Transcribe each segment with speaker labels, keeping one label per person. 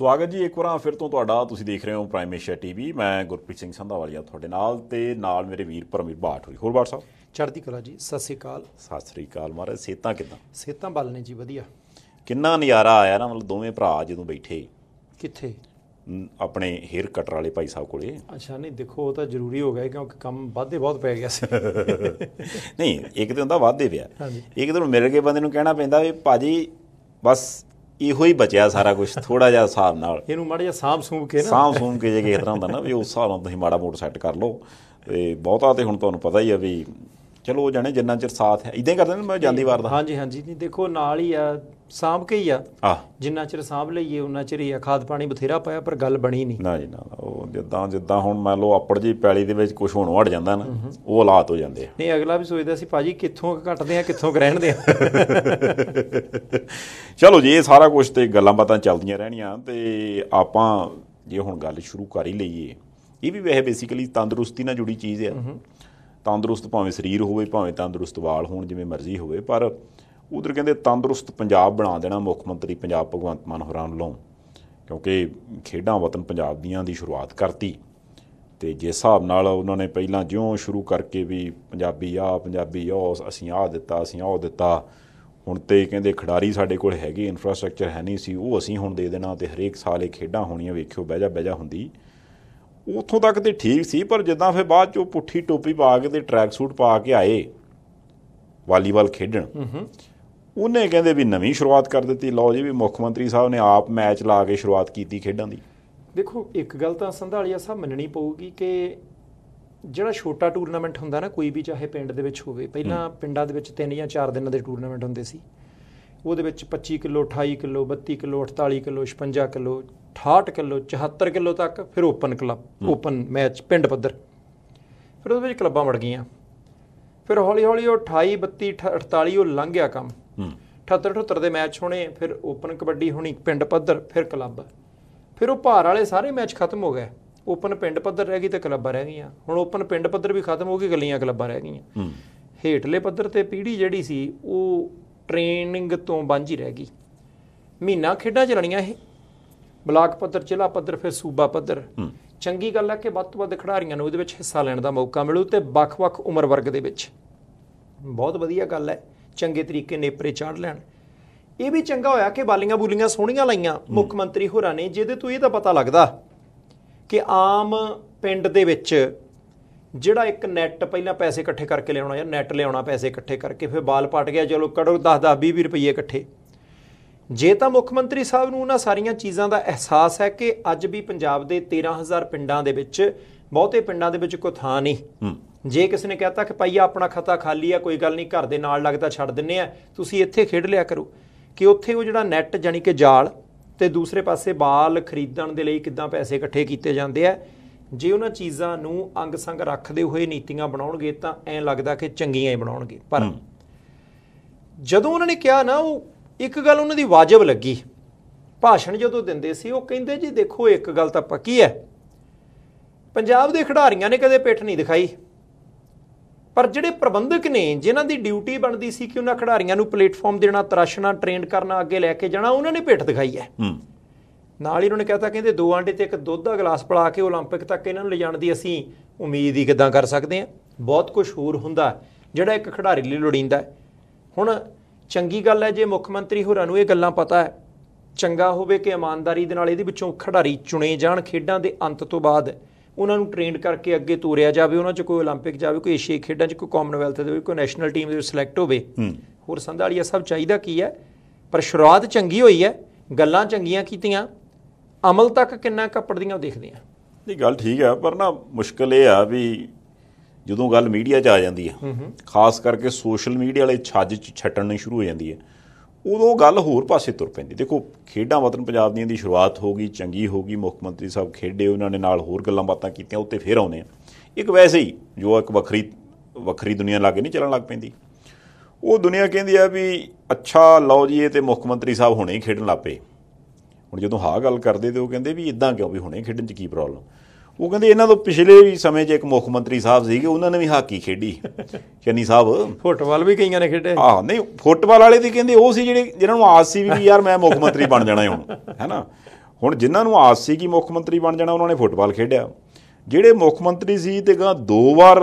Speaker 1: ਸਵਾਗਤ ਜੀ ਇੱਕ ਵਾਰ ਫਿਰ ਤੋਂ ਤੁਹਾਡਾ ਤੁਸੀਂ ਦੇਖ ਰਹੇ ਹੋ ਪ੍ਰਾਈਮ ਏਸ਼ੀਆ ਟੀਵੀ ਮੈਂ ਗੁਰਪ੍ਰੀਤ ਸਿੰਘ ਸੰਧਾਵਾਲੀਆ ਤੁਹਾਡੇ ਨਾਲ ਤੇ ਨਾਲ ਮੇਰੇ ਵੀਰ ਪਰਮੀਰ ਬਾਠ ਹੋਈ ਹੋਰ ਬਾਠ ਸਾਹਿਬ ਚੜ੍ਹਦੀ ਕਲਾ ਜੀ ਸਤਿ ਸ੍ਰੀ ਅਕਾਲ ਸਤਿ ਸ੍ਰੀ ਅਕਾਲ ਮਾਰੇ ਸੇਤਾ ਕਿਦਾਂ
Speaker 2: ਸੇਤਾ ਬਲ ਨੇ ਜੀ ਵਧੀਆ
Speaker 1: ਕਿੰਨਾ ਨਜ਼ਾਰਾ ਆਇਆ ਨਾ ਮਤਲਬ ਦੋਵੇਂ ਭਰਾ ਜਦੋਂ ਬੈਠੇ ਕਿੱਥੇ ਆਪਣੇ ਹੇਅਰ ਕਟਰ ਵਾਲੇ ਭਾਈ ਸਾਹਿਬ ਕੋਲੇ
Speaker 2: ਅੱਛਾ ਨਹੀਂ ਦੇਖੋ ਉਹ ਤਾਂ ਜ਼ਰੂਰੀ ਹੋ ਗਿਆ ਕਿਉਂਕਿ ਕੰਮ ਵਾਧੇ ਬਹੁਤ ਪੈ ਗਿਆ ਸੀ
Speaker 1: ਨਹੀਂ ਇੱਕ ਤੇ ਹੁੰਦਾ ਵਾਧੇ ਪਿਆ ਇੱਕ ਤੇ ਮਿਲ ਕੇ ਬੰਦੇ ਨੂੰ ਕਹਿਣਾ ਪੈਂਦਾ ਵੀ ਭਾਜੀ ਬਸ ਇਹੋ ਹੀ ਬਚਿਆ ਸਾਰਾ ਕੁਝ ਥੋੜਾ ਜਿਹਾ ਹਿਸਾਬ ਨਾਲ ਇਹਨੂੰ ਮਾੜਾ ਜਿਹਾ ਸਾਂਭ ਸੂਮ ਕੇ ਨਾ ਸਾਂਭ ਸੂਮ ਕੇ ਜੇ ਕਿਸੇ ਤਰ੍ਹਾਂ ਹੁੰਦਾ ਨਾ ਵੀ ਉਸ ਹਿਸਾਬ ਨਾਲ ਤੁਸੀਂ ਮਾੜਾ ਮੋਟ ਸੈੱਟ ਕਰ ਲਓ ਤੇ ਬਹੁਤਾ ਤੇ ਹੁਣ ਤੁਹਾਨੂੰ ਪਤਾ ਹੀ ਆ ਵੀ ਚਲੋ ਉਹ ਜਾਣੇ ਜਿੰਨਾ ਚਿਰ ਸਾਥ ਹੈ ਇਦਾਂ ਹੀ ਕਰਦੇ ਨੇ ਮੈਂ ਜਾਂਦੀ
Speaker 2: ਵਾਰ ਦਾ ਹਾਂਜੀ ਹਾਂਜੀ ਨਹੀਂ ਦੇਖੋ ਨਾਲ ਹੀ ਆ ਸਾਂਭ ਕੇ ਹੀ ਆ ਜਿੰਨਾ ਚਿਰ ਸਾਂਭ ਲਈਏ ਉਹਨਾਂ ਚਿਰ ਹੀ ਆ ਖਾਦ ਪਾਣੀ ਬਥੇਰਾ ਪਾਇਆ ਪਰ ਗੱਲ ਬਣੀ ਨਹੀਂ ਨਾ ਜੀ ਨਾ
Speaker 1: ਉਹ ਜਿੱਦਾਂ ਜਿੱਦਾਂ ਹੁਣ ਮੰਨ ਲਓ ਆਪੜ ਜੀ ਪੈਲੀ ਦੇ ਵਿੱਚ ਕੁਝ ਹੋਣੋਂ ਵੜ ਜਾਂਦਾ ਨਾ ਉਹ ਹਾਲਾਤ ਹੋ ਜਾਂਦੇ ਆ
Speaker 2: ਨਹੀਂ ਅਗਲਾ ਵੀ ਸੋਚਦਾ ਸੀ ਪਾਜੀ ਕਿੱਥੋਂ ਘਟਦੇ ਆ ਕਿੱਥੋਂ ਰਹਿਣਦੇ ਆ
Speaker 1: ਚਲੋ ਜੀ ਇਹ ਸਾਰਾ ਕੁਝ ਤੇ ਗੱਲਾਂ ਬਾਤਾਂ ਚੱਲਦੀਆਂ ਰਹਿਣੀਆਂ ਤੇ ਆਪਾਂ ਜੇ ਹੁਣ ਗੱਲ ਸ਼ੁਰੂ ਕਰ ਹੀ ਲਈਏ ਇਹ ਵੀ ਵੈਸੇ ਬੇਸਿਕਲੀ ਤੰਦਰੁਸਤੀ ਨਾਲ ਜੁੜੀ ਚੀਜ਼ ਆ ਤੰਦਰੁਸਤ ਭਾਵੇਂ ਸਰੀਰ ਹੋਵੇ ਭਾਵੇਂ ਤੰਦਰੁਸਤ ਵਾਲ ਹੋਣ ਜਿਵੇਂ ਮਰਜ਼ੀ ਹੋਵੇ ਪਰ ਉਧਰ ਕਹਿੰਦੇ ਤੰਦਰੁਸਤ ਪੰਜਾਬ ਬਣਾ ਦੇਣਾ ਮੁੱਖ ਮੰਤਰੀ ਪੰਜਾਬ ਭਗਵੰਤ ਮਾਨ ਹੋਰਾਂ ਵੱਲੋਂ ਕਿਉਂਕਿ ਖੇਡਾਂ ਵਤਨ ਪੰਜਾਬ ਦੀਆਂ ਦੀ ਸ਼ੁਰੂਆਤ ਕਰਤੀ ਤੇ ਜਿਸ ਹਿਸਾਬ ਨਾਲ ਉਹਨਾਂ ਨੇ ਪਹਿਲਾਂ ਜਿਉਂ ਸ਼ੁਰੂ ਕਰਕੇ ਵੀ ਪੰਜਾਬੀ ਆ ਪੰਜਾਬੀ ਆ ਅਸੀਂ ਆ ਦਿੱਤਾ ਅਸੀਂ ਉਹ ਦਿੱਤਾ ਹੁਣ ਤੇ ਕਹਿੰਦੇ ਖਿਡਾਰੀ ਸਾਡੇ ਕੋਲ ਹੈਗੇ ਇਨਫਰਾਸਟ੍ਰਕਚਰ ਹੈ ਨਹੀਂ ਸੀ ਉਹ ਅਸੀਂ ਹੁਣ ਦੇ ਦੇਣਾ ਤੇ ਹਰੇਕ ਸਾਲ ਇਹ ਖੇਡਾਂ ਹੋਣੀਆਂ ਵੇਖਿਓ ਬਹਿ ਜਾ ਬਹਿ ਜਾ ਹੁੰਦੀ ਉਥੋਂ ਤੱਕ ਤੇ ਠੀਕ ਸੀ ਪਰ ਜਿੱਦਾਂ ਫਿਰ ਬਾਅਦ ਚੋਂ ਪੁੱਠੀ ਟੋਪੀ ਪਾ ਕੇ ਤੇ ਟਰੈਕ ਸੂਟ ਪਾ ਕੇ ਆਏ ਵਾਲੀਬਾਲ ਖੇਡਣ ਹੂੰ ਹੂੰ ਉਹਨੇ ਕਹਿੰਦੇ ਵੀ ਨਵੀਂ ਸ਼ੁਰੂਆਤ ਕਰ ਦਿੱਤੀ ਲਓ ਜੀ ਵੀ ਮੁੱਖ ਮੰਤਰੀ ਸਾਹਿਬ ਨੇ ਆਪ ਮੈਚ ਲਾ ਕੇ ਸ਼ੁਰੂਆਤ ਕੀਤੀ ਖੇਡਾਂ ਦੀ
Speaker 2: ਦੇਖੋ ਇੱਕ ਗੱਲ ਤਾਂ ਸੰਧਾਲੀਆ ਸਾਹਿਬ ਮੰਨਣੀ ਪਊਗੀ ਕਿ ਜਿਹੜਾ ਛੋਟਾ ਟੂਰਨਾਮੈਂਟ ਹੁੰਦਾ ਨਾ ਕੋਈ ਵੀ ਚਾਹੇ ਪਿੰਡ ਦੇ ਵਿੱਚ ਹੋਵੇ ਪਹਿਲਾਂ ਪਿੰਡਾਂ ਦੇ ਵਿੱਚ 3 ਜਾਂ 4 ਦਿਨਾਂ ਦੇ ਟੂਰਨਾਮੈਂਟ ਹੁੰਦੇ ਸੀ ਉਹਦੇ ਵਿੱਚ 25 kilo 28 kilo 32 kilo 48 kilo 56 kilo 68 kilo 74 kilo ਤੱਕ ਫਿਰ ਓਪਨ ਕਲੱਬ ਓਪਨ ਮੈਚ ਪਿੰਡ ਪੱਧਰ ਫਿਰ ਉਹਦੇ ਵਿੱਚ ਕਲੱਬਾਂ ਵੜ ਗਈਆਂ ਫਿਰ ਹੌਲੀ ਹੌਲੀ ਉਹ 28 32 48 ਉਹ ਲੰਘ ਗਿਆ ਕੰਮ 78 78 ਦੇ ਮੈਚ ਹੋਣੇ ਫਿਰ ਓਪਨ ਕਬੱਡੀ ਹੋਣੀ ਪਿੰਡ ਪੱਧਰ ਫਿਰ ਕਲੱਬ ਫਿਰ ਉਹ ਭਾਰ ਵਾਲੇ ਸਾਰੇ ਮੈਚ ਖਤਮ ਹੋ ਗਏ ਓਪਨ ਪਿੰਡ ਪੱਧਰ ਰਹਿ ਗਈ ਤੇ ਕਲੱਬਾਂ ਰਹਿ ਗਈਆਂ ਹੁਣ ਓਪਨ ਪਿੰਡ ਪੱਧਰ ਵੀ ਖਤਮ ਹੋ ਗਈ ਗੱਲੀਆਂ ਕਲੱਬਾਂ ਰਹਿ ਗਈਆਂ ਹੇਠਲੇ ਪੱਧਰ ਤੇ ਪੀੜੀ ਜਿਹੜੀ ਸੀ ਉਹ ਟ੍ਰੇਨਿੰਗ ਤੋਂ ਬਾਂਝੀ ਰਹਿ ਗਈ ਮਹੀਨਾ ਖੇਡਾਂ ਚਲਣੀਆਂ ਇਹ ਬਲਾਕ ਪੱਧਰ ਜ਼ਿਲ੍ਹਾ ਪੱਧਰ ਫਿਰ ਸੂਬਾ ਪੱਧਰ ਚੰਗੀ ਗੱਲ ਹੈ ਕਿ ਵੱਧ ਤੋਂ ਵੱਧ ਖਿਡਾਰੀਆਂ ਨੂੰ ਉਹਦੇ ਵਿੱਚ ਹਿੱਸਾ ਲੈਣ ਦਾ ਮੌਕਾ ਮਿਲੂ ਤੇ ਵੱਖ-ਵੱਖ ਉਮਰ ਵਰਗ ਦੇ ਵਿੱਚ ਬਹੁਤ ਵਧੀਆ ਗੱਲ ਹੈ ਚੰਗੇ ਤਰੀਕੇ ਨੇਪਰੇ ਚਾੜ ਲੈਣ ਇਹ ਵੀ ਚੰਗਾ ਹੋਇਆ ਕਿ ਬਾਲੀਆਂ ਬੂਲੀਆਂ ਸੋਹਣੀਆਂ ਲਾਈਆਂ ਮੁੱਖ ਮੰਤਰੀ ਹੋਰਾਂ ਨੇ ਜਿਹਦੇ ਤੋਂ ਇਹ ਤਾਂ ਪਤਾ ਲੱਗਦਾ ਕਿ ਆਮ ਪਿੰਡ ਦੇ ਵਿੱਚ ਜਿਹੜਾ ਇੱਕ ਨੈਟ ਪਹਿਲਾਂ ਪੈਸੇ ਇਕੱਠੇ ਕਰਕੇ ਲਿਆਉਣਾ ਯਾਰ ਨੈਟ ਲਿਆਉਣਾ ਪੈਸੇ ਇਕੱਠੇ ਕਰਕੇ ਫਿਰ ਬਾਲ ਪਟ ਗਿਆ ਚਲੋ ਕੜੋ 10 10 20 20 ਰੁਪਏ ਇਕੱਠੇ ਜੇ ਤਾਂ ਮੁੱਖ ਮੰਤਰੀ ਸਾਹਿਬ ਨੂੰ ਉਹਨਾਂ ਸਾਰੀਆਂ ਚੀਜ਼ਾਂ ਦਾ ਅਹਿਸਾਸ ਹੈ ਕਿ ਅੱਜ ਵੀ ਪੰਜਾਬ ਦੇ 13000 ਪਿੰਡਾਂ ਦੇ ਵਿੱਚ ਬਹੁਤੇ ਪਿੰਡਾਂ ਦੇ ਵਿੱਚ ਕੋਈ ਥਾਂ ਨਹੀਂ ਜੇ ਕਿਸੇ ਨੇ ਕਹਿਤਾ ਕਿ ਪਈਆ ਆਪਣਾ ਖਾਤਾ ਖਾਲੀ ਆ ਕੋਈ ਗੱਲ ਨਹੀਂ ਘਰ ਦੇ ਨਾਲ ਲੱਗਦਾ ਛੱਡ ਦਿੰਨੇ ਆ ਤੁਸੀਂ ਇੱਥੇ ਖੇਡ ਲਿਆ ਕਰੋ ਕਿ ਉੱਥੇ ਉਹ ਜਿਹੜਾ ਨੈਟ ਜਾਨੀ ਕਿ ਜਾਲ ਤੇ ਦੂਸਰੇ ਪਾਸੇ ਬਾਲ ਖਰੀਦਣ ਦੇ ਲਈ ਕਿੱਦਾਂ ਪੈਸੇ ਇਕੱਠੇ ਕੀਤੇ ਜਾਂਦੇ ਆ ਜੇ ਉਹਨਾਂ ਚੀਜ਼ਾਂ ਨੂੰ ਅੰਗ ਸੰਗ ਰੱਖਦੇ ਹੋਏ ਨੀਤੀਆਂ ਬਣਾਉਣਗੇ ਤਾਂ ਐਂ ਲੱਗਦਾ ਕਿ ਚੰਗੀਆਂ ਹੀ ਬਣਾਉਣਗੇ ਪਰ ਜਦੋਂ ਉਹਨਾਂ ਨੇ ਕਿਹਾ ਨਾ ਉਹ ਇੱਕ ਗੱਲ ਉਹਨਾਂ ਦੀ ਵਾਜਬ ਲੱਗੀ ਭਾਸ਼ਣ ਜਦੋਂ ਦਿੰਦੇ ਸੀ ਉਹ ਕਹਿੰਦੇ ਜੀ ਦੇਖੋ ਇੱਕ ਗੱਲ ਤਾਂ ਪੱਕੀ ਹੈ ਪੰਜਾਬ ਦੇ ਖਿਡਾਰੀਆਂ ਨੇ ਕਦੇ ਪਿੱਠ ਨਹੀਂ ਦਿਖਾਈ ਪਰ ਜਿਹੜੇ ਪ੍ਰਬੰਧਕ ਨੇ ਜਿਨ੍ਹਾਂ ਦੀ ਡਿਊਟੀ ਬਣਦੀ ਸੀ ਕਿ ਉਹਨਾਂ ਖਿਡਾਰੀਆਂ ਨੂੰ ਪਲੇਟਫਾਰਮ ਦੇਣਾ ਤਰਾਸ਼ਣਾ ਟ੍ਰੇਨ ਕਰਨਾ ਅੱਗੇ ਲੈ ਕੇ ਜਾਣਾ ਉਹਨਾਂ ਨੇ ਪਿੱਠ ਦਿਖਾਈ ਹੈ ਨਾਲ ਹੀ ਉਹਨਾਂ ਨੇ ਕਹਤਾ ਕਹਿੰਦੇ ਦੋ ਆਂਡੇ ਤੇ ਇੱਕ ਦੁੱਧ ਦਾ ਗਲਾਸ ਪਿਲਾ ਕੇ 올림픽 ਤੱਕ ਇਹਨਾਂ ਨੂੰ ਲਿਜਾਣ ਦੀ ਅਸੀਂ ਉਮੀਦ ਹੀ ਕਿਦਾਂ ਕਰ ਸਕਦੇ ਹਾਂ ਬਹੁਤ ਕੁਝ ਹੋਰ ਹੁੰਦਾ ਜਿਹੜਾ ਇੱਕ ਖਿਡਾਰੀ ਲਈ ਲੋੜੀਂਦਾ ਹੁਣ ਚੰਗੀ ਗੱਲ ਹੈ ਜੇ ਮੁੱਖ ਮੰਤਰੀ ਹੋਰਾਂ ਨੂੰ ਇਹ ਗੱਲਾਂ ਪਤਾ ਹੈ ਚੰਗਾ ਹੋਵੇ ਕਿ ਇਮਾਨਦਾਰੀ ਦੇ ਨਾਲ ਇਹਦੇ ਵਿੱਚੋਂ ਖਿਡਾਰੀ ਚੁਣੇ ਜਾਣ ਖੇਡਾਂ ਦੇ ਅੰਤ ਤੋਂ ਬਾਅਦ ਉਹਨਾਂ ਨੂੰ ਟ੍ਰੇਨਡ ਕਰਕੇ ਅੱਗੇ ਤੋਰਿਆ ਜਾਵੇ ਉਹਨਾਂ 'ਚ ਕੋਈ 올림픽 ਜਾਵੇ ਕੋਈ ਏਸ਼ੀਆ ਖੇਡਾਂ 'ਚ ਕੋਈ ਕਾਮਨਵੈਲਥ ਦੇ ਕੋਈ ਨੈਸ਼ਨਲ ਟੀਮ ਦੇ ਸਿਲੈਕਟ ਹੋਵੇ ਹੋਰ ਸੰਧਾਲੀਆ ਸਭ ਚਾਹੀਦਾ ਕੀ ਹੈ ਪਰ ਸ਼ੁਰੂਆਤ ਚੰਗੀ ਹੋਈ ਹੈ ਗੱਲਾਂ ਚੰਗੀਆਂ ਕੀਤੀਆਂ ਅਮਲ ਤੱਕ ਕਿੰਨਾ ਕੱਪੜਦੀਆਂ ਉਹ ਦੇਖਦੇ ਆ
Speaker 1: ਇਹ ਗੱਲ ਠੀਕ ਆ ਪਰ ਨਾ ਮੁਸ਼ਕਲ ਇਹ ਆ ਵੀ ਜਦੋਂ ਗੱਲ ਮੀਡੀਆ 'ਚ ਆ ਜਾਂਦੀ ਹੈ ਖਾਸ ਕਰਕੇ ਸੋਸ਼ਲ ਮੀਡੀਆ ਵਾਲੇ ਛੱਜ ਛੱਟਣ ਨੂੰ ਸ਼ੁਰੂ ਹੋ ਜਾਂਦੀ ਹੈ ਉਦੋਂ ਗੱਲ ਹੋਰ ਪਾਸੇ ਤੁਰ ਪੈਂਦੀ ਦੇਖੋ ਖੇਡਾਂ ਵਤਨ ਪੰਜਾਬ ਦੀਆਂ ਦੀ ਸ਼ੁਰੂਆਤ ਹੋ ਗਈ ਚੰਗੀ ਹੋ ਗਈ ਮੁੱਖ ਮੰਤਰੀ ਸਾਹਿਬ ਖੇਡੇ ਉਹਨਾਂ ਨੇ ਨਾਲ ਹੋਰ ਗੱਲਾਂ ਬਾਤਾਂ ਕੀਤੀਆਂ ਉੱਤੇ ਫੇਰ ਆਉਨੇ ਆ ਇੱਕ ਵੈਸੇ ਹੀ ਜੋ ਇੱਕ ਵੱਖਰੀ ਵੱਖਰੀ ਦੁਨੀਆ ਲੱਗੇ ਨਹੀਂ ਚੱਲਣ ਲੱਗ ਪੈਂਦੀ ਉਹ ਦੁਨੀਆ ਕਹਿੰਦੀ ਆ ਵੀ ਅੱਛਾ ਲਓ ਜੀ ਇਹ ਤੇ ਮੁੱਖ ਮੰਤਰੀ ਸਾਹਿਬ ਹੁਣੇ ਹੀ ਖੇਡਣ ਲੱਪੇ ਹੁਣ ਜਦੋਂ ਹਾਂ ਗੱਲ ਕਰਦੇ ਤੇ ਉਹ ਕਹਿੰਦੇ ਵੀ ਇਦਾਂ ਕਿਉਂ ਵੀ ਹੁਣੇ ਖੇਡਣ 'ਚ ਕੀ ਪ੍ਰੋਬਲਮ ਉਹ ਕਹਿੰਦੇ ਇਹਨਾਂ ਤੋਂ ਪਿਛਲੇ ਵੀ ਸਮੇਂ 'ਚ ਇੱਕ ਮੁੱਖ ਮੰਤਰੀ ਸਾਹਿਬ ਸੀਗੇ ਉਹਨਾਂ ਨੇ ਵੀ ਹਾਕੀ ਖੇਡੀ ਚੰਨੀ ਸਾਹਿਬ
Speaker 2: ਫੁੱਟਬਾਲ ਵੀ ਕਈਆਂ ਨੇ ਖੇਡੇ ਆਹ ਨਹੀਂ
Speaker 1: ਫੁੱਟਬਾਲ ਵਾਲੇ ਦੀ ਕਹਿੰਦੇ ਉਹ ਸੀ ਜਿਹੜੇ ਜਿਹਨਾਂ ਨੂੰ ਆਸ ਸੀ ਵੀ ਯਾਰ ਮੈਂ ਮੁੱਖ ਮੰਤਰੀ ਬਣ ਜਾਣਾ ਹੁਣ ਹੈਨਾ ਹੁਣ ਜਿਨ੍ਹਾਂ ਨੂੰ ਆਸ ਸੀ ਕਿ ਮੁੱਖ ਮੰਤਰੀ ਬਣ ਜਾਣਾ ਉਹਨਾਂ ਨੇ ਫੁੱਟਬਾਲ ਖੇਡਿਆ ਜਿਹੜੇ ਮੁੱਖ ਮੰਤਰੀ ਸੀ ਤੇ ਗਾ ਦੋ ਵਾਰ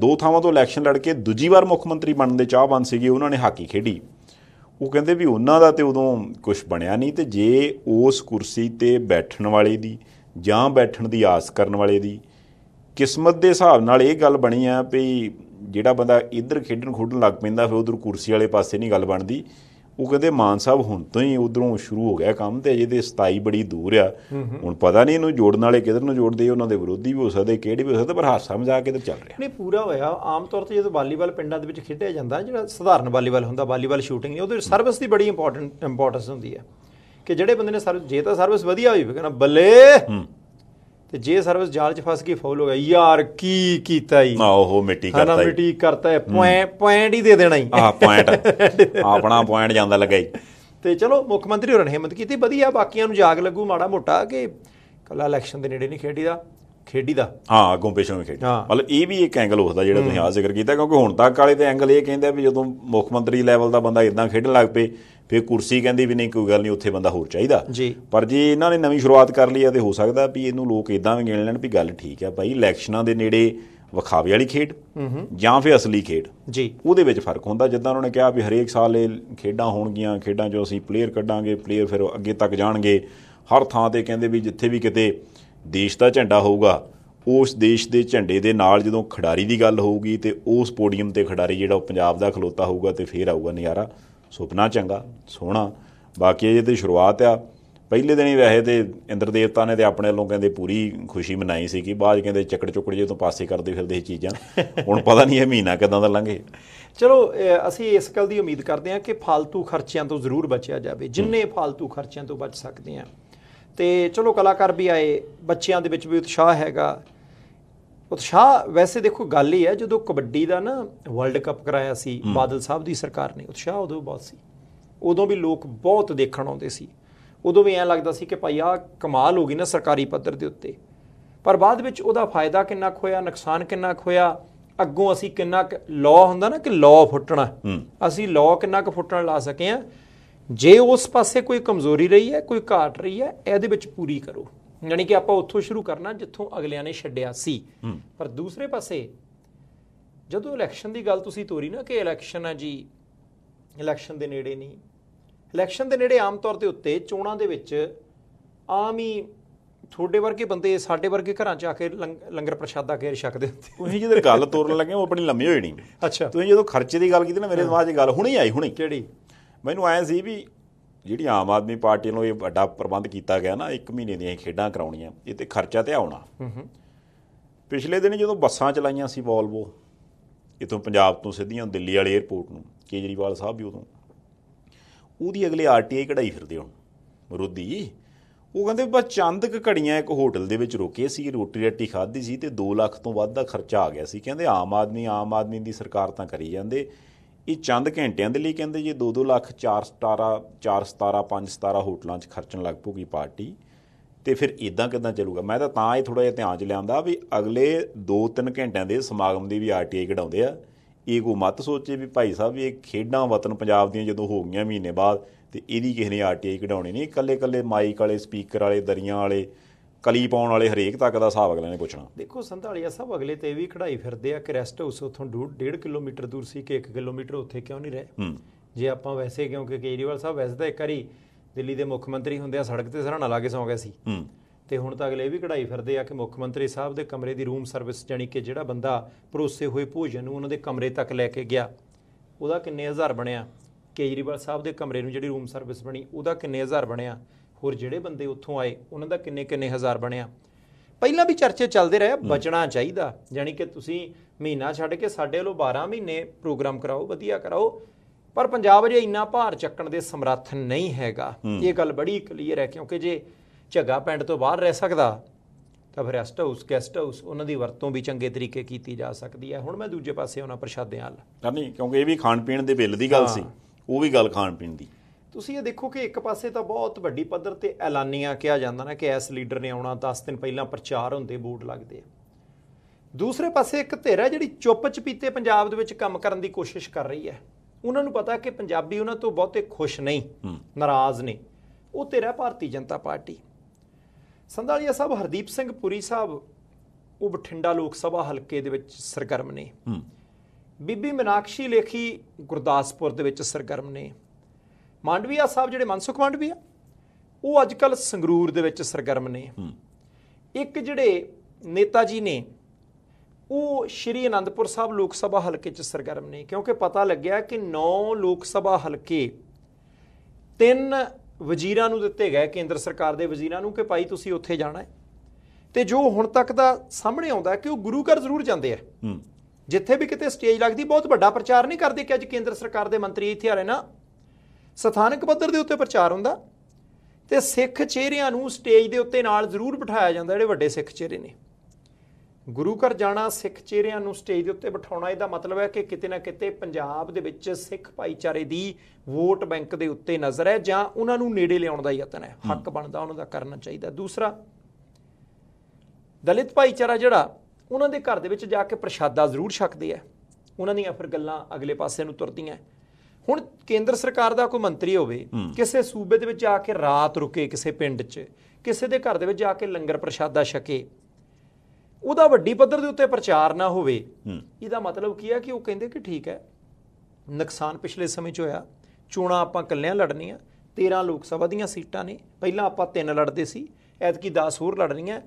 Speaker 1: ਦੋ ਥਾਵਾਂ ਤੋਂ ਇਲੈਕਸ਼ਨ ਲੜ ਕੇ ਦੂਜੀ ਵਾਰ ਮੁੱਖ ਮੰਤਰੀ ਬਣਨ ਦੇ ਚਾਹਵਾਨ ਸੀਗੇ ਉਹਨਾਂ ਨੇ ਹਾਕੀ ਖੇਡੀ ਉਹ ਕਹਿੰਦੇ ਵੀ ਉਹਨਾਂ ਦਾ ਤੇ ਉਦੋਂ ਕੁਝ ਬਣਿਆ ਨਹੀਂ ਤੇ ਜੇ ਉਸ ਕੁਰਸੀ ਤੇ ਬੈਠਣ ਵਾਲੇ ਦੀ ਜਾਂ ਬੈਠਣ ਦੀ ਆਸ ਕਰਨ ਵਾਲੇ ਦੀ ਕਿਸਮਤ ਦੇ ਹਿਸਾਬ ਨਾਲ ਇਹ ਗੱਲ ਬਣੀ ਆ ਵੀ ਜਿਹੜਾ ਬੰਦਾ ਇੱਧਰ ਖੇਡਣ ਖੋਡਣ ਲੱਗ ਪੈਂਦਾ ਫਿਰ ਉਧਰ ਕੁਰਸੀ ਵਾਲੇ ਪਾਸੇ ਨਹੀਂ ਗੱਲ ਬਣਦੀ ਉਹ ਕਹਿੰਦੇ ਮਾਨ ਸਾਹਿਬ ਹੁਣ ਤੋਂ ਹੀ ਉਧਰੋਂ ਸ਼ੁਰੂ ਹੋ ਗਿਆ ਕੰਮ ਤੇ ਅਜੇ ਤੇ 27 ਬੜੀ ਦੂਰ ਆ ਹੁਣ ਪਤਾ ਨਹੀਂ ਇਹਨੂੰ ਜੋੜਨ ਵਾਲੇ ਕਿਧਰ ਨੂੰ ਜੋੜਦੇ ਉਹਨਾਂ ਦੇ ਵਿਰੋਧੀ ਵੀ ਹੋ ਸਕਦੇ ਕਿਹੜੇ ਵੀ ਹੋ ਸਕਦੇ ਪਰ ਹਾਸਾ ਮਜ਼ਾਕ ਇਹਦੇ ਚੱਲ
Speaker 2: ਰਿਹਾ ਨਹੀਂ ਪੂਰਾ ਹੋਇਆ ਆਮ ਤੌਰ ਤੇ ਜਦੋਂ ਵਾਲੀਬਾਲ ਪਿੰਡਾਂ ਦੇ ਵਿੱਚ ਖੇਡਿਆ ਜਾਂਦਾ ਜਿਹੜਾ ਸਧਾਰਨ ਵਾਲੀਬਾਲ ਹੁੰਦਾ ਵਾਲੀਬਾਲ ਸ਼ੂਟਿੰਗ ਨਹੀਂ ਉਹਦੇ ਸਰਵਿਸ ਦੀ ਬੜੀ ਇੰਪੋਰਟੈਂਟ ਇੰਪੋਰਟੈਂਸ ਹੁੰਦੀ ਹੈ ਕਿ ਜਿਹੜੇ ਬੰਦੇ ਨੇ ਸਰਵਿਸ ਜੇ ਤਾਂ ਸਰਵਿਸ ਵਧੀਆ ਹੋਈ ਕਹਿੰਦਾ ਬੱਲੇ ਤੇ ਜੇ ਸਰਵਿਸ ਜਾਲ 'ਚ ਫਸ ਕੇ ਫੌਲ ਹੋ ਗਿਆ ਯਾਰ ਕੀ ਕੀਤਾ ਹੀ ਉਹ ਮਿੱਟੀ ਕਰਤਾ ਹੀ ਮਿੱਟੀ ਕਰਤਾ ਹੈ ਪੁਆਇੰਟ ਪੁਆਇੰਟ ਹੀ ਦੇ ਦੇਣਾ ਹੀ ਆ ਪੁਆਇੰਟ ਆਪਣਾ
Speaker 1: ਪੁਆਇੰਟ ਜਾਂਦਾ ਲੱਗਾ ਹੀ
Speaker 2: ਤੇ ਚਲੋ ਮੁੱਖ ਮੰਤਰੀ ਹੋਰਾਂ ਨੇ ਹਿੰਮਤ ਕੀਤੀ ਵਧੀਆ ਬਾਕੀਆਂ ਨੂੰ ਜਾਗ ਲੱਗੂ ਮਾੜਾ ਮੋਟਾ ਕਿ ਕੱਲਾ ਇਲੈਕਸ਼ਨ ਦੇ ਨੇੜੇ ਨਹੀਂ ਖੇਡੀਦਾ ਖੇਡੀਦਾ
Speaker 1: ਹਾਂ ਅਗੋਂ ਪੇਸ਼ੋਂ ਵੀ ਖੇਡੀ ਮਤਲਬ ਇਹ ਵੀ ਇੱਕ ਐਂਗਲ ਹੋਦਾ ਜਿਹੜਾ ਤੁਸੀਂ ਆ ਜ਼ਿਕਰ ਕੀਤਾ ਕਿਉਂਕਿ ਹੁਣ ਤੱਕ ਵਾਲੇ ਤੇ ਐਂਗਲ ਇਹ ਕਹਿੰਦਾ ਵੀ ਜਦੋਂ ਮੁੱਖ ਮੰਤਰੀ ਲੈਵਲ ਦਾ ਬੰਦਾ ਇਦਾਂ ਖੇਡਣ ਲੱਗ ਪਏ ਫਿਰ ਕੁਰਸੀ ਕਹਿੰਦੀ ਵੀ ਨਹੀਂ ਕੋਈ ਗੱਲ ਨਹੀਂ ਉੱਥੇ ਬੰਦਾ ਹੋਰ ਚਾਹੀਦਾ ਪਰ ਜੇ ਇਹਨਾਂ ਨੇ ਨਵੀਂ ਸ਼ੁਰੂਆਤ ਕਰ ਲਈ ਆ ਤੇ ਹੋ ਸਕਦਾ ਵੀ ਇਹਨੂੰ ਲੋਕ ਇਦਾਂ ਵੀ ਗਿਣ ਲੈਣ ਵੀ ਗੱਲ ਠੀਕ ਆ ਭਾਈ ਇਲੈਕਸ਼ਨਾਂ ਦੇ ਨੇੜੇ ਵਿਖਾਵੇ ਵਾਲੀ ਖੇਡ ਜਾਂ ਫਿਰ ਅਸਲੀ ਖੇਡ ਜੀ ਉਹਦੇ ਵਿੱਚ ਫਰਕ ਹੁੰਦਾ ਜਿੱਦਾਂ ਉਹਨਾਂ ਨੇ ਕਿਹਾ ਵੀ ਹਰੇਕ ਸਾਲ ਇਹ ਖੇਡਾਂ ਹੋਣਗੀਆਂ ਖੇਡਾਂ 'ਚੋਂ ਅਸੀਂ ਪਲੇਅਰ ਕੱਢਾਂਗੇ ਪਲੇਅਰ ਫਿਰ ਅੱਗੇ ਤੱਕ ਜਾਣਗੇ ਹਰ ਥਾਂ ਤੇ ਕਹਿੰਦੇ ਵੀ ਜਿੱਥੇ ਵੀ ਕਿਤੇ ਦੇਸ਼ ਦਾ ਝੰਡਾ ਹੋਊਗਾ ਉਸ ਦੇਸ਼ ਦੇ ਝੰਡੇ ਦੇ ਨਾਲ ਜਦੋਂ ਖਿਡਾਰੀ ਦੀ ਗੱਲ ਹੋਊਗੀ ਤੇ ਉਸ ਪੋਡੀਅਮ ਤੇ ਖਿਡਾਰੀ ਜਿਹੜਾ ਪੰਜਾਬ ਦਾ ਖਲੋਤਾ ਹੋਊਗਾ ਤੇ ਫੇਰ ਆਊਗਾ ਨਜ਼ਾਰਾ ਸੁਪਨਾ ਚੰਗਾ ਸੋਹਣਾ ਬਾਕੀ ਇਹ ਤੇ ਸ਼ੁਰੂਆਤ ਆ ਪਹਿਲੇ ਦਿਨ ਹੀ ਵੈਸੇ ਤੇ ਇੰਦਰ ਦੇਵਤਾ ਨੇ ਤੇ ਆਪਣੇ ਵੱਲੋਂ ਕਹਿੰਦੇ ਪੂਰੀ ਖੁਸ਼ੀ ਮਨਾਈ ਸੀ ਕਿ ਬਾਅਦ ਕਹਿੰਦੇ ਚੱਕੜ ਚੁੱਕੜ ਜੇ ਤੋਂ ਪਾਸੇ ਕਰਦੇ ਫਿਰਦੇ ਇਹ ਚੀਜ਼ਾਂ ਹੁਣ ਪਤਾ ਨਹੀਂ ਇਹ ਮਹੀਨਾ ਕਿਦਾਂ ਦਾ ਲੰਘੇ
Speaker 2: ਚਲੋ ਅਸੀਂ ਇਸ ਗੱਲ ਦੀ ਉਮੀਦ ਕਰਦੇ ਹਾਂ ਕਿ ਫालतू ਖਰਚਿਆਂ ਤੋਂ ਜ਼ਰੂਰ ਬਚਿਆ ਜਾਵੇ ਜਿੰਨੇ ਫालतू ਖਰਚਿਆਂ ਤੋਂ ਬਚ ਸਕਦੇ ਆ ਤੇ ਚਲੋ ਕਲਾਕਾਰ ਵੀ ਆਏ ਬੱਚਿਆਂ ਦੇ ਵਿੱਚ ਵੀ ਉਤਸ਼ਾਹ ਹੈਗਾ ਉਤਸ਼ਾਹ ਵੈਸੇ ਦੇਖੋ ਗੱਲ ਹੀ ਹੈ ਜਦੋਂ ਕਬੱਡੀ ਦਾ ਨਾ ਵਰਲਡ ਕੱਪ ਕਰਾਇਆ ਸੀ ਬਾਦਲ ਸਾਹਿਬ ਦੀ ਸਰਕਾਰ ਨੇ ਉਤਸ਼ਾਹ ਉਦੋਂ ਬਹੁਤ ਸੀ ਉਦੋਂ ਵੀ ਲੋਕ ਬਹੁਤ ਦੇਖਣ ਆਉਂਦੇ ਸੀ ਉਦੋਂ ਵੀ ਐਂ ਲੱਗਦਾ ਸੀ ਕਿ ਭਾਈ ਆ ਕਮਾਲ ਹੋ ਗਈ ਨਾ ਸਰਕਾਰੀ ਪੱਧਰ ਦੇ ਉੱਤੇ ਪਰ ਬਾਅਦ ਵਿੱਚ ਉਹਦਾ ਫਾਇਦਾ ਕਿੰਨਾ ਖੋਇਆ ਨੁਕਸਾਨ ਕਿੰਨਾ ਖੋਇਆ ਅੱਗੋਂ ਅਸੀਂ ਕਿੰਨਾ ਲਾਅ ਹੁੰਦਾ ਨਾ ਕਿ ਲਾਅ ਫੁੱਟਣਾ ਅਸੀਂ ਲਾਅ ਕਿੰਨਾ ਕ ਫੁੱਟਣ ਲਾ ਸਕੇ ਆ ਜੇ ਉਸ ਪਾਸੇ ਕੋਈ ਕਮਜ਼ੋਰੀ ਰਹੀ ਹੈ ਕੋਈ ਘਾਟ ਰਹੀ ਹੈ ਇਹਦੇ ਵਿੱਚ ਪੂਰੀ ਕਰੋ ਯਾਨੀ ਕਿ ਆਪਾਂ ਉੱਥੋਂ ਸ਼ੁਰੂ ਕਰਨਾ ਜਿੱਥੋਂ ਅਗਲਿਆਂ ਨੇ ਛੱਡਿਆ ਸੀ ਪਰ ਦੂਸਰੇ ਪਾਸੇ ਜਦੋਂ ਇਲੈਕਸ਼ਨ ਦੀ ਗੱਲ ਤੁਸੀਂ ਤੋਰੀ ਨਾ ਕਿ ਇਲੈਕਸ਼ਨ ਆ ਜੀ ਇਲੈਕਸ਼ਨ ਦੇ ਨੇੜੇ ਨਹੀਂ ਇਲੈਕਸ਼ਨ ਦੇ ਨੇੜੇ ਆਮ ਤੌਰ ਤੇ ਉੱਤੇ ਚੋਣਾਂ ਦੇ ਵਿੱਚ ਆਮ ਹੀ ਥੋੜੇ ਵਰਗੇ ਬੰਦੇ ਸਾਡੇ ਵਰਗੇ ਘਰਾਂ ਚ ਆ ਕੇ ਲੰਗਰ ਪ੍ਰਸ਼ਾਦਾ ਘੇਰ ਸਕਦੇ ਹੁੰਦੇ ਤੁਸੀਂ
Speaker 1: ਜਿਹਦੇ ਗੱਲ ਤੋਰਨ ਲੱਗੇ ਉਹ ਆਪਣੀ ਲੰਮੀ ਹੋਈ ਨਹੀਂ ਅੱਛਾ ਤੁਸੀਂ ਜਦੋਂ ਖਰਚੇ ਦੀ ਗੱਲ ਕੀਤੀ ਨਾ ਮੇਰੇ ਦਿਮਾਗ 'ਚ ਗੱਲ ਹੁਣੇ ਆਈ ਹੁਣੇ ਕਿਹੜੀ ਮੈਨੂੰ ਆਇਆ ਸੀ ਵੀ ਜਿਹੜੀ ਆਮ ਆਦਮੀ ਪਾਰਟੀ ਨੂੰ ਇਹ ਵੱਡਾ ਪ੍ਰਬੰਧ ਕੀਤਾ ਗਿਆ ਨਾ 1 ਮਹੀਨੇ ਦੀਆਂ ਖੇਡਾਂ ਕਰਾਉਣੀਆਂ ਇਹ ਤੇ ਖਰਚਾ ਤੇ ਆਉਣਾ ਪਿਛਲੇ ਦਿਨ ਜਦੋਂ ਬੱਸਾਂ ਚਲਾਈਆਂ ਸੀ ਵੋਲਵੋ ਇਤੋਂ ਪੰਜਾਬ ਤੋਂ ਸਿੱਧੀਆਂ ਦਿੱਲੀ ਵਾਲੇ 에ਅਰਪੋਰਟ ਨੂੰ ਕੇਜਰੀਵਾਲ ਸਾਹਿਬ ਵੀ ਉਦੋਂ ਉਹਦੀ ਅਗਲੇ ਆਰਟੀਆਈ ਕਢਾਈ ਫਿਰਦੇ ਹੁਣ ਵਿਰੋਧੀ ਉਹ ਕਹਿੰਦੇ ਬਸ ਚੰਦ ਕ ਘੜੀਆਂ ਇੱਕ ਹੋਟਲ ਦੇ ਵਿੱਚ ਰੁਕੇ ਸੀ ਰੋਟੀ ਰੱਟੀ ਖਾਧੀ ਸੀ ਤੇ 2 ਲੱਖ ਤੋਂ ਵੱਧ ਦਾ ਖਰਚਾ ਆ ਗਿਆ ਸੀ ਕਹਿੰਦੇ ਆਮ ਆਦਮੀ ਆਮ ਆਦਮੀ ਦੀ ਸਰਕਾਰ ਤਾਂ ਕਰੀ ਜਾਂਦੇ ਇਹ ਚੰਦ ਘੰਟਿਆਂ ਦੇ ਲਈ ਕਹਿੰਦੇ ਜੇ 2-2 ਲੱਖ 4 ਸਤਾਰਾ 4 17 5 17 ਹੋਟਲਾਂ 'ਚ ਖਰਚਣ ਲੱਗ ਪੂਗੀ ਪਾਰਟੀ ਤੇ ਫਿਰ ਇਦਾਂ ਕਿਦਾਂ ਚੱਲੂਗਾ ਮੈਂ ਤਾਂ ਤਾਂ ਇਹ ਥੋੜਾ ਜਿਹਾ ਧਿਆਨ 'ਚ ਲਿਆਂਦਾ ਵੀ ਅਗਲੇ 2-3 ਘੰਟਿਆਂ ਦੇ ਸਮਾਗਮ ਦੀ ਵੀ ਆਰਟੀਆਈ ਕਢਾਉਂਦੇ ਆ ਇਹ ਕੋ ਮਤ ਸੋਚੇ ਵੀ ਭਾਈ ਸਾਹਿਬ ਇਹ ਖੇਡਾਂ ਵਤਨ ਪੰਜਾਬ ਦੀਆਂ ਜਦੋਂ ਹੋ ਗਈਆਂ ਮਹੀਨੇ ਬਾਅਦ ਤੇ ਇਹਦੀ ਕਿਸੇ ਨੇ ਆਰਟੀਆਈ ਕਢਾਉਣੀ ਨਹੀਂ ਇਕੱਲੇ ਇਕੱਲੇ ਮਾਈਕ ਵਾਲੇ ਸਪੀਕਰ ਵਾਲੇ ਦਰੀਆਂ ਵਾਲੇ ਕਲੀ ਪਾਉਣ ਵਾਲੇ ਹਰੇਕ ਤੱਕ ਦਾ ਹਿਸਾਬ ਅਗਲੇ ਨੇ ਪੁੱਛਣਾ
Speaker 2: ਦੇਖੋ ਸੰਧਾਲੀਆ ਸਾਹਿਬ ਅਗਲੇ ਤੇ ਵੀ ਖੜਾਈ ਫਿਰਦੇ ਆ ਕਿ ਰੈਸਟ ਹਾਊਸ ਉਥੋਂ 1.5 ਕਿਲੋਮੀਟਰ ਦੂਰ ਸੀ ਕਿ 1 ਕਿਲੋਮੀਟਰ ਉੱਥੇ ਕਿਉਂ ਨਹੀਂ ਰਹੇ ਜੇ ਆਪਾਂ ਵੈਸੇ ਕਿਉਂਕਿ ਕੇਜਰੀਵਾਲ ਸਾਹਿਬ ਵੈਸੇ ਤਾਂ ਇੱਕ ਵਾਰੀ ਦਿੱਲੀ ਦੇ ਮੁੱਖ ਮੰਤਰੀ ਹੁੰਦੇ ਆ ਸੜਕ ਤੇ ਸਰਾਣਾ ਲਾ ਕੇ ਸੌਂ ਗਏ ਸੀ ਤੇ ਹੁਣ ਤਾਂ ਅਗਲੇ ਵੀ ਕਢਾਈ ਫਿਰਦੇ ਆ ਕਿ ਮੁੱਖ ਮੰਤਰੀ ਸਾਹਿਬ ਦੇ ਕਮਰੇ ਦੀ ਰੂਮ ਸਰਵਿਸ ਜਾਨੀ ਕਿ ਜਿਹੜਾ ਬੰਦਾ ਪਰੋਸੇ ਹੋਏ ਭੋਜਨ ਨੂੰ ਉਹਨਾਂ ਦੇ ਕਮਰੇ ਤੱਕ ਲੈ ਕੇ ਗਿਆ ਉਹਦਾ ਕਿੰਨੇ ਹਜ਼ਾਰ ਬਣਿਆ ਕੇਜਰੀਵਾਲ ਸਾਹਿਬ ਦੇ ਕਮਰੇ ਨੂੰ ਜਿਹੜੀ ਰੂਮ ਸਰਵਿਸ ਬਣੀ ਉਹਦਾ ਕਿੰਨੇ ਹਜ਼ਾਰ ਬਣਿਆ ਹੋਰ ਜਿਹੜੇ ਬੰਦੇ ਉੱਥੋਂ ਆਏ ਉਹਨਾਂ ਦਾ ਕਿੰਨੇ ਕਿੰਨੇ ਹਜ਼ਾਰ ਬਣਿਆ ਪਹਿਲਾਂ ਵੀ ਚਰਚੇ ਚੱਲਦੇ ਰਹੇ ਬਚਣਾ ਚਾਹੀਦਾ ਯਾਨੀ ਕਿ ਤੁਸੀਂ ਮਹੀਨਾ ਛੱਡ ਕੇ ਸਾਡੇ ਵੱਲੋਂ 12 ਮਹੀਨੇ ਪ੍ਰੋਗਰਾਮ ਕਰਾਓ ਵਧੀਆ ਕਰਾਓ ਪਰ ਪੰਜਾਬ ਜੇ ਇੰਨਾ ਭਾਰ ਚੱਕਣ ਦੇ ਸਮਰੱਥ ਨਹੀਂ ਹੈਗਾ ਇਹ ਗੱਲ ਬੜੀ ਕਲੀਅਰ ਹੈ ਕਿਉਂਕਿ ਜੇ ਝੱਗਾ ਪਿੰਡ ਤੋਂ ਬਾਹਰ ਰਹਿ ਸਕਦਾ ਤਾਂ ਫਿਰ ਰੈਸਟ ਹਾਊਸ ਗੈਸਟ ਹਾਊਸ ਉਹਨਾਂ ਦੀ ਵਰਤੋਂ ਵੀ ਚੰਗੇ ਤਰੀਕੇ ਕੀਤੀ ਜਾ ਸਕਦੀ ਹੈ ਹੁਣ ਮੈਂ ਦੂਜੇ ਪਾਸੇ ਉਹਨਾਂ ਪ੍ਰਸ਼ਾਦਿਆਂ
Speaker 1: ਵੱਲ ਨਹੀਂ ਕਿਉਂਕਿ ਇਹ ਵੀ ਖਾਣ ਪੀਣ ਦੇ ਬਿੱਲ ਦੀ ਗੱਲ ਸੀ ਉਹ ਵੀ ਗੱਲ ਖਾਣ ਪੀਣ ਦੀ
Speaker 2: ਤੁਸੀਂ ਇਹ ਦੇਖੋ ਕਿ ਇੱਕ ਪਾਸੇ ਤਾਂ ਬਹੁਤ ਵੱਡੀ ਪੱਧਰ ਤੇ ਐਲਾਨੀਆਂ ਕਿਹਾ ਜਾਂਦਾ ਨਾ ਕਿ ਐਸ ਲੀਡਰ ਨੇ ਆਉਣਾ 10 ਦਿਨ ਪਹਿਲਾਂ ਪ੍ਰਚਾਰ ਹੁੰਦੇ ਬੂਟ ਲੱਗਦੇ ਆ ਦੂਸਰੇ ਪਾਸੇ ਇੱਕ ਧਿਰ ਹੈ ਜਿਹੜੀ ਚੁੱਪ ਚਪੀਤੇ ਪੰਜਾਬ ਦੇ ਵਿੱਚ ਕੰਮ ਕਰਨ ਦੀ ਕੋਸ਼ਿਸ਼ ਕਰ ਰਹੀ ਹੈ ਉਹਨਾਂ ਨੂੰ ਪਤਾ ਕਿ ਪੰਜਾਬੀ ਉਹਨਾਂ ਤੋਂ ਬਹੁਤੇ ਖੁਸ਼ ਨਹੀਂ ਨਾਰਾਜ਼ ਨੇ ਉਹ ਧਿਰ ਹੈ ਭਾਰਤੀ ਜਨਤਾ ਪਾਰਟੀ ਸੰਧਾਲੀਆ ਸਾਹਿਬ ਹਰਦੀਪ ਸਿੰਘ ਪੁਰੀ ਸਾਹਿਬ ਉਹ ਬਠਿੰਡਾ ਲੋਕ ਸਭਾ ਹਲਕੇ ਦੇ ਵਿੱਚ ਸਰਗਰਮ ਨੇ ਬੀਬੀ ਮਨਾਕਸ਼ੀ ਲੇਖੀ ਗੁਰਦਾਸਪੁਰ ਦੇ ਵਿੱਚ ਸਰਗਰਮ ਨੇ ਮਾਂਡਵੀਆ ਸਾਹਿਬ ਜਿਹੜੇ ਮਨਸੁਖ ਮਾਂਡਵੀਆ ਉਹ ਅੱਜ ਕੱਲ ਸੰਗਰੂਰ ਦੇ ਵਿੱਚ ਸਰਗਰਮ ਨੇ ਇੱਕ ਜਿਹੜੇ ਨੇਤਾ ਜੀ ਨੇ ਉਹ ਸ਼੍ਰੀ ਅਨੰਦਪੁਰ ਸਾਹਿਬ ਲੋਕ ਸਭਾ ਹਲਕੇ 'ਚ ਸਰਗਰਮ ਨੇ ਕਿਉਂਕਿ ਪਤਾ ਲੱਗਿਆ ਕਿ 9 ਲੋਕ ਸਭਾ ਹਲਕੇ ਤਿੰਨ ਵਜ਼ੀਰਾਂ ਨੂੰ ਦਿੱਤੇ ਗਏ ਕੇਂਦਰ ਸਰਕਾਰ ਦੇ ਵਜ਼ੀਰਾਂ ਨੂੰ ਕਿ ਭਾਈ ਤੁਸੀਂ ਉੱਥੇ ਜਾਣਾ ਹੈ ਤੇ ਜੋ ਹੁਣ ਤੱਕ ਦਾ ਸਾਹਮਣੇ ਆਉਂਦਾ ਕਿ ਉਹ ਗੁਰੂ ਘਰ ਜ਼ਰੂਰ ਜਾਂਦੇ ਆ ਜਿੱਥੇ ਵੀ ਕਿਤੇ ਸਟੇਜ ਲੱਗਦੀ ਬਹੁਤ ਵੱਡਾ ਪ੍ਰਚਾਰ ਨਹੀਂ ਕਰਦੇ ਕਿ ਅੱਜ ਕੇਂਦਰ ਸਰਕਾਰ ਦੇ ਮੰਤਰੀ ਇੱਥੇ ਆ ਰਹੇ ਨਾ ਸਥਾਨਕ ਪੱਧਰ ਦੇ ਉੱਤੇ ਪ੍ਰਚਾਰ ਹੁੰਦਾ ਤੇ ਸਿੱਖ ਚਿਹਰਿਆਂ ਨੂੰ ਸਟੇਜ ਦੇ ਉੱਤੇ ਨਾਲ ਜ਼ਰੂਰ ਬਿਠਾਇਆ ਜਾਂਦਾ ਜਿਹੜੇ ਵੱਡੇ ਸਿੱਖ ਚਿਹਰੇ ਨੇ ਗੁਰੂ ਘਰ ਜਾਣਾ ਸਿੱਖ ਚਿਹਰਿਆਂ ਨੂੰ ਸਟੇਜ ਦੇ ਉੱਤੇ ਬਿਠਾਉਣਾ ਇਹਦਾ ਮਤਲਬ ਹੈ ਕਿ ਕਿਤੇ ਨਾ ਕਿਤੇ ਪੰਜਾਬ ਦੇ ਵਿੱਚ ਸਿੱਖ ਭਾਈਚਾਰੇ ਦੀ ਵੋਟ ਬੈਂਕ ਦੇ ਉੱਤੇ ਨਜ਼ਰ ਹੈ ਜਾਂ ਉਹਨਾਂ ਨੂੰ ਨੇੜੇ ਲਿਆਉਣ ਦਾ ਯਤਨ ਹੈ ਹੱਕ ਬਣਦਾ ਉਹਨਾਂ ਦਾ ਕਰਨਾ ਚਾਹੀਦਾ ਦੂਸਰਾ ਦਲਿਤ ਭਾਈਚਾਰਾ ਜਿਹੜਾ ਉਹਨਾਂ ਦੇ ਘਰ ਦੇ ਵਿੱਚ ਜਾ ਕੇ ਪ੍ਰਸ਼ਾਦਾ ਜ਼ਰੂਰ ਛਕਦੇ ਆ ਉਹਨਾਂ ਦੀਆਂ ਫਿਰ ਗੱਲਾਂ ਅਗਲੇ ਪਾਸੇ ਨੂੰ ਤੁਰਦੀਆਂ ਹੁਣ ਕੇਂਦਰ ਸਰਕਾਰ ਦਾ ਕੋਈ ਮੰਤਰੀ ਹੋਵੇ ਕਿਸੇ ਸੂਬੇ ਦੇ ਵਿੱਚ ਆ ਕੇ ਰਾਤ ਰੁਕੇ ਕਿਸੇ ਪਿੰਡ 'ਚ ਕਿਸੇ ਦੇ ਘਰ ਦੇ ਵਿੱਚ ਜਾ ਕੇ ਲੰਗਰ ਪ੍ਰਸ਼ਾਦਾ ਛਕੇ ਉਹਦਾ ਵੱਡੀ ਪੱਧਰ ਦੇ ਉੱਤੇ ਪ੍ਰਚਾਰ ਨਾ ਹੋਵੇ ਇਹਦਾ ਮਤਲਬ ਕੀ ਹੈ ਕਿ ਉਹ ਕਹਿੰਦੇ ਕਿ ਠੀਕ ਹੈ ਨੁਕਸਾਨ ਪਿਛਲੇ ਸਮੇਂ 'ਚ ਹੋਇਆ ਚੋਣਾਂ ਆਪਾਂ ਇਕੱਲਿਆਂ ਲੜਨੀਆਂ 13 ਲੋਕ ਸਭਾ ਦੀਆਂ ਸੀਟਾਂ ਨੇ ਪਹਿਲਾਂ ਆਪਾਂ 3 ਲੜਦੇ ਸੀ ਐਤਕੀ 10 ਹੋਰ ਲੜਨੀਆਂ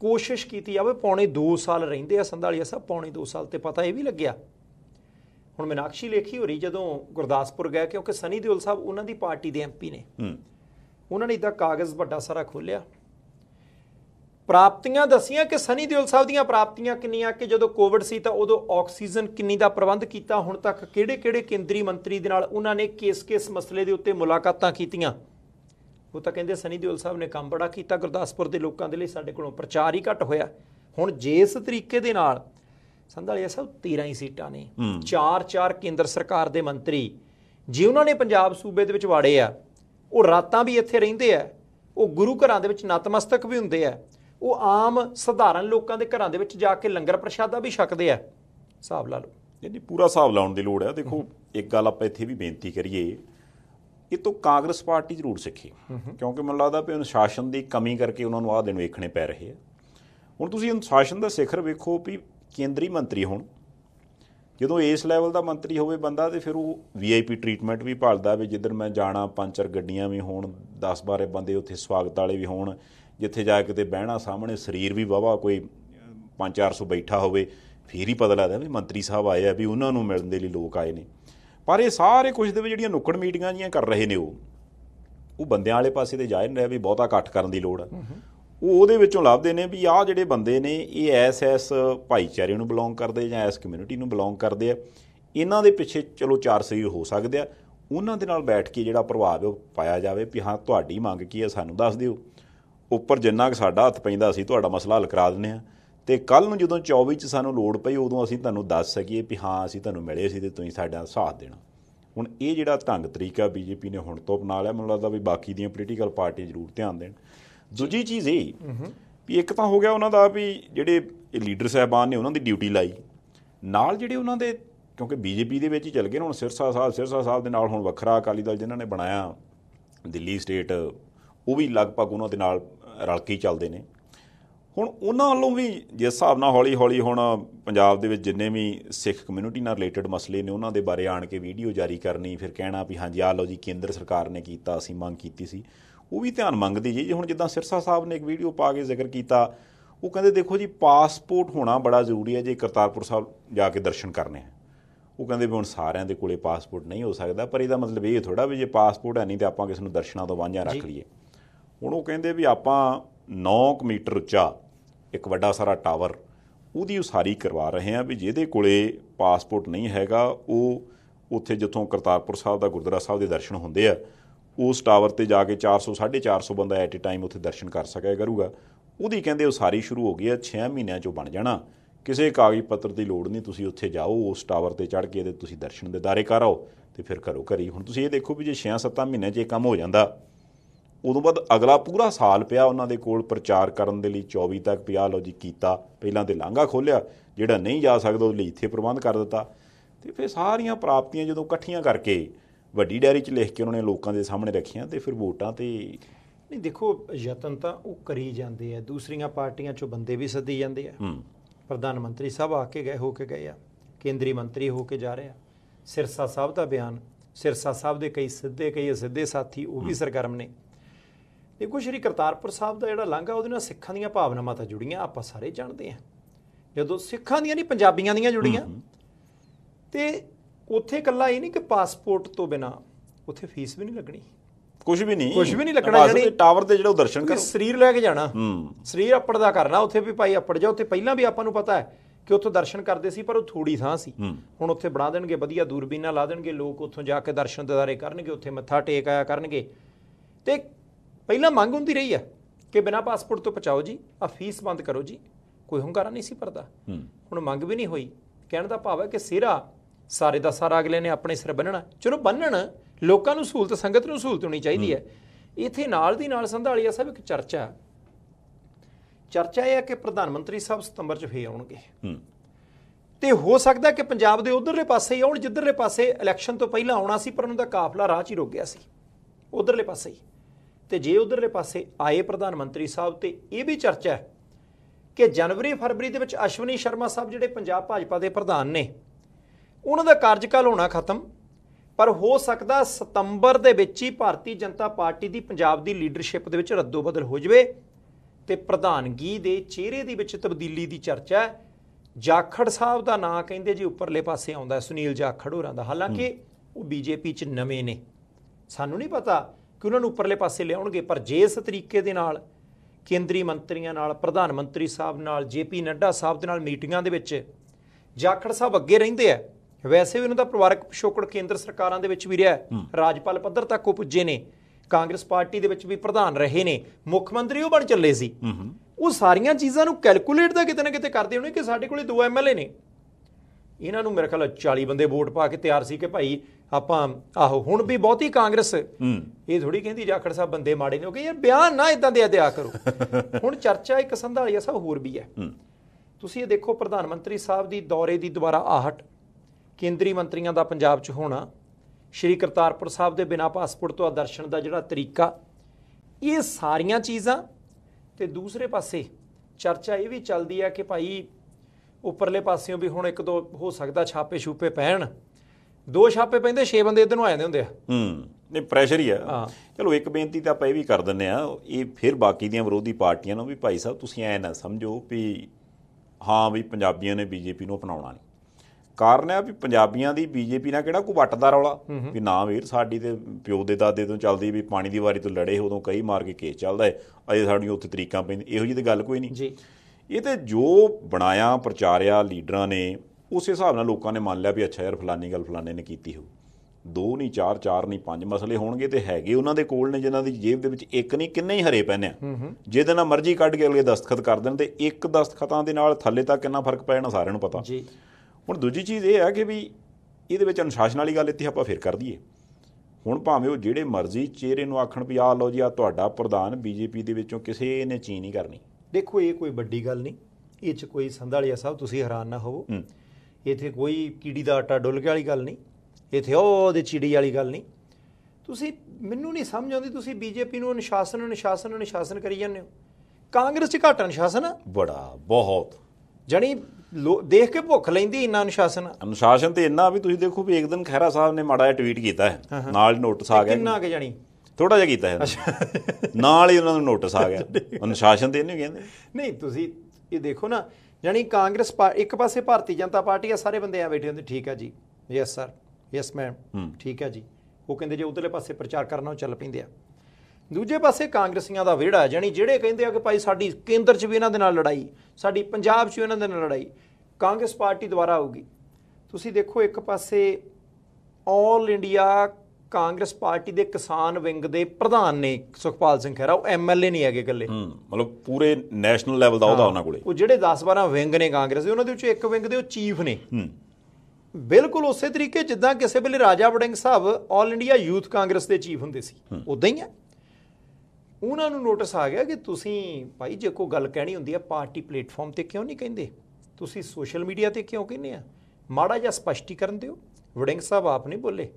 Speaker 2: ਕੋਸ਼ਿਸ਼ ਕੀਤੀ ਆ ਜਾਵੇ ਪੌਣੇ 2 ਸਾਲ ਰਹਿੰਦੇ ਆ ਸੰਧਾਲੀਆ ਸਾਹਿਬ ਪੌਣੇ 2 ਸਾਲ ਤੇ ਪਤਾ ਇਹ ਵੀ ਲੱਗਿਆ ਹੁਣ ਮਨਾਕਸ਼ੀ ਲੇਖੀ ਹੋਰੀ ਜਦੋਂ ਗੁਰਦਾਸਪੁਰ ਗਏ ਕਿਉਂਕਿ ਸਨੀ ਦਿਓਲ ਸਾਹਿਬ ਉਹਨਾਂ ਦੀ ਪਾਰਟੀ ਦੇ ਐਮਪੀ ਨੇ ਹੂੰ ਉਹਨਾਂ ਨੇ ਇਦਾਂ ਕਾਗਜ਼ ਵੱਡਾ ਸਾਰਾ ਖੋਲਿਆ ਪ੍ਰਾਪਤੀਆਂ ਦਸੀਆਂ ਕਿ ਸਨੀ ਦਿਓਲ ਸਾਹਿਬ ਦੀਆਂ ਪ੍ਰਾਪਤੀਆਂ ਕਿੰਨੀਆਂ ਕਿ ਜਦੋਂ ਕੋਵਿਡ ਸੀ ਤਾਂ ਉਦੋਂ ਆਕਸੀਜਨ ਕਿੰਨੀ ਦਾ ਪ੍ਰਬੰਧ ਕੀਤਾ ਹੁਣ ਤੱਕ ਕਿਹੜੇ-ਕਿਹੜੇ ਕੇਂਦਰੀ ਮੰਤਰੀ ਦੇ ਨਾਲ ਉਹਨਾਂ ਨੇ ਕੇਸ-ਕੇਸ ਮਸਲੇ ਦੇ ਉੱਤੇ ਮੁਲਾਕਾਤਾਂ ਕੀਤੀਆਂ ਉਹ ਤਾਂ ਕਹਿੰਦੇ ਸਨੀ ਦਿਓਲ ਸਾਹਿਬ ਨੇ ਕੰਮ ਬੜਾ ਕੀਤਾ ਗੁਰਦਾਸਪੁਰ ਦੇ ਲੋਕਾਂ ਦੇ ਲਈ ਸਾਡੇ ਕੋਲੋਂ ਪ੍ਰਚਾਰ ਹੀ ਘੱਟ ਹੋਇਆ ਹੁਣ ਜੇ ਇਸ ਤਰੀਕੇ ਦੇ ਨਾਲ ਸੰਧਾਲੀਆ ਸਾਹਿਬ 13 ਹੀ ਸੀਟਾਂ ਨੇ ਚਾਰ ਚਾਰ ਕੇਂਦਰ ਸਰਕਾਰ ਦੇ ਮੰਤਰੀ ਜੀ ਉਹਨਾਂ ਨੇ ਪੰਜਾਬ ਸੂਬੇ ਦੇ ਵਿੱਚ ਵਾੜੇ ਆ ਉਹ ਰਾਤਾਂ ਵੀ ਇੱਥੇ ਰਹਿੰਦੇ ਆ ਉਹ ਗੁਰੂ ਘਰਾਂ ਦੇ ਵਿੱਚ ਨਤਮਸਤਕ ਵੀ ਹੁੰਦੇ ਆ ਉਹ ਆਮ ਸਧਾਰਨ ਲੋਕਾਂ ਦੇ ਘਰਾਂ ਦੇ ਵਿੱਚ ਜਾ ਕੇ ਲੰਗਰ ਪ੍ਰਸ਼ਾਦਾ ਵੀ ਛਕਦੇ ਆ ਹਿਸਾਬ ਲਾ ਲਓ ਨਹੀਂ
Speaker 1: ਪੂਰਾ ਹਿਸਾਬ ਲਾਉਣ ਦੀ ਲੋੜ ਹੈ ਦੇਖੋ ਇੱਕ ਗੱਲ ਆਪਾਂ ਇੱਥੇ ਵੀ ਬੇਨਤੀ ਕਰੀਏ ਇਹ ਤੋਂ ਕਾਂਗਰਸ ਪਾਰਟੀ ਜ਼ਰੂਰ ਸਿੱਖੀ ਕਿਉਂਕਿ ਮੈਨੂੰ ਲੱਗਦਾ ਵੀ ਅਨੁਸ਼ਾਸਨ ਦੀ ਕਮੀ ਕਰਕੇ ਉਹਨਾਂ ਨੂੰ ਆਹ ਦਿਨ ਵੇਖਣੇ ਪੈ ਰਹੇ ਆ ਹੁਣ ਤੁਸੀਂ ਅਨੁਸ਼ਾਸਨ ਦਾ ਸਿਖਰ ਵੇਖੋ ਵੀ ਕੇਂਦਰੀ ਮੰਤਰੀ ਹੋਣ ਜਦੋਂ ਇਸ ਲੈਵਲ ਦਾ ਮੰਤਰੀ ਹੋਵੇ ਬੰਦਾ ਤੇ ਫਿਰ ਉਹ ਵੀਆਈਪੀ ਟ੍ਰੀਟਮੈਂਟ ਵੀ ਭਾਲਦਾ ਵੀ ਜਿੱਦਣ ਮੈਂ ਜਾਣਾ ਪੰਜ ਚਾਰ ਗੱਡੀਆਂ ਵੀ ਹੋਣ 10 12 ਬੰਦੇ ਉੱਥੇ ਸਵਾਗਤ ਵਾਲੇ ਵੀ ਹੋਣ ਜਿੱਥੇ ਜਾ ਕੇ ਤੇ ਬਹਿਣਾ ਸਾਹਮਣੇ ਸਰੀਰ ਵੀ ਵਾਵਾ ਕੋਈ 5-400 ਬੈਠਾ ਹੋਵੇ ਫਿਰ ਹੀ ਪਤਾ ਲੱਗਦਾ ਵੀ ਮੰਤਰੀ ਸਾਹਿਬ ਆਏ ਆ ਵੀ ਉਹਨਾਂ ਨੂੰ ਮਿਲਣ ਦੇ ਲਈ ਲੋਕ ਆਏ ਨੇ ਪਰ ਇਹ ਸਾਰੇ ਕੁਝ ਦੇ ਵਿੱਚ ਜਿਹੜੀਆਂ ਨੁੱਕੜ ਮੀਟਿੰਗਾਂ ਜੀਆਂ ਕਰ ਰਹੇ ਨੇ ਉਹ ਉਹ ਬੰਦਿਆਂ ਵਾਲੇ ਪਾਸੇ ਤੇ ਜਾ ਰਿਹਾ ਵੀ ਬਹੁਤਾ ਇਕੱਠ ਕਰਨ ਦੀ ਲੋੜ ਆ ਉਹ ਉਹਦੇ ਵਿੱਚੋਂ ਲੱਭਦੇ ਨੇ ਵੀ ਆਹ ਜਿਹੜੇ ਬੰਦੇ ਨੇ ਇਹ ਐਸ ਐਸ ਭਾਈਚਾਰੇ ਨੂੰ ਬਿਲੋਂਗ ਕਰਦੇ ਜਾਂ ਐਸ ਕਮਿਊਨਿਟੀ ਨੂੰ ਬਿਲੋਂਗ ਕਰਦੇ ਆ ਇਹਨਾਂ ਦੇ ਪਿੱਛੇ ਚਲੋ ਚਾਰ ਸਰੀਰ ਹੋ ਸਕਦੇ ਆ ਉਹਨਾਂ ਦੇ ਨਾਲ ਬੈਠ ਕੇ ਜਿਹੜਾ ਪ੍ਰਭਾਵ ਪਾਇਆ ਜਾਵੇ ਵੀ ਹਾਂ ਤੁਹਾਡੀ ਮੰਗ ਕੀ ਆ ਸਾਨੂੰ ਦੱਸ ਦਿਓ ਉੱਪਰ ਜਿੰਨਾ ਕਿ ਸਾਡਾ ਹੱਥ ਪੈਂਦਾ ਅਸੀਂ ਤੁਹਾਡਾ ਮਸਲਾ ਹੱਲ ਕਰਾ ਦਿੰਨੇ ਆ ਤੇ ਕੱਲ ਨੂੰ ਜਦੋਂ 24 ਚ ਸਾਨੂੰ ਲੋੜ ਪਈ ਉਦੋਂ ਅਸੀਂ ਤੁਹਾਨੂੰ ਦੱਸ ਸਕੀਏ ਵੀ ਹਾਂ ਅਸੀਂ ਤੁਹਾਨੂੰ ਮਿਲੇ ਸੀ ਤੇ ਤੁਸੀਂ ਸਾਡਾ ਸਾਥ ਦੇਣਾ ਹੁਣ ਇਹ ਜਿਹੜਾ ਢੰਗ ਤਰੀਕਾ ਬੀਜੇਪੀ ਨੇ ਹੁਣ ਤੋਂ ਅਪਣਾ ਲਿਆ ਮੈਨੂੰ ਲੱਗਦਾ ਵੀ ਬਾਕੀ ਦੀਆਂ ਪੋਲੀਟੀਕਲ ਪਾਰਟੀਆਂ ਜ਼ਰੂਰ ਧਿਆਨ ਦੇਣ ਦੂਜੀ ਚੀਜ਼ ਇਹ ਵੀ ਇੱਕ ਤਾਂ ਹੋ ਗਿਆ ਉਹਨਾਂ ਦਾ ਵੀ ਜਿਹੜੇ ਲੀਡਰ ਸਹਿਬਾਨ ਨੇ ਉਹਨਾਂ ਦੀ ਡਿਊਟੀ ਲਾਈ ਨਾਲ ਜਿਹੜੇ ਉਹਨਾਂ ਦੇ ਕਿਉਂਕਿ ਬੀਜੇਪੀ ਦੇ ਵਿੱਚ ਹੀ ਚੱਲ ਗਏ ਹੁਣ ਸਿਰਸਾ ਸਾਹਿਬ ਸਿਰਸਾ ਸਾਹਿਬ ਦੇ ਨਾਲ ਹੁਣ ਵੱਖਰਾ ਅਕਾਲੀ ਦਲ ਜਿਨ੍ਹਾਂ ਨੇ ਬਣਾਇਆ ਦਿੱਲੀ ਸਟੇਟ ਉਹ ਵੀ ਲਗਭਗ ਉਹਨਾਂ ਦੇ ਨਾਲ ਰਲ ਕੇ ਚੱਲਦੇ ਨੇ ਹੁਣ ਉਹਨਾਂ ਵੱਲੋਂ ਵੀ ਜਿਸ ਹਿਸਾਬ ਨਾਲ ਹੌਲੀ-ਹੌਲੀ ਹੁਣ ਪੰਜਾਬ ਦੇ ਵਿੱਚ ਜਿੰਨੇ ਵੀ ਸਿੱਖ ਕਮਿਊਨਿਟੀ ਨਾਲ ਰਿਲੇਟਡ ਮਸਲੇ ਨੇ ਉਹਨਾਂ ਦੇ ਬਾਰੇ ਆਣ ਕੇ ਵੀਡੀਓ ਜਾਰੀ ਕਰਨੀ ਫਿਰ ਕਹਿਣਾ ਵੀ ਹਾਂਜੀ ਆ ਲਓ ਜੀ ਕੇਂਦਰ ਸਰਕਾਰ ਨੇ ਕੀਤਾ ਅਸੀਂ ਮੰਗ ਕੀਤੀ ਸੀ ਉਹ ਵੀ ਧਿਆਨ ਮੰਗਦੀ ਜੀ ਹੁਣ ਜਿੱਦਾਂ ਸਿਰਸਾ ਸਾਹਿਬ ਨੇ ਇੱਕ ਵੀਡੀਓ ਪਾ ਕੇ ਜ਼ਿਕਰ ਕੀਤਾ ਉਹ ਕਹਿੰਦੇ ਦੇਖੋ ਜੀ ਪਾਸਪੋਰਟ ਹੋਣਾ ਬੜਾ ਜ਼ਰੂਰੀ ਹੈ ਜੇ ਕਰਤਾਰਪੁਰ ਸਾਹਿਬ ਜਾ ਕੇ ਦਰਸ਼ਨ ਕਰਨੇ ਹਨ ਉਹ ਕਹਿੰਦੇ ਵੀ ਹੁਣ ਸਾਰਿਆਂ ਦੇ ਕੋਲੇ ਪਾਸਪੋਰਟ ਨਹੀਂ ਹੋ ਸਕਦਾ ਪਰ ਇਹਦਾ ਮਤਲਬ ਇਹ ਥੋੜਾ ਵੀ ਜੇ ਪਾਸਪੋਰਟ ਹੈ ਨਹੀਂ ਤੇ ਆਪਾਂ ਕਿਸ ਨੂੰ ਦਰਸ਼ਨਾਂ ਤੋਂ ਵਾਂਝਾ ਰੱਖ ਲਈਏ ਹੁਣ ਉਹ ਕਹਿੰਦੇ ਵੀ ਆਪਾਂ 9 ਮੀਟਰ ਉੱਚਾ ਇੱਕ ਵੱਡਾ ਸਾਰਾ ਟਾਵਰ ਉਹਦੀ ਉਸਾਰੀ ਕਰਵਾ ਰਹੇ ਹਾਂ ਵੀ ਜਿਹਦੇ ਕੋਲੇ ਪਾਸਪੋਰਟ ਨਹੀਂ ਹੈਗਾ ਉਹ ਉੱਥੇ ਜਿੱਥੋਂ ਕਰਤਾਰਪੁਰ ਸਾਹਿਬ ਦਾ ਗੁਰਦੁਆਰਾ ਸਾਹਿਬ ਦੇ ਦਰਸ਼ਨ ਹੁੰਦੇ ਆ ਉਸ ਟਾਵਰ ਤੇ ਜਾ ਕੇ 400 450 ਬੰਦਾ ਐਟ ਏ ਟਾਈਮ ਉੱਥੇ ਦਰਸ਼ਨ ਕਰ ਸਕਿਆ ਕਰੂਗਾ ਉਹਦੀ ਕਹਿੰਦੇ ਉਸਾਰੀ ਸ਼ੁਰੂ ਹੋ ਗਈ ਹੈ 6 ਮਹੀਨਿਆਂ ਚੋਂ ਬਣ ਜਾਣਾ ਕਿਸੇ ਕਾਗਜ਼ ਪੱਤਰ ਦੀ ਲੋੜ ਨਹੀਂ ਤੁਸੀਂ ਉੱਥੇ ਜਾਓ ਉਸ ਟਾਵਰ ਤੇ ਚੜ ਕੇ ਇਹਦੇ ਤੁਸੀਂ ਦਰਸ਼ਨ ਦੇ ਦਾਰੇ ਕਰ ਆਓ ਤੇ ਫਿਰ ਕਰੋ ਘਰੀ ਹੁਣ ਤੁਸੀਂ ਇਹ ਦੇਖੋ ਵੀ ਜੇ 6-7 ਮਹੀਨੇ 'ਚ ਇਹ ਕੰਮ ਹੋ ਜਾਂਦਾ ਉਦੋਂ ਬਾਅਦ ਅਗਲਾ ਪੂਰਾ ਸਾਲ ਪਿਆ ਉਹਨਾਂ ਦੇ ਕੋਲ ਪ੍ਰਚਾਰ ਕਰਨ ਦੇ ਲਈ 24 ਤੱਕ ਪਿਆ ਲੋ ਜੀ ਕੀਤਾ ਪਹਿਲਾਂ ਤੇ ਲਾਂਗਾ ਖੋਲਿਆ ਜਿਹੜਾ ਨਹੀਂ ਜਾ ਸਕਦਾ ਉਹ ਲਈ ਇੱਥੇ ਪ੍ਰਬੰਧ ਕਰ ਦਿੱਤਾ ਤੇ ਫਿਰ ਸਾਰੀਆਂ ਪ੍ਰਾਪਤੀਆਂ ਜਦੋਂ ਇਕੱਠੀਆਂ ਕਰਕੇ ਵੱਡੀ ਡਾਇਰੀ 'ਚ ਲਿਖ ਕੇ ਉਹਨਾਂ ਨੇ ਲੋਕਾਂ ਦੇ ਸਾਹਮਣੇ ਰੱਖੀਆਂ ਤੇ ਫਿਰ ਵੋਟਾਂ ਤੇ
Speaker 2: ਨਹੀਂ ਦੇਖੋ ਯਤਨ ਤਾਂ ਉਹ ਕਰੀ ਜਾਂਦੇ ਆ ਦੂਸਰੀਆਂ ਪਾਰਟੀਆਂ 'ਚੋਂ ਬੰਦੇ ਵੀ ਸੱਦੀ ਜਾਂਦੇ ਆ ਪ੍ਰਧਾਨ ਮੰਤਰੀ ਸਾਹਿਬ ਆ ਕੇ ਗਏ ਹੋ ਕੇ ਗਏ ਆ ਕੇਂਦਰੀ ਮੰਤਰੀ ਹੋ ਕੇ ਜਾ ਰਹੇ ਆ ਸਿਰਸਾ ਸਾਹਿਬ ਦਾ ਬਿਆਨ ਸਿਰਸਾ ਸਾਹਿਬ ਦੇ ਕਈ ਸਿੱਧੇ ਕਈ ਅਸਿੱਧੇ ਸਾਥੀ ਉਹ ਵੀ ਸਰਗਰਮ ਨੇ ਦੇਖੋ ਸ਼੍ਰੀ ਕਰਤਾਰਪੁਰ ਸਾਹਿਬ ਦਾ ਜਿਹੜਾ ਲਾਂਘਾ ਉਹਦੇ ਨਾਲ ਸਿੱਖਾਂ ਦੀਆਂ ਭਾਵਨਾਵਾਂ ਤਾਂ ਜੁੜੀਆਂ ਆਪਾਂ ਸਾਰੇ ਜਾਣਦੇ ਆ ਜਦੋਂ ਸਿੱਖਾਂ ਦੀਆਂ ਨਹੀਂ ਪੰਜਾਬੀਆਂ ਦੀਆਂ ਜੁੜੀਆਂ ਤੇ ਉੱਥੇ ਕੱਲਾ ਇਹ ਨਹੀਂ ਕਿ ਪਾਸਪੋਰਟ ਤੋਂ ਬਿਨਾ ਉੱਥੇ ਫੀਸ ਵੀ ਨਹੀਂ ਲੱਗਣੀ
Speaker 1: ਕੁਝ ਵੀ ਨਹੀਂ ਕੁਝ ਵੀ ਨਹੀਂ ਲੱਗਣਾ ਜਾਨੀ ਟਾਵਰ ਤੇ ਜਿਹੜਾ ਉਹ ਦਰਸ਼ਨ ਕਰੋ ਸਰੀਰ ਲੈ ਕੇ
Speaker 2: ਜਾਣਾ ਹੂੰ ਸਰੀਰ ਅਪੜ ਦਾ ਕਰਨਾ ਉੱਥੇ ਵੀ ਭਾਈ ਅਪੜ ਜਾ ਉੱਥੇ ਪਹਿਲਾਂ ਵੀ ਆਪਾਂ ਨੂੰ ਪਤਾ ਹੈ ਕਿ ਉੱਥੇ ਦਰਸ਼ਨ ਕਰਦੇ ਸੀ ਪਰ ਉਹ ਥੋੜੀ ਥਾਂ ਸੀ ਹੁਣ ਉੱਥੇ ਬਣਾ ਦੇਣਗੇ ਵਧੀਆ ਦੂਰਬੀਨਾਂ ਲਾ ਦੇਣਗੇ ਲੋਕ ਉੱਥੋਂ ਜਾ ਕੇ ਦਰਸ਼ਨ ਦਿਦਾਰੇ ਕਰਨਗੇ ਉੱਥੇ ਮੱਥਾ ਟੇਕ ਆਇਆ ਕਰਨਗੇ ਤੇ ਪਹਿਲਾਂ ਮੰਗ ਹੁੰਦੀ ਰਹੀ ਆ ਕਿ ਬਿਨਾ ਪਾਸਪੋਰਟ ਤੋਂ ਪਚਾਓ ਜੀ ਆ ਫੀਸ ਬੰਦ ਕਰੋ ਜੀ ਕੋਈ ਹੰਕਾਰਾ ਨਹੀਂ ਸੀ ਪਰਦਾ ਹੁਣ ਮੰਗ ਵੀ ਨਹੀਂ ਹੋਈ ਕਹਿਣ ਦਾ ਭਾਵ ਹੈ ਕਿ ਸਿਰਾ ਸਾਰੇ ਦਾ ਸਾਰਾ ਅਗਲੇ ਨੇ ਆਪਣੇ ਸਿਰ ਬੰਨਣਾ ਚਲੋ ਬੰਨਣ ਲੋਕਾਂ ਨੂੰ ਸਹੂਲਤ ਸੰਗਤ ਨੂੰ ਸਹੂਲਤ ਹੋਣੀ ਚਾਹੀਦੀ ਹੈ ਇਥੇ ਨਾਲ ਦੀ ਨਾਲ ਸੰਧਾਲੀਆ ਸਾਹਿਬ ਇੱਕ ਚਰਚਾ ਚਰਚਾ ਇਹ ਹੈ ਕਿ ਪ੍ਰਧਾਨ ਮੰਤਰੀ ਸਾਹਿਬ ਸਤੰਬਰ 'ਚ ਫੇ ਆਉਣਗੇ ਤੇ ਹੋ ਸਕਦਾ ਕਿ ਪੰਜਾਬ ਦੇ ਉਧਰਲੇ ਪਾਸੇ ਹੀ ਆਉਣ ਜਿੱਧਰਲੇ ਪਾਸੇ ਇਲੈਕਸ਼ਨ ਤੋਂ ਪਹਿਲਾਂ ਆਉਣਾ ਸੀ ਪਰ ਉਹਨਾਂ ਦਾ ਕਾਫਲਾ ਰਾਹ 'ਚ ਹੀ ਰੁਕ ਗਿਆ ਸੀ ਉਧਰਲੇ ਪਾਸੇ ਹੀ ਤੇ ਜੇ ਉਧਰਲੇ ਪਾਸੇ ਆਏ ਪ੍ਰਧਾਨ ਮੰਤਰੀ ਸਾਹਿਬ ਤੇ ਇਹ ਵੀ ਚਰਚਾ ਹੈ ਕਿ ਜਨਵਰੀ ਫਰਵਰੀ ਦੇ ਵਿੱਚ ਅਸ਼ਵਨੀ ਸ਼ਰਮਾ ਸਾਹਿਬ ਜਿਹੜੇ ਪੰਜਾਬ ਭਾਜਪਾ ਦੇ ਪ੍ਰਧਾਨ ਨੇ ਉਹਨਾਂ ਦਾ ਕਾਰਜਕਾਲ ਹੋਣਾ ਖਤਮ ਪਰ ਹੋ ਸਕਦਾ ਸਤੰਬਰ ਦੇ ਵਿੱਚ ਹੀ ਭਾਰਤੀ ਜਨਤਾ ਪਾਰਟੀ ਦੀ ਪੰਜਾਬ ਦੀ ਲੀਡਰਸ਼ਿਪ ਦੇ ਵਿੱਚ ਬਦਲ ਹੋ ਜਾਵੇ ਤੇ ਪ੍ਰਧਾਨਗੀ ਦੇ ਚਿਹਰੇ ਦੀ ਵਿੱਚ ਤਬਦੀਲੀ ਦੀ ਚਰਚਾ ਹੈ ਜਾਖੜ ਸਾਹਿਬ ਦਾ ਨਾਂ ਕਹਿੰਦੇ ਜੀ ਉੱਪਰਲੇ ਪਾਸੇ ਆਉਂਦਾ ਸੁਨੀਲ ਜਾਖੜ ਹੋਰਾਂ ਦਾ ਹਾਲਾਂਕਿ ਉਹ ਬੀਜੇਪੀ 'ਚ ਨਵੇਂ ਨੇ ਸਾਨੂੰ ਨਹੀਂ ਪਤਾ ਕਿ ਉਹਨਾਂ ਨੂੰ ਉੱਪਰਲੇ ਪਾਸੇ ਲਿਆਉਣਗੇ ਪਰ ਜੇ ਇਸ ਤਰੀਕੇ ਦੇ ਨਾਲ ਕੇਂਦਰੀ ਮੰਤਰੀਆਂ ਨਾਲ ਪ੍ਰਧਾਨ ਮੰਤਰੀ ਸਾਹਿਬ ਨਾਲ ਜੇਪੀ ਨੱਡਾ ਸਾਹਿਬ ਦੇ ਨਾਲ ਮੀਟਿੰਗਾਂ ਦੇ ਵਿੱਚ ਜਾਖੜ ਸਾਹਿਬ ਅੱਗੇ ਰਹਿੰਦੇ ਆ ਵੈਸੇ ਵੀ ਉਹਨਾਂ ਦਾ ਪਰਿਵਾਰਕ ਪਿਛੋਕੜ ਕੇਂਦਰ ਸਰਕਾਰਾਂ ਦੇ ਵਿੱਚ ਵੀ ਰਿਹਾ ਰਾਜਪਾਲ ਪੱਧਰ ਤੱਕ ਉਹ ਪੁੱਜੇ ਨੇ ਕਾਂਗਰਸ ਪਾਰਟੀ ਦੇ ਵਿੱਚ ਵੀ ਪ੍ਰਧਾਨ ਰਹੇ ਨੇ ਮੁੱਖ ਮੰਤਰੀ ਉਹ ਬਣ ਚੱਲੇ ਸੀ ਉਹ ਸਾਰੀਆਂ ਚੀਜ਼ਾਂ ਨੂੰ ਕੈਲਕੂਲੇਟ ਦਾ ਕਿਤੇ ਨਾ ਕਿਤੇ ਕਰਦੇ ਹੋਣੇ ਕਿ ਸਾਡੇ ਕੋਲੇ ਦੋ ਐਮਐਲਏ ਨੇ ਇਹਨਾਂ ਨੂੰ ਮੇਰੇ ਖਿਆਲ 40 ਬੰਦੇ ਵੋਟ ਪਾ ਕੇ ਤਿਆਰ ਸੀ ਕਿ ਭਾਈ ਆਪਾਂ ਆਹੋ ਹੁਣ ਵੀ ਬਹੁਤੀ ਕਾਂਗਰਸ
Speaker 3: ਇਹ
Speaker 2: ਥੋੜੀ ਕਹਿੰਦੀ ਜਾਖੜ ਸਾਹਿਬ ਬੰਦੇ ਮਾੜੇ ਨੇ ਉਹ ਕਹਿੰਦੇ ਯਾਰ ਬਿਆਨ ਨਾ ਇਦਾਂ ਦੇ ਅਦਿਆ ਕਰੋ ਹੁਣ ਚਰਚਾ ਇੱਕ ਸੰਧਾਲੀਆ ਸਾਹਿਬ ਹੋਰ ਵੀ ਹੈ ਤੁਸੀਂ ਇਹ ਦੇਖੋ ਪ੍ਰਧਾਨ ਮੰਤਰੀ ਸਾਹਿਬ ਦੀ ਦੌਰੇ ਦੀ ਦੁਬਾਰਾ ਆਹਟ ਕੇਂਦਰੀ ਮੰਤਰੀਆਂ ਦਾ ਪੰਜਾਬ 'ਚ ਹੋਣਾ ਸ਼੍ਰੀ ਕਰਤਾਰਪੁਰ ਸਾਹਿਬ ਦੇ ਬਿਨਾ ਪਾਸਪੋਰਟ ਤੋਂ ਦਰਸ਼ਨ ਦਾ ਜਿਹੜਾ ਤਰੀਕਾ ਇਹ ਸਾਰੀਆਂ ਚੀਜ਼ਾਂ ਤੇ ਦੂਸਰੇ ਪਾਸੇ ਚਰਚਾ ਇਹ ਵੀ ਚੱਲਦੀ ਆ ਕਿ ਭਾਈ ਉੱਪਰਲੇ ਪਾਸਿਓਂ ਵੀ ਹੁਣ ਇੱਕ ਦੋ ਹੋ ਸਕਦਾ ਛਾਪੇ ਛੂਪੇ ਪੈਣ ਦੋ ਛਾਪੇ ਪੈਂਦੇ ਛੇ ਬੰਦੇ ਇਧਰ ਨੂੰ ਆ ਜਾਂਦੇ ਹੁੰਦੇ ਆ
Speaker 1: ਹੂੰ
Speaker 4: ਨਹੀਂ
Speaker 2: ਪ੍ਰੈਸ਼ਰ ਹੀ
Speaker 1: ਆ ਚਲੋ ਇੱਕ ਬੇਨਤੀ ਤਾਂ ਆਪਾਂ ਇਹ ਵੀ ਕਰ ਦਿੰਨੇ ਆ ਇਹ ਫਿਰ ਬਾਕੀ ਦੀਆਂ ਵਿਰੋਧੀ ਪਾਰਟੀਆਂ ਨੂੰ ਵੀ ਭਾਈ ਸਾਹਿਬ ਤੁਸੀਂ ਐ ਨਾ ਸਮਝੋ ਵੀ ਹਾਂ ਵੀ ਪੰਜਾਬੀਆਂ ਨੇ ਬੀਜੇਪੀ ਨੂੰ ਅਪਣਾਉਣਾ ਨਹੀਂ ਕਾਰਨ ਹੈ ਵੀ ਪੰਜਾਬੀਆਂ ਦੀ ਬੀਜੇਪੀ ਨਾਲ ਕਿਹੜਾ ਕੋਈ ਵੱਟਦਾ ਰੌਲਾ ਵੀ ਨਾ ਵੀਰ ਸਾਡੀ ਤੇ ਪਿਓ ਦੇ ਦਾਦੇ ਤੋਂ ਚੱਲਦੀ ਵੀ ਪਾਣੀ ਦੀ ਵਾਰੀ ਤੋਂ ਲੜੇ ਉਦੋਂ ਕਈ ਮਾਰ ਕੇ ਕੇਸ ਚੱਲਦਾ ਹੈ ਅਜੇ ਸਾਡੀਆਂ ਉੱਥੇ ਤਰੀਕਾਂ ਪੈਂਦੀ ਇਹੋ ਜੀ ਤੇ ਗੱਲ ਕੋਈ ਨਹੀਂ ਜੀ ਇਹ ਤੇ ਜੋ ਬਣਾਇਆ ਪ੍ਰਚਾਰਿਆ ਲੀਡਰਾਂ ਨੇ ਉਸ ਹਿਸਾਬ ਨਾਲ ਲੋਕਾਂ ਨੇ ਮੰਨ ਲਿਆ ਵੀ ਅੱਛਾ ਯਾਰ ਫਲਾਨੀ ਗੱਲ ਫਲਾਨੇ ਨੇ ਕੀਤੀ ਹੋ ਦੋ ਨਹੀਂ ਚਾਰ ਚਾਰ ਨਹੀਂ ਪੰਜ ਮਸਲੇ ਹੋਣਗੇ ਤੇ ਹੈਗੇ ਉਹਨਾਂ ਦੇ ਕੋਲ ਨੇ ਜਿਨ੍ਹਾਂ ਦੀ ਜੇਬ ਦੇ ਵਿੱਚ ਇੱਕ ਨਹੀਂ ਕਿੰਨੇ ਹੀ ਹਰੇ ਪੈਨੇ ਆ ਜਿਹਦੇ ਨਾਲ ਮਰਜ਼ੀ ਕੱਢ ਕੇ ਅਗਲੇ ਦਸਤਖਤ ਕਰ ਦੇਣ ਤੇ ਇੱਕ ਦਸਤਖਤਾਂ ਦੇ ਨਾਲ ਥੱਲੇ ਤੱਕ ਕਿੰਨਾ ਫਰਕ ਪੈ ਜਾਣਾ ਸਾਰਿਆਂ ਨੂੰ ਪਤਾ ਜੀ ਹੁਣ ਦੂਜੀ ਚੀਜ਼ ਇਹ ਹੈ ਕਿ ਵੀ ਇਹਦੇ ਵਿੱਚ ਅਨੁਸ਼ਾਸਨ ਵਾਲੀ ਗੱਲ ਇੱਥੇ ਆਪਾਂ ਫੇਰ ਕਰ ਦਈਏ ਹੁਣ ਭਾਵੇਂ ਉਹ ਜਿਹੜੇ ਮਰਜ਼ੀ ਚਿਹਰੇ ਨੂੰ ਆਖਣ ਵੀ ਆ ਲਓ ਜੀ ਆ ਤੁਹਾਡਾ ਪ੍ਰਧਾਨ ਬੀਜੇਪੀ ਦੇ ਵਿੱਚੋਂ ਕਿਸੇ ਨੇ ਚੀ ਨਹੀਂ ਕਰਨੀ
Speaker 2: ਦੇਖੋ ਇਹ ਕੋਈ ਵੱਡੀ ਗੱਲ ਨਹੀਂ ਇਹ ਚ ਕੋਈ ਸੰਧਾਲੀਆ ਸਾਹਿਬ ਤੁਸੀਂ ਹੈਰਾਨ ਨਾ ਹੋਵੋ ਇੱਥੇ ਕੋਈ ਕੀੜੀ ਦਾ ਆਟਾ ਡੁੱਲ ਗਿਆ ਵਾਲੀ ਗੱਲ ਨਹੀਂ ਇੱਥੇ ਉਹ ਦੇ ਚਿੜੀ ਵਾਲੀ ਗੱਲ ਨਹੀਂ ਤੁਸੀਂ ਮੈਨੂੰ ਨਹੀਂ ਸਮਝ ਆਉਂਦੀ ਤੁਸੀਂ ਬੀਜੇਪੀ ਨੂੰ ਅਨੁਸ਼ਾਸਨ ਅਨੁਸ਼ਾਸਨ ਅਨੁਸ਼ਾਸਨ ਕਰੀ ਜਾਂਦੇ ਹੋ ਕਾਂਗਰਸ 'ਚ ਘਾਟ ਅਨੁਸ਼ਾਸਨ ਬੜਾ ਬਹੁਤ ਜਣੀ ਦੇਖ ਕੇ ਭੁੱਖ
Speaker 1: ਲੈਂਦੀ ਇੰਨਾ ਅਨੁਸ਼ਾਸਨ ਅਨੁਸ਼ਾਸਨ ਤੇ ਇੰਨਾ ਵੀ ਤੁਸੀਂ ਦੇਖੋ ਵੀ ਇੱਕ ਦਿਨ ਖਹਿਰਾ ਸਾਹਿਬ ਨੇ ਮਾੜਾ ਜਿਹਾ ਟਵੀਟ ਕੀਤਾ ਹੈ ਨਾਲ ਨੋਟਿਸ ਆ ਗਿਆ ਕਿੰਨਾ ਕਿ ਜਾਣੀ ਥੋੜਾ ਜਿਹਾ ਕੀਤਾ ਹੈ ਨਾਲ ਹੀ ਉਹਨਾਂ ਨੂੰ ਨੋਟਿਸ ਆ ਗਿਆ ਅਨੁਸ਼ਾਸਨ ਤੇ ਇਹਨੂੰ ਕਹਿੰਦੇ
Speaker 2: ਨਹੀਂ ਤੁਸੀਂ ਇਹ ਦੇਖੋ ਨਾ ਯਾਨੀ ਕਾਂਗਰਸ ਇੱਕ ਪਾਸੇ ਭਾਰਤੀ ਜਨਤਾ ਪਾਰਟੀ ਆ ਸਾਰੇ ਬੰਦੇ ਆ ਬੈਠੇ ਹੁੰਦੇ ਠੀਕ ਆ ਜੀ ਯੈਸ ਸਰ ਯੈਸ ਮੈਮ ਠੀਕ ਆ ਜੀ ਉਹ ਕਹਿੰਦੇ ਜੇ ਉਧਰਲੇ ਪਾਸੇ ਪ੍ਰਚਾਰ ਕਰਨਾ ਉਹ ਚੱਲ ਪੈਂਦੇ ਆ ਦੂਜੇ ਪਾਸੇ ਕਾਂਗਰਸੀਆਂ ਦਾ ਵਿਹੜਾ ਜਾਨੀ ਜਿਹੜੇ ਕਹਿੰਦੇ ਆ ਕਿ ਭਾਈ ਸਾਡੀ ਕੇਂਦਰ 'ਚ ਵੀ ਇਹਨਾਂ ਦੇ ਨਾਲ ਲੜਾਈ ਸਾਡੀ ਪੰਜਾਬ 'ਚ ਵੀ ਇਹਨਾਂ ਦੇ ਨਾਲ ਲੜਾਈ ਕਾਂਗਰਸ ਪਾਰਟੀ ਦੁਆਰਾ ਆਊਗੀ ਤੁਸੀਂ ਦੇਖੋ ਇੱਕ ਪਾਸੇ ਆਲ ਇੰਡੀਆ ਕਾਂਗਰਸ ਪਾਰਟੀ ਦੇ ਕਿਸਾਨ ਵਿੰਗ ਦੇ ਪ੍ਰਧਾਨ ਨੇ ਸੁਖਪਾਲ ਸਿੰਘ ਖਹਿਰਾ ਉਹ ਐਮਐਲਏ ਨਹੀਂ ਹੈਗੇ ਇਕੱਲੇ ਮਤਲਬ
Speaker 1: ਪੂਰੇ ਨੈਸ਼ਨਲ ਲੈਵਲ ਦਾ ਉਹਦਾ ਉਹਨਾਂ ਕੋਲੇ
Speaker 2: ਉਹ ਜਿਹੜੇ 10-12 ਵਿੰਗ ਨੇ ਕਾਂਗਰਸ ਦੇ ਉਹਨਾਂ ਦੇ ਵਿੱਚੋਂ ਇੱਕ ਵਿੰਗ ਦੇ ਉਹ ਚੀਫ ਨੇ ਬਿਲਕੁਲ ਉਸੇ ਤਰੀਕੇ ਜਿੱਦਾਂ ਕਿਸੇ ਵੇਲੇ Raja Warring sahib all India youth Congress ਦੇ ਚੀਫ ਹੁੰਦੇ ਸੀ ਉਦਾਂ ਹੀ ਹੈ ਉਹਨਾਂ ਨੂੰ ਨੋਟਿਸ ਆ ਗਿਆ ਕਿ ਤੁਸੀਂ ਭਾਈ ਜੇ ਕੋਈ ਗੱਲ ਕਹਿਣੀ ਹੁੰਦੀ ਹੈ ਪਾਰਟੀ ਪਲੇਟਫਾਰਮ ਤੇ ਕਿਉਂ ਨਹੀਂ ਕਹਿੰਦੇ ਤੁਸੀਂ ਸੋਸ਼ਲ ਮੀਡੀਆ ਤੇ ਕਿਉਂ ਕਹਿੰਦੇ ਆ ਮਾੜਾ ਜਿਹਾ ਸਪਸ਼ਟੀਕਰਨ ਦਿਓ ਵੜਿੰਗ ਸਾਹਿਬ ਆਪ ਨਹੀਂ ਬੋਲੇ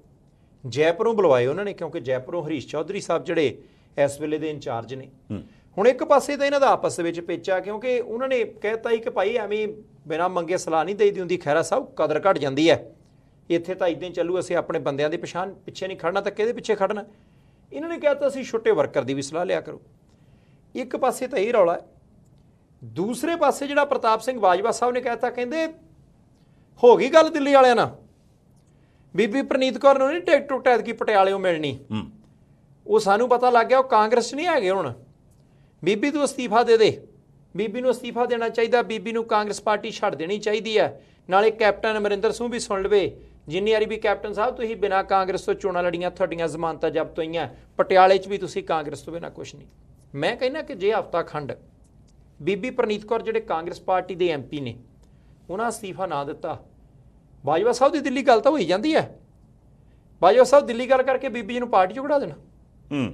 Speaker 2: ਜੈਪੁਰੋਂ ਬੁਲਵਾਏ ਉਹਨਾਂ ਨੇ ਕਿਉਂਕਿ ਜੈਪੁਰੋਂ ਹਰੀਸ਼ ਚੌਧਰੀ ਸਾਹਿਬ ਜਿਹੜੇ ਇਸ ਵੇਲੇ ਦੇ ਇੰਚਾਰਜ ਨੇ ਹੁਣ ਇੱਕ ਪਾਸੇ ਤਾਂ ਇਹਨਾਂ ਦਾ ਆਪਸ ਦੇ ਵਿੱਚ ਪੇਚਾ ਕਿਉਂਕਿ ਉਹਨਾਂ ਨੇ ਕਹਿਤਾ ਹੀ ਕਿ ਭਾਈ ਐਵੇਂ ਬਿਨਾ ਮੰਗੇ ਸਲਾਹ ਨਹੀਂ ਦੇਈਦੀ ਹੁੰਦੀ ਖੈਰਾ ਸਾਹਿਬ ਕਦਰ ਘਟ ਜਾਂਦੀ ਹੈ ਇੱਥੇ ਤਾਂ ਇਦਾਂ ਚੱਲੂ ਅਸੀਂ ਆਪਣੇ ਬੰਦਿਆਂ ਦੀ ਪਛਾਣ ਪਿੱਛੇ ਨਹੀਂ ਖੜਨਾ ਤਾਂ ਕਿਹਦੇ ਪਿੱਛੇ ਖੜਨਾ ਇਹਨਾਂ ਨੇ ਤਾਂ ਸੀ ਛੋਟੇ ਵਰਕਰ ਦੀ ਵੀ ਸਲਾਹ ਲਿਆ ਕਰੋ ਇੱਕ ਪਾਸੇ ਤਾਂ ਇਹ ਰੌਲਾ ਹੈ ਦੂਸਰੇ ਪਾਸੇ ਜਿਹੜਾ ਪ੍ਰਤਾਪ ਸਿੰਘ ਬਾਜਵਾ ਸਾਹਿਬ ਨੇ ਕਹਿਤਾ ਕਹਿੰਦੇ ਹੋ ਗਈ ਗੱਲ ਦਿੱਲੀ ਵਾਲਿਆਂ ਨਾਲ ਬੀਬੀ ਪ੍ਰਨੀਤ ਕੌਰ ਨੂੰ ਨਹੀਂ ਟਿਕਟ ਟੁੱਟੈਦ ਕੀ ਪਟਿਆਲਿਓਂ ਮਿਲਣੀ ਉਹ ਸਾਨੂੰ ਪਤਾ ਲੱਗ ਗਿਆ ਉਹ ਕਾਂਗਰਸ ਨਹੀਂ ਹੈਗੇ ਹੁਣ ਬੀਬੀ ਤੂੰ ਅਸਤੀਫਾ ਦੇ ਦੇ ਬੀਬੀ ਨੂੰ ਅਸਤੀਫਾ ਦੇਣਾ ਚਾਹੀਦਾ ਬੀਬੀ ਨੂੰ ਕਾਂਗਰਸ ਪਾਰਟੀ ਛੱਡ ਦੇਣੀ ਚਾਹੀਦੀ ਹੈ ਨਾਲੇ ਕੈਪਟਨ ਅਮਰਿੰਦਰ ਸਿੰਘ ਵੀ ਸੁਣ ਲਵੇ ਜਿੰਨੀ ਵਾਰੀ ਵੀ ਕੈਪਟਨ ਸਾਹਿਬ ਤੁਸੀਂ ਬਿਨਾ ਕਾਂਗਰਸ ਤੋਂ ਚੋਣਾਂ ਲੜੀਆਂ ਤੁਹਾਡੀਆਂ ਜ਼ਮਾਨਤਾਂ ਜ਼ਬਤ ਹੋਈਆਂ ਪਟਿਆਲੇ 'ਚ ਵੀ ਤੁਸੀਂ ਕਾਂਗਰਸ ਤੋਂ ਬਿਨਾ ਕੁਝ ਨਹੀਂ ਮੈਂ ਕਹਿੰਦਾ ਕਿ ਜੇ ਹਫਤਾ ਖੰਡ ਬੀਬੀ ਪ੍ਰਨੀਤ ਕੌਰ ਜਿਹੜੇ ਕਾਂਗਰਸ ਪਾਰਟੀ ਦੇ ਐਮਪੀ ਨੇ ਉਹਨਾਂ ਅਸਤੀਫਾ ਨਾ ਦਿੱਤਾ ਬਾਜਵਾ ਸਾਹਿਬ ਦੀ ਦਿੱਲੀ ਗੱਲ ਤਾਂ ਹੋਈ ਜਾਂਦੀ ਹੈ ਬਾਜਵਾ ਸਾਹਿਬ ਦਿੱਲੀ ਗੱਲ ਕਰਕੇ ਬੀਬੀ ਜੀ ਨੂੰ ਪਾਰਟੀ ਚੋਂ ਕਢਾ ਦੇਣਾ ਹੂੰ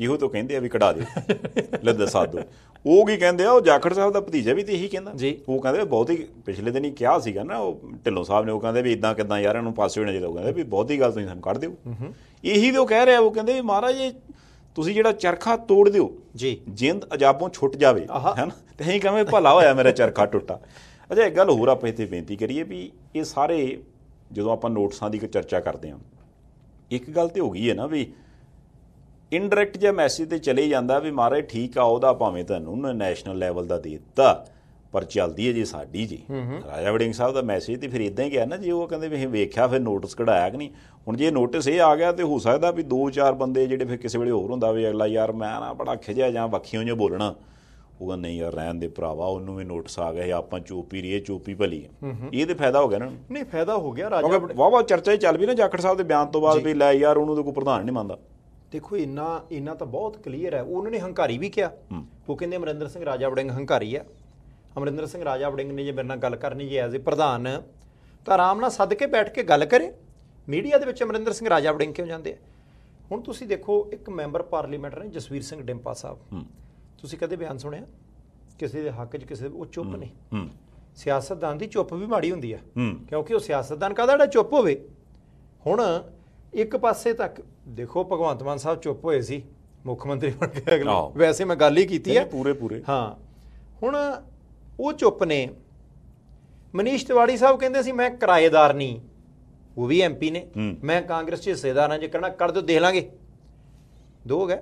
Speaker 2: ਇਹੋ ਤੋਂ ਕਹਿੰਦੇ ਆ ਵੀ ਕਢਾ ਦੇ
Speaker 1: ਲੈ ਦਸਾ ਦੋ ਉਹ ਕੀ ਕਹਿੰਦੇ ਆ ਉਹ ਜਾਖੜ ਸਾਹਿਬ ਦਾ ਭਤੀਜਾ ਵੀ ਤੇ ਇਹੀ ਕਹਿੰਦਾ ਉਹ ਕਹਿੰਦੇ ਬਹੁਤ ਹੀ ਪਿਛਲੇ ਦਿਨ ਹੀ ਕਿਹਾ ਸੀਗਾ ਨਾ ਉਹ ਢਿੱਲੋਂ ਸਾਹਿਬ ਨੇ ਉਹ ਕਹਿੰਦੇ ਵੀ ਇਦਾਂ ਕਿਦਾਂ ਯਾਰ ਇਹਨੂੰ ਪਾਸੇ ਹੋਣਾ ਚਾਹੀਦਾ ਉਹ ਕਹਿੰਦੇ ਵੀ ਬਹੁਤੀ ਗੱਲ ਤੁਸੀਂ ਸਾਨੂੰ ਕੱਢ ਦਿਓ ਇਹੀ ਵੀ ਉਹ ਕਹਿ ਰਿਹਾ ਉਹ ਕਹਿੰਦੇ ਮਹਾਰਾਜ ਇਹ ਤੁਸੀਂ ਜਿਹੜਾ ਚਰਖਾ ਤੋੜ ਦਿਓ ਜੀ ਜਿੰਦ ਅਜਾਬੋਂ ਛੁੱਟ ਜਾਵੇ ਹੈਨਾ ਤੇ ਹੀ ਕਹਵੇਂ ਭਲਾ ਹੋਇਆ ਮੇਰਾ ਚਰਖਾ ਟੁੱਟਾ ਅੱਛਾ ਇੱਕ ਗੱਲ ਹੋਰ ਆਪਾਂ ਇੱਥੇ ਬੇਨਤੀ ਕਰੀਏ ਵੀ ਇਹ ਸਾਰੇ ਜਦੋਂ ਆਪਾਂ ਨੋਟਸਾਂ ਦੀ ਚਰਚਾ ਕਰਦੇ ਹਾਂ ਇੱਕ ਗੱਲ ਤੇ ਹੋ ਗਈ ਹੈ ਨਾ ਵੀ ਇਨਡਾਇਰੈਕਟ ਜੇ ਮੈਸੇਜ ਤੇ ਚਲੇ ਜਾਂਦਾ ਵੀ ਮਾਰੇ ਠੀਕ ਆ ਉਹਦਾ ਭਾਵੇਂ ਤੁਹਾਨੂੰ ਨੈਸ਼ਨਲ ਲੈਵਲ ਦਾ ਦੇ ਦਿੱਤਾ ਪਰ ਚੱਲਦੀ ਹੈ ਜੀ ਸਾਡੀ ਜੀ ਰਾਜਾ ਵੜਿੰਗ ਸਾਹਿਬ ਦਾ ਮੈਸੇਜ ਤੇ ਫਿਰ ਇਦਾਂ ਹੀ ਗਿਆ ਨਾ ਜੀ ਉਹ ਕਹਿੰਦੇ ਵੀ ਵੇਖਿਆ ਫਿਰ ਨੋਟਿਸ ਕਢਾਇਆ ਕਿ ਨਹੀਂ ਹੁਣ ਜੇ ਨੋਟਿਸ ਇਹ ਆ ਗਿਆ ਤੇ ਹੋ ਸਕਦਾ ਵੀ ਦੋ ਚਾਰ ਬੰਦੇ ਜਿਹੜੇ ਫਿਰ ਕਿਸੇ ਵੇਲੇ ਹੋਰ ਹੁੰਦਾ ਵੀ ਅਗਲਾ ਯਾਰ ਮੈਂ ਨਾ ਬੜਾ ਖਿਜਿਆ ਜਾਂ ਵੱਖੀਆਂ ਜਿਹਾ ਬੋਲਣਾ ਉਹ ਕਹਿੰਦੇ ਨਹੀਂ ਯਾਰ ਰਹਿਣ ਦੇ ਭਰਾਵਾ ਉਹਨੂੰ ਵੀ ਨੋਟਿਸ ਆ ਗਿਆ ਆਪਾਂ ਚੋਪੀ ਰਹੀਏ ਚੋਪੀ ਭਲੀ ਇਹ ਤੇ ਫਾਇਦਾ ਹੋ ਗਿਆ ਨਾ
Speaker 2: ਨਹੀਂ ਫਾਇਦਾ ਹੋ ਗਿਆ ਰਾਜਾ
Speaker 1: ਵਾਹ ਚਰਚਾ ਹੀ ਚੱਲ ਵੀ ਨਾ ਜਾਖੜ ਸਾਹਿਬ ਦੇ ਬਿਆਨ ਤੋਂ ਬਾਅਦ ਵੀ ਲੈ ਯਾਰ ਉਹਨੂੰ ਤਾਂ ਕੋਈ ਪ੍ਰਧਾਨ ਨਹੀਂ ਮੰਨਦਾ
Speaker 2: ਦੇਖੋ ਇੰਨਾ ਇੰਨਾ ਤਾਂ ਬਹੁਤ ਕਲੀਅਰ ਹੈ ਉਹਨਾਂ ਨੇ ਹੰਕਾਰੀ ਵੀ ਕਿਹਾ ਉਹ ਕਹਿੰਦੇ ਅਮਰਿੰਦਰ ਸਿੰਘ ਰਾਜਾ ਵੜਿੰਗ ਹੰਕਾਰੀ ਆ ਅਮਰਿੰਦਰ ਸਿੰਘ ਰਾਜਾ ਵੜਿੰਗ ਨੇ ਜੇ ਮੇਰੇ ਨਾਲ ਗੱਲ ਕਰਨੀ ਜੇ ਐਜ਼ ਅ ਪ੍ਰਧਾਨ ਤਾਂ ਆਰਾਮ ਨਾਲ ਸੱਦ ਕੇ ਬੈਠ ਕੇ ਗੱਲ ਕਰੇ ਮੀਡੀਆ ਦੇ ਵਿੱਚ ਅਮਰਿੰਦਰ ਸਿੰਘ ਰਾਜਾ ਵੜਿੰਗ ਕਿਉਂ ਜਾਂਦੇ ਆ ਹੁਣ ਤੁਸੀਂ ਦੇਖੋ ਇੱਕ ਮੈਂਬਰ ਪਾਰਲੀਮੈਂਟ ਨੇ ਜਸਵੀਰ ਸਿੰਘ ਡਿੰਪਾ ਸਾਹਿਬ ਤੁਸੀਂ ਕਦੇ ਬਿਆਨ ਸੁਣਿਆ ਕਿਸੇ ਦੇ ਹੱਕ 'ਚ ਕਿਸੇ ਉਹ ਚੁੱਪ ਨਹੀਂ ਸਿਆਸਤਦਾਨ ਦੀ ਚੁੱਪ ਵੀ ਮਾੜੀ ਹੁੰਦੀ ਆ ਕਿਉਂਕਿ ਉਹ ਸਿਆਸਤਦਾਨ ਕਾਹਦਾ ਜਿਹੜਾ ਚੁੱਪ ਹੋਵੇ ਹੁਣ ਇੱਕ ਪਾਸੇ ਤੱਕ ਦੇਖੋ ਭਗਵੰਤ ਮਾਨ ਸਾਹਿਬ ਚੁੱਪ ਹੋਏ ਸੀ ਮੁੱਖ ਮੰਤਰੀ ਬਣ ਕੇ ਅਗਲੇ ਵੈਸੇ ਮੈਂ ਗੱਲ ਹੀ ਕੀਤੀ ਹੈ ਪੂਰੇ ਪੂਰੇ ਹਾਂ ਹੁਣ ਉਹ ਚੁੱਪ ਨੇ ਮਨੀਸ਼ ਤਿਵਾੜੀ ਸਾਹਿਬ ਕਹਿੰਦੇ ਸੀ ਮੈਂ ਕਿਰਾਏਦਾਰ ਨਹੀਂ ਉਹ ਵੀ ਐਮਪੀ ਨੇ ਮੈਂ ਕਾਂਗਰਸ 'ਚ ਹਿੱਸੇਦਾਰ ਹਾਂ ਜੇ ਕਰਨਾ ਕਰ ਦਿਓ ਦੇਖ ਲਾਂਗੇ ਦੋ ਹੋ ਗਏ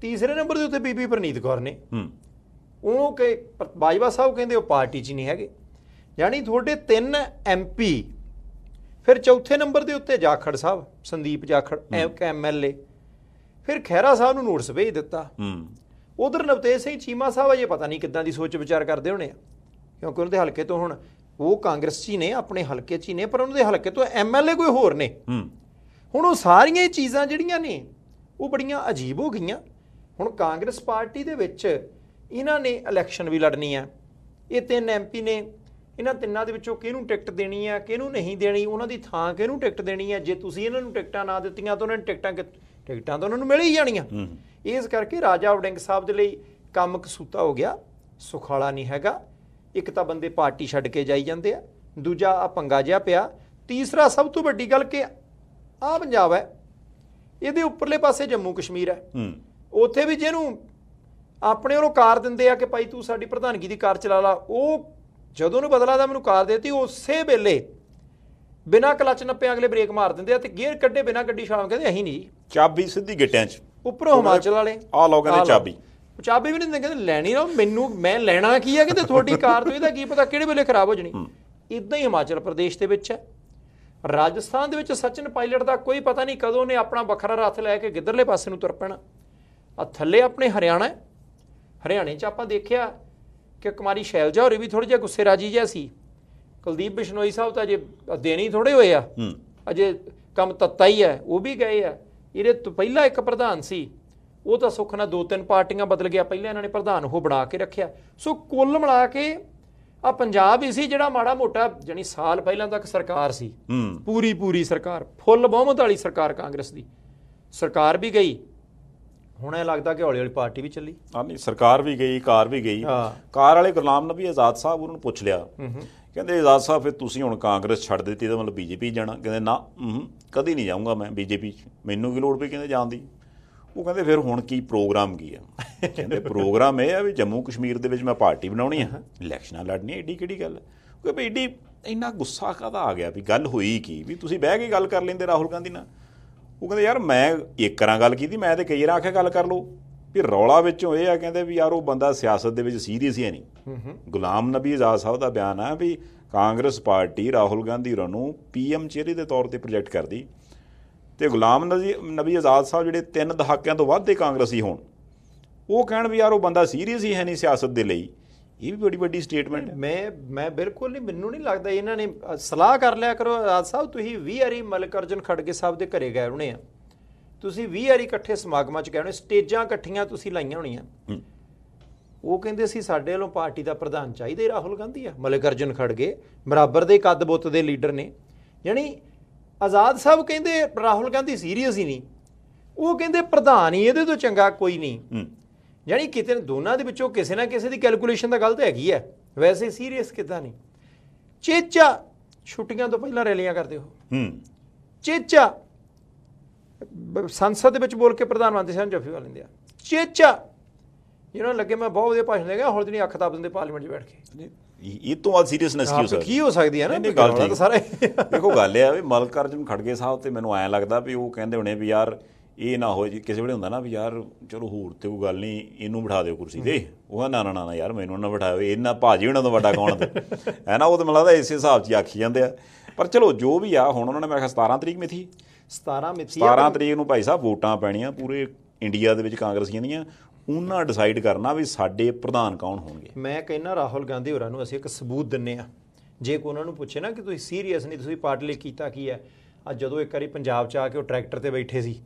Speaker 2: ਤੀਸਰੇ ਨੰਬਰ ਦੇ ਉੱਤੇ ਬੀਬੀ ਪ੍ਰਨੀਤ ਕੌਰ ਨੇ ਉਹ ਕਿ ਬਾਜਵਾ ਸਾਹਿਬ ਕਹਿੰਦੇ ਉਹ ਪਾਰਟੀ 'ਚ ਨਹੀਂ ਹੈਗੇ ਯਾਨੀ ਤੁਹਾਡੇ ਤਿੰਨ ਐਮਪੀ ਫਿਰ ਚੌਥੇ ਨੰਬਰ ਦੇ ਉੱਤੇ ਜਾਖੜ ਸਾਹਿਬ ਸੰਦੀਪ ਜਾਖੜ ਐਮਐਲਏ ਫਿਰ ਖਹਿਰਾ ਸਾਹਿਬ ਨੂੰ ਨੋਟਿਸ ਭੇਜ ਦਿੱਤਾ ਹੂੰ ਉਧਰ ਨਵਤੇਜ ਸਿੰਘ ਚੀਮਾ ਸਾਹਿਬ ਅਜੇ ਪਤਾ ਨਹੀਂ ਕਿੱਦਾਂ ਦੀ ਸੋਚ ਵਿਚਾਰ ਕਰਦੇ ਹੋਣੇ ਆ ਕਿਉਂਕਿ ਉਹਨਾਂ ਦੇ ਹਲਕੇ ਤੋਂ ਹੁਣ ਉਹ ਕਾਂਗਰਸ 'ਚ ਹੀ ਨੇ ਆਪਣੇ ਹਲਕੇ 'ਚ ਹੀ ਨੇ ਪਰ ਉਹਨਾਂ ਦੇ ਹਲਕੇ ਤੋਂ ਐਮਐਲਏ ਕੋਈ ਹੋਰ ਨੇ ਹੂੰ ਹੁਣ ਉਹ ਸਾਰੀਆਂ ਚੀਜ਼ਾਂ ਜਿਹੜੀਆਂ ਨੇ ਉਹ ਬੜੀਆਂ ਅਜੀਬ ਹੋ ਗਈਆਂ ਹੁਣ ਕਾਂਗਰਸ ਪਾਰਟੀ ਦੇ ਵਿੱਚ ਇਹਨਾਂ ਨੇ ਇਲੈਕਸ਼ਨ ਵੀ ਲੜਨੀ ਹੈ ਇਹ ਤਿੰਨ ਐਮਪੀ ਨੇ ਇਹਨਾਂ ਤਿੰਨਾਂ ਦੇ ਵਿੱਚੋਂ ਕਿਹਨੂੰ ਟਿਕਟ ਦੇਣੀ ਆ ਕਿਹਨੂੰ ਨਹੀਂ ਦੇਣੀ ਉਹਨਾਂ ਦੀ ਥਾਂ ਕਿਹਨੂੰ ਟਿਕਟ ਦੇਣੀ ਆ ਜੇ ਤੁਸੀਂ ਇਹਨਾਂ ਨੂੰ ਟਿਕਟਾਂ ਨਾ ਦਿੱਤੀਆਂ ਤਾਂ ਉਹਨਾਂ ਨੇ ਟਿਕਟਾਂ ਟਿਕਟਾਂ ਤਾਂ ਉਹਨਾਂ ਨੂੰ ਮਿਲ ਹੀ ਜਾਣੀਆਂ ਇਸ ਕਰਕੇ ਰਾਜਾ ਵਡਿੰਗ ਸਾਹਿਬ ਦੇ ਲਈ ਕੰਮ ਕਸੂਤਾ ਹੋ ਗਿਆ ਸੁਖਾਲਾ ਨਹੀਂ ਹੈਗਾ ਇੱਕ ਤਾਂ ਬੰਦੇ ਪਾਰਟੀ ਛੱਡ ਕੇ ਜਾਈ ਜਾਂਦੇ ਆ ਦੂਜਾ ਆ ਪੰਗਾ ਜਿਆ ਪਿਆ ਤੀਸਰਾ ਸਭ ਤੋਂ ਵੱਡੀ ਗੱਲ ਕਿ ਆ ਪੰਜਾਬ ਹੈ ਇਹਦੇ ਉੱਪਰਲੇ ਪਾਸੇ ਜੰਮੂ ਕਸ਼ਮੀਰ ਹੈ ਉੱਥੇ ਵੀ ਜਿਹਨੂੰ ਆਪਣੇ ਉਹਨੂੰ ਕਾਰ ਦਿੰਦੇ ਆ ਕਿ ਭਾਈ ਤੂੰ ਸਾਡੀ ਪ੍ਰਧਾਨਗੀ ਦੀ ਕਾਰ ਚਲਾ ਲਾ ਉਹ ਜਦੋਂ ਉਹਨੂੰ ਬਦਲਾ ਦਾ ਮੈਨੂੰ ਕਾਰ ਦੇਤੀ ਉਸੇ ਵੇਲੇ ਬਿਨਾ ਕਲਚ ਨੱਪੇ ਅਗਲੇ ਬ੍ਰੇਕ ਮਾਰ ਦਿੰਦੇ ਆ ਤੇ ਗੇਅਰ ਕੱਢੇ ਬਿਨਾ ਗੱਡੀ ਸ਼ਾਮ ਕਹਿੰਦੇ ਅਹੀਂ ਨਹੀਂ ਚਾਬੀ ਸਿੱਧੀ ਗੱਟਿਆਂ 'ਚ ਉੱਪਰੋਂ ਹਿਮਾਚਲ ਵਾਲੇ
Speaker 1: ਆ ਲੋਕਾਂ ਕਹਿੰਦੇ ਚਾਬੀ
Speaker 2: ਚਾਬੀ ਵੀ ਨਹੀਂ ਦਿੰਦੇ ਕਹਿੰਦੇ ਲੈਣੀ ਨਾ ਮੈਨੂੰ ਮੈਂ ਲੈਣਾ ਕੀ ਆ ਕਹਿੰਦੇ ਤੁਹਾਡੀ ਕਾਰ ਤੋਂ ਇਹਦਾ ਕੀ ਪਤਾ ਕਿਹੜੇ ਵੇਲੇ ਖਰਾਬ ਹੋ ਜਣੀ ਇਦਾਂ ਹੀ ਹਿਮਾਚਲ ਪ੍ਰਦੇਸ਼ ਦੇ ਵਿੱਚ ਹੈ ਰਾਜਸਥਾਨ ਦੇ ਵਿੱਚ ਸਚਨ ਪਾਇਲਟ ਦਾ ਕੋਈ ਪਤਾ ਨਹੀਂ ਕਦੋਂ ਨੇ ਆਪਣਾ ਵੱਖਰਾ ਰੱਥ ਲੈ ਕੇ ਗਿੱਧਰਲੇ ਪਾਸੇ ਨੂੰ ਤੁਰ ਪੈਣਾ ਆ ਥੱਲੇ ਆਪਣੇ ਹਰਿਆਣਾ ਹਰਿਆਣੇ 'ਚ ਆਪਾਂ ਦੇਖਿਆ ਕਿ ਕੁਮਾਰੀ ਸ਼ੈਲਜਾ ਹੋਰੇ ਵੀ ਥੋੜੀ ਜਿਹਾ ਗੁੱਸੇ ਰਾਜੀ ਜਿਹਾ ਸੀ ਕੁਲਦੀਪ ਬਿਸ਼ਨੋਈ ਸਾਹਿਬ ਤਾਂ ਅਜੇ ਦੇਣੀ ਥੋੜੇ ਹੋਏ ਆ ਅਜੇ ਕੰਮ ਤੱਤਾ ਹੀ ਹੈ ਉਹ ਵੀ ਗਏ ਆ ਇਹਦੇ ਤੋਂ ਪਹਿਲਾਂ ਇੱਕ ਪ੍ਰਧਾਨ ਸੀ ਉਹ ਤਾਂ ਸੁੱਖ ਨਾਲ ਦੋ ਤਿੰਨ ਪਾਰਟੀਆਂ ਬਦਲ ਗਿਆ ਪਹਿਲਾਂ ਇਹਨਾਂ ਨੇ ਪ੍ਰਧਾਨ ਉਹ ਬਣਾ ਕੇ ਰੱਖਿਆ ਸੋ ਕੁੱਲ ਮਿਲਾ ਕੇ ਆ ਪੰਜਾਬ ਹੀ ਸੀ ਜਿਹੜਾ ਮਾੜਾ ਮੋਟਾ ਜਾਨੀ ਸਾਲ ਪਹਿਲਾਂ ਤੱਕ ਸਰਕਾਰ ਸੀ ਪੂਰੀ ਪੂਰੀ ਸਰਕਾਰ ਫੁੱਲ ਬਹੁਮਤ ਵਾਲੀ ਸਰਕਾਰ ਕਾਂਗਰਸ ਦੀ ਸਰਕਾਰ ਵੀ ਗਈ ਹੁਣ ਇਹ ਲੱਗਦਾ ਕਿ ਹੌਲੀ ਹੌਲੀ ਪਾਰਟੀ ਵੀ ਚੱਲੀ
Speaker 1: ਆ ਨਹੀਂ ਸਰਕਾਰ ਵੀ ਗਈ ਕਾਰ ਵੀ ਗਈ ਕਾਰ ਵਾਲੇ ਗੁਲਾਮ ਨਬੀ ਆਜ਼ਾਦ ਸਾਹਿਬ ਉਹਨਾਂ ਨੂੰ ਪੁੱਛ ਲਿਆ ਕਹਿੰਦੇ ਆਜ਼ਾਦ ਸਾਹਿਬ ਫਿਰ ਤੁਸੀਂ ਹੁਣ ਕਾਂਗਰਸ ਛੱਡ ਦਿੱਤੀ ਤਾਂ ਮਤਲਬ ਬੀਜੇਪੀ ਜਾਣਾ ਕਹਿੰਦੇ ਨਾ ਕਦੀ ਨਹੀਂ ਜਾਊਂਗਾ ਮੈਂ ਬੀਜੇਪੀ ਮੈਨੂੰ ਕੀ ਲੋੜ ਪਈ ਕਹਿੰਦੇ ਜਾਣ ਦੀ ਉਹ ਕਹਿੰਦੇ ਫਿਰ ਹੁਣ ਕੀ ਪ੍ਰੋਗਰਾਮ ਕੀ ਆ ਕਹਿੰਦੇ ਪ੍ਰੋਗਰਾਮ ਇਹ ਆ ਵੀ ਜੰਮੂ ਕਸ਼ਮੀਰ ਦੇ ਵਿੱਚ ਮੈਂ ਪਾਰਟੀ ਬਣਾਉਣੀ ਆ ਇਲੈਕਸ਼ਨਾਂ ਲੜਨੀ ਏਡੀ ਕਿਹੜੀ ਗੱਲ ਕਿ ਵੀ ਏਡੀ ਇੰਨਾ ਗੁੱਸਾ ਕਾਦਾ ਆ ਗਿਆ ਵੀ ਗੱਲ ਹੋਈ ਕੀ ਵੀ ਤੁਸੀਂ ਬਹਿ ਕੇ ਗੱਲ ਕਰ ਲੈਂਦੇ ਰਾਹੁਲ ਗਾਂਧੀ ਨਾਲ ਉਹ ਕਹਿੰਦੇ ਯਾਰ ਮੈਂ ਇੱਕ ਕਰਾਂ ਗੱਲ ਕੀਤੀ ਮੈਂ ਤੇ ਕਈ ਰਾਂ ਆਖਿਆ ਗੱਲ ਕਰ ਲੋ ਵੀ ਰੌਲਾ ਵਿੱਚੋਂ ਇਹ ਆ ਕਹਿੰਦੇ ਵੀ ਯਾਰ ਉਹ ਬੰਦਾ ਸਿਆਸਤ ਦੇ ਵਿੱਚ ਸੀਰੀਅਸ ਹੀ ਨਹੀਂ ਗੁਲਾਮ ਨਬੀ ਆਜ਼ਾਦ ਸਾਹਿਬ ਦਾ ਬਿਆਨ ਆ ਵੀ ਕਾਂਗਰਸ ਪਾਰਟੀ ਰਾਹੁਲ ਗਾਂਧੀ ਰਣੂ ਨੂੰ ਪੀਐਮ ਚਿਹਰੇ ਦੇ ਤੌਰ ਤੇ ਪ੍ਰੋਜੈਕਟ ਕਰਦੀ ਤੇ ਗੁਲਾਮ ਨਬੀ ਆਜ਼ਾਦ ਸਾਹਿਬ ਜਿਹੜੇ ਤਿੰਨ ਦਹਾਕਿਆਂ ਤੋਂ ਵੱਧ ਦੇ ਕਾਂਗਰਸੀ ਹੋਣ ਉਹ ਕਹਿਣ ਵੀ ਯਾਰ ਉਹ ਬੰਦਾ ਸੀਰੀਅਸ ਹੀ ਹੈ ਨਹੀਂ
Speaker 2: ਸਿਆਸਤ ਦੇ ਲਈ ਇਹ ਵੀ ਬੜੀ ਵੱਡੀ ਸਟੇਟਮੈਂਟ ਹੈ ਮੈਂ ਮੈਂ ਬਿਲਕੁਲ ਨਹੀਂ ਮੈਨੂੰ ਨਹੀਂ ਲੱਗਦਾ ਇਹਨਾਂ ਨੇ ਸਲਾਹ ਕਰ ਲਿਆ ਕਰੋ ਰਾਜ ਸਾਹਿਬ ਤੁਸੀਂ 20 ਵਾਰੀ ਮਲਕਰਜਨ ਖੜਗੇ ਸਾਹਿਬ ਦੇ ਘਰੇ ਗਏ ਹੋਣੇ ਆ ਤੁਸੀਂ 20 ਵਾਰੀ ਇਕੱਠੇ ਸਮਾਗਮਾਂ 'ਚ ਗਏ ਹੋਣੇ ਸਟੇਜਾਂ ਇਕੱਠੀਆਂ ਤੁਸੀਂ ਲਾਈਆਂ ਹੋਣੀਆਂ ਉਹ ਕਹਿੰਦੇ ਸੀ ਸਾਡੇ ਵੱਲੋਂ ਪਾਰਟੀ ਦਾ ਪ੍ਰਧਾਨ ਚਾਹੀਦਾ ਰਾਹੁਲ ਗਾਂਧੀ ਆ ਮਲਕਰਜਨ ਖੜਗੇ ਬਰਾਬਰ ਦੇ ਕੱਦ ਬੁੱਤ ਦੇ ਲੀਡਰ ਨੇ ਯਾਨੀ ਆਜ਼ਾਦ ਸਾਹਿਬ ਕਹਿੰਦੇ ਰਾਹੁਲ ਗਾਂਧੀ ਸੀਰੀਅਸ ਹੀ ਨਹੀਂ ਉਹ ਕਹਿੰਦੇ ਪ੍ਰਧਾਨ ਹੀ ਇਹਦੇ ਤੋਂ ਚੰਗਾ ਕੋਈ ਨਹੀਂ ਯਾਨੀ ਕਿਤੇ ਦੋਨਾਂ ਦੇ ਵਿੱਚੋਂ ਕਿਸੇ ਨਾ ਕਿਸੇ ਦੀ ਕੈਲਕੂਲੇਸ਼ਨ ਤਾਂ ਗਲਤ ਹੈਗੀ ਹੈ ਵੈਸੇ ਸੀਰੀਅਸ ਕਿਦਾਂ ਨਹੀਂ ਚੇਚਾ ਛੁੱਟੀਆਂ ਤੋਂ ਪਹਿਲਾਂ ਰੈਲੀਆਂ ਕਰਦੇ ਹੋ ਹੂੰ ਚੇਚਾ ਸੰਸਦ ਦੇ ਵਿੱਚ ਬੋਲ ਕੇ ਪ੍ਰਧਾਨ ਮੰਤਰੀ ਸਾਹਿਬ ਜਫੀ ਵਾਲ ਲੈਂਦੇ ਆ ਚੇਚਾ ਜਿਹਨਾਂ ਲੱਗੇ ਮੈਂ ਬਹੁਤ ਵਧੀਆ ਭਾਸ਼ਣ ਦੇਗਾ ਹੁਣ ਹੌਲੀ ਦਿਨੀ ਅੱਖ ਤਾਪ ਦਿੰਦੇ ਪਾਰਲੀਮੈਂਟ 'ਚ ਬੈਠ ਕੇ
Speaker 1: ਇਹ ਤੋਂ ਬਾਅਦ ਸੀਰੀਅਸਨੈਸ ਕੀ ਹੋ ਸਕਦੀ ਕੀ ਹੋ ਸਕਦੀ ਹੈ ਨਾ ਨਹੀਂ ਗੱਲ ਤਾਂ ਸਾਰੇ ਦੇਖੋ ਗੱਲ ਇਹ ਆ ਵੀ ਮਲਕਾਰਜਨ ਖੜਗੇ ਸਾਹਿਬ ਤੇ ਮੈਨੂੰ ਐਂ ਲੱਗਦਾ ਵੀ ਉਹ ਕਹਿੰਦੇ ਹੋਣੇ ਵੀ ਯਾਰ ਇਹ ਨਾ ਹੋਏ ਕਿਸੇ ਵੇਲੇ ਹੁੰਦਾ ਨਾ ਵੀ ਯਾਰ ਚਲੋ ਹੋਰ ਤੇ ਕੋਈ ਗੱਲ ਨਹੀਂ ਇਹਨੂੰ ਬਿਠਾ ਦਿਓ ਕੁਰਸੀ ਤੇ ਉਹ ਨਾ ਨਾ ਨਾ ਯਾਰ ਮੈਨੂੰ ਨਾ ਬਿਠਾਓ ਇਹਨਾਂ ਭਾਜੀ ਉਹਨਾਂ ਤੋਂ ਵੱਡਾ ਕੌਣ ਤੇ ਹੈ ਨਾ ਉਹ ਤਾਂ ਮੈਨੂੰ ਲੱਗਦਾ ਇਸੇ ਹਿਸਾਬ 'ਚ ਆਖੀ ਜਾਂਦੇ ਆ ਪਰ ਚਲੋ ਜੋ ਵੀ ਆ ਹੁਣ ਉਹਨਾਂ ਨੇ ਮੈਂ ਕਿਹਾ 17 ਤਰੀਕ ਮਿਥੀ
Speaker 2: 17 ਮਿਤੀ 17
Speaker 1: ਤਰੀਕ ਨੂੰ ਭਾਈ ਸਾਹਿਬ ਵੋਟਾਂ ਪੈਣੀਆਂ ਪੂਰੇ ਇੰਡੀਆ ਦੇ ਵਿੱਚ ਕਾਂਗਰਸੀਆਂ ਦੀਆਂ ਉਹਨਾਂ ਡਿਸਾਈਡ ਕਰਨਾ ਵੀ ਸਾਡੇ ਪ੍ਰਧਾਨ ਕੌਣ ਹੋਣਗੇ
Speaker 2: ਮੈਂ ਕਹਿੰਨਾ ਰਾਹੁਲ ਗਾਂਧੀ ਹੋਰਾਂ ਨੂੰ ਅਸੀਂ ਇੱਕ ਸਬੂਤ ਦਿੰਨੇ ਆ ਜੇ ਕੋ ਉਹਨਾਂ ਨੂੰ ਪੁੱਛੇ ਨਾ ਕਿ ਤੁਸੀਂ ਸੀਰੀਅਸ ਨਹੀਂ ਤੁਸੀਂ ਪਾਰਟੀ ਲਈ ਕੀਤਾ ਕੀ ਹੈ ਅੱਜ ਜਦੋਂ ਇੱਕ ਵਾਰੀ ਪੰਜਾਬ ਚ ਆ ਕੇ ਉਹ ਟਰੈਕਟਰ ਤੇ ਬੈਠੇ ਸੀ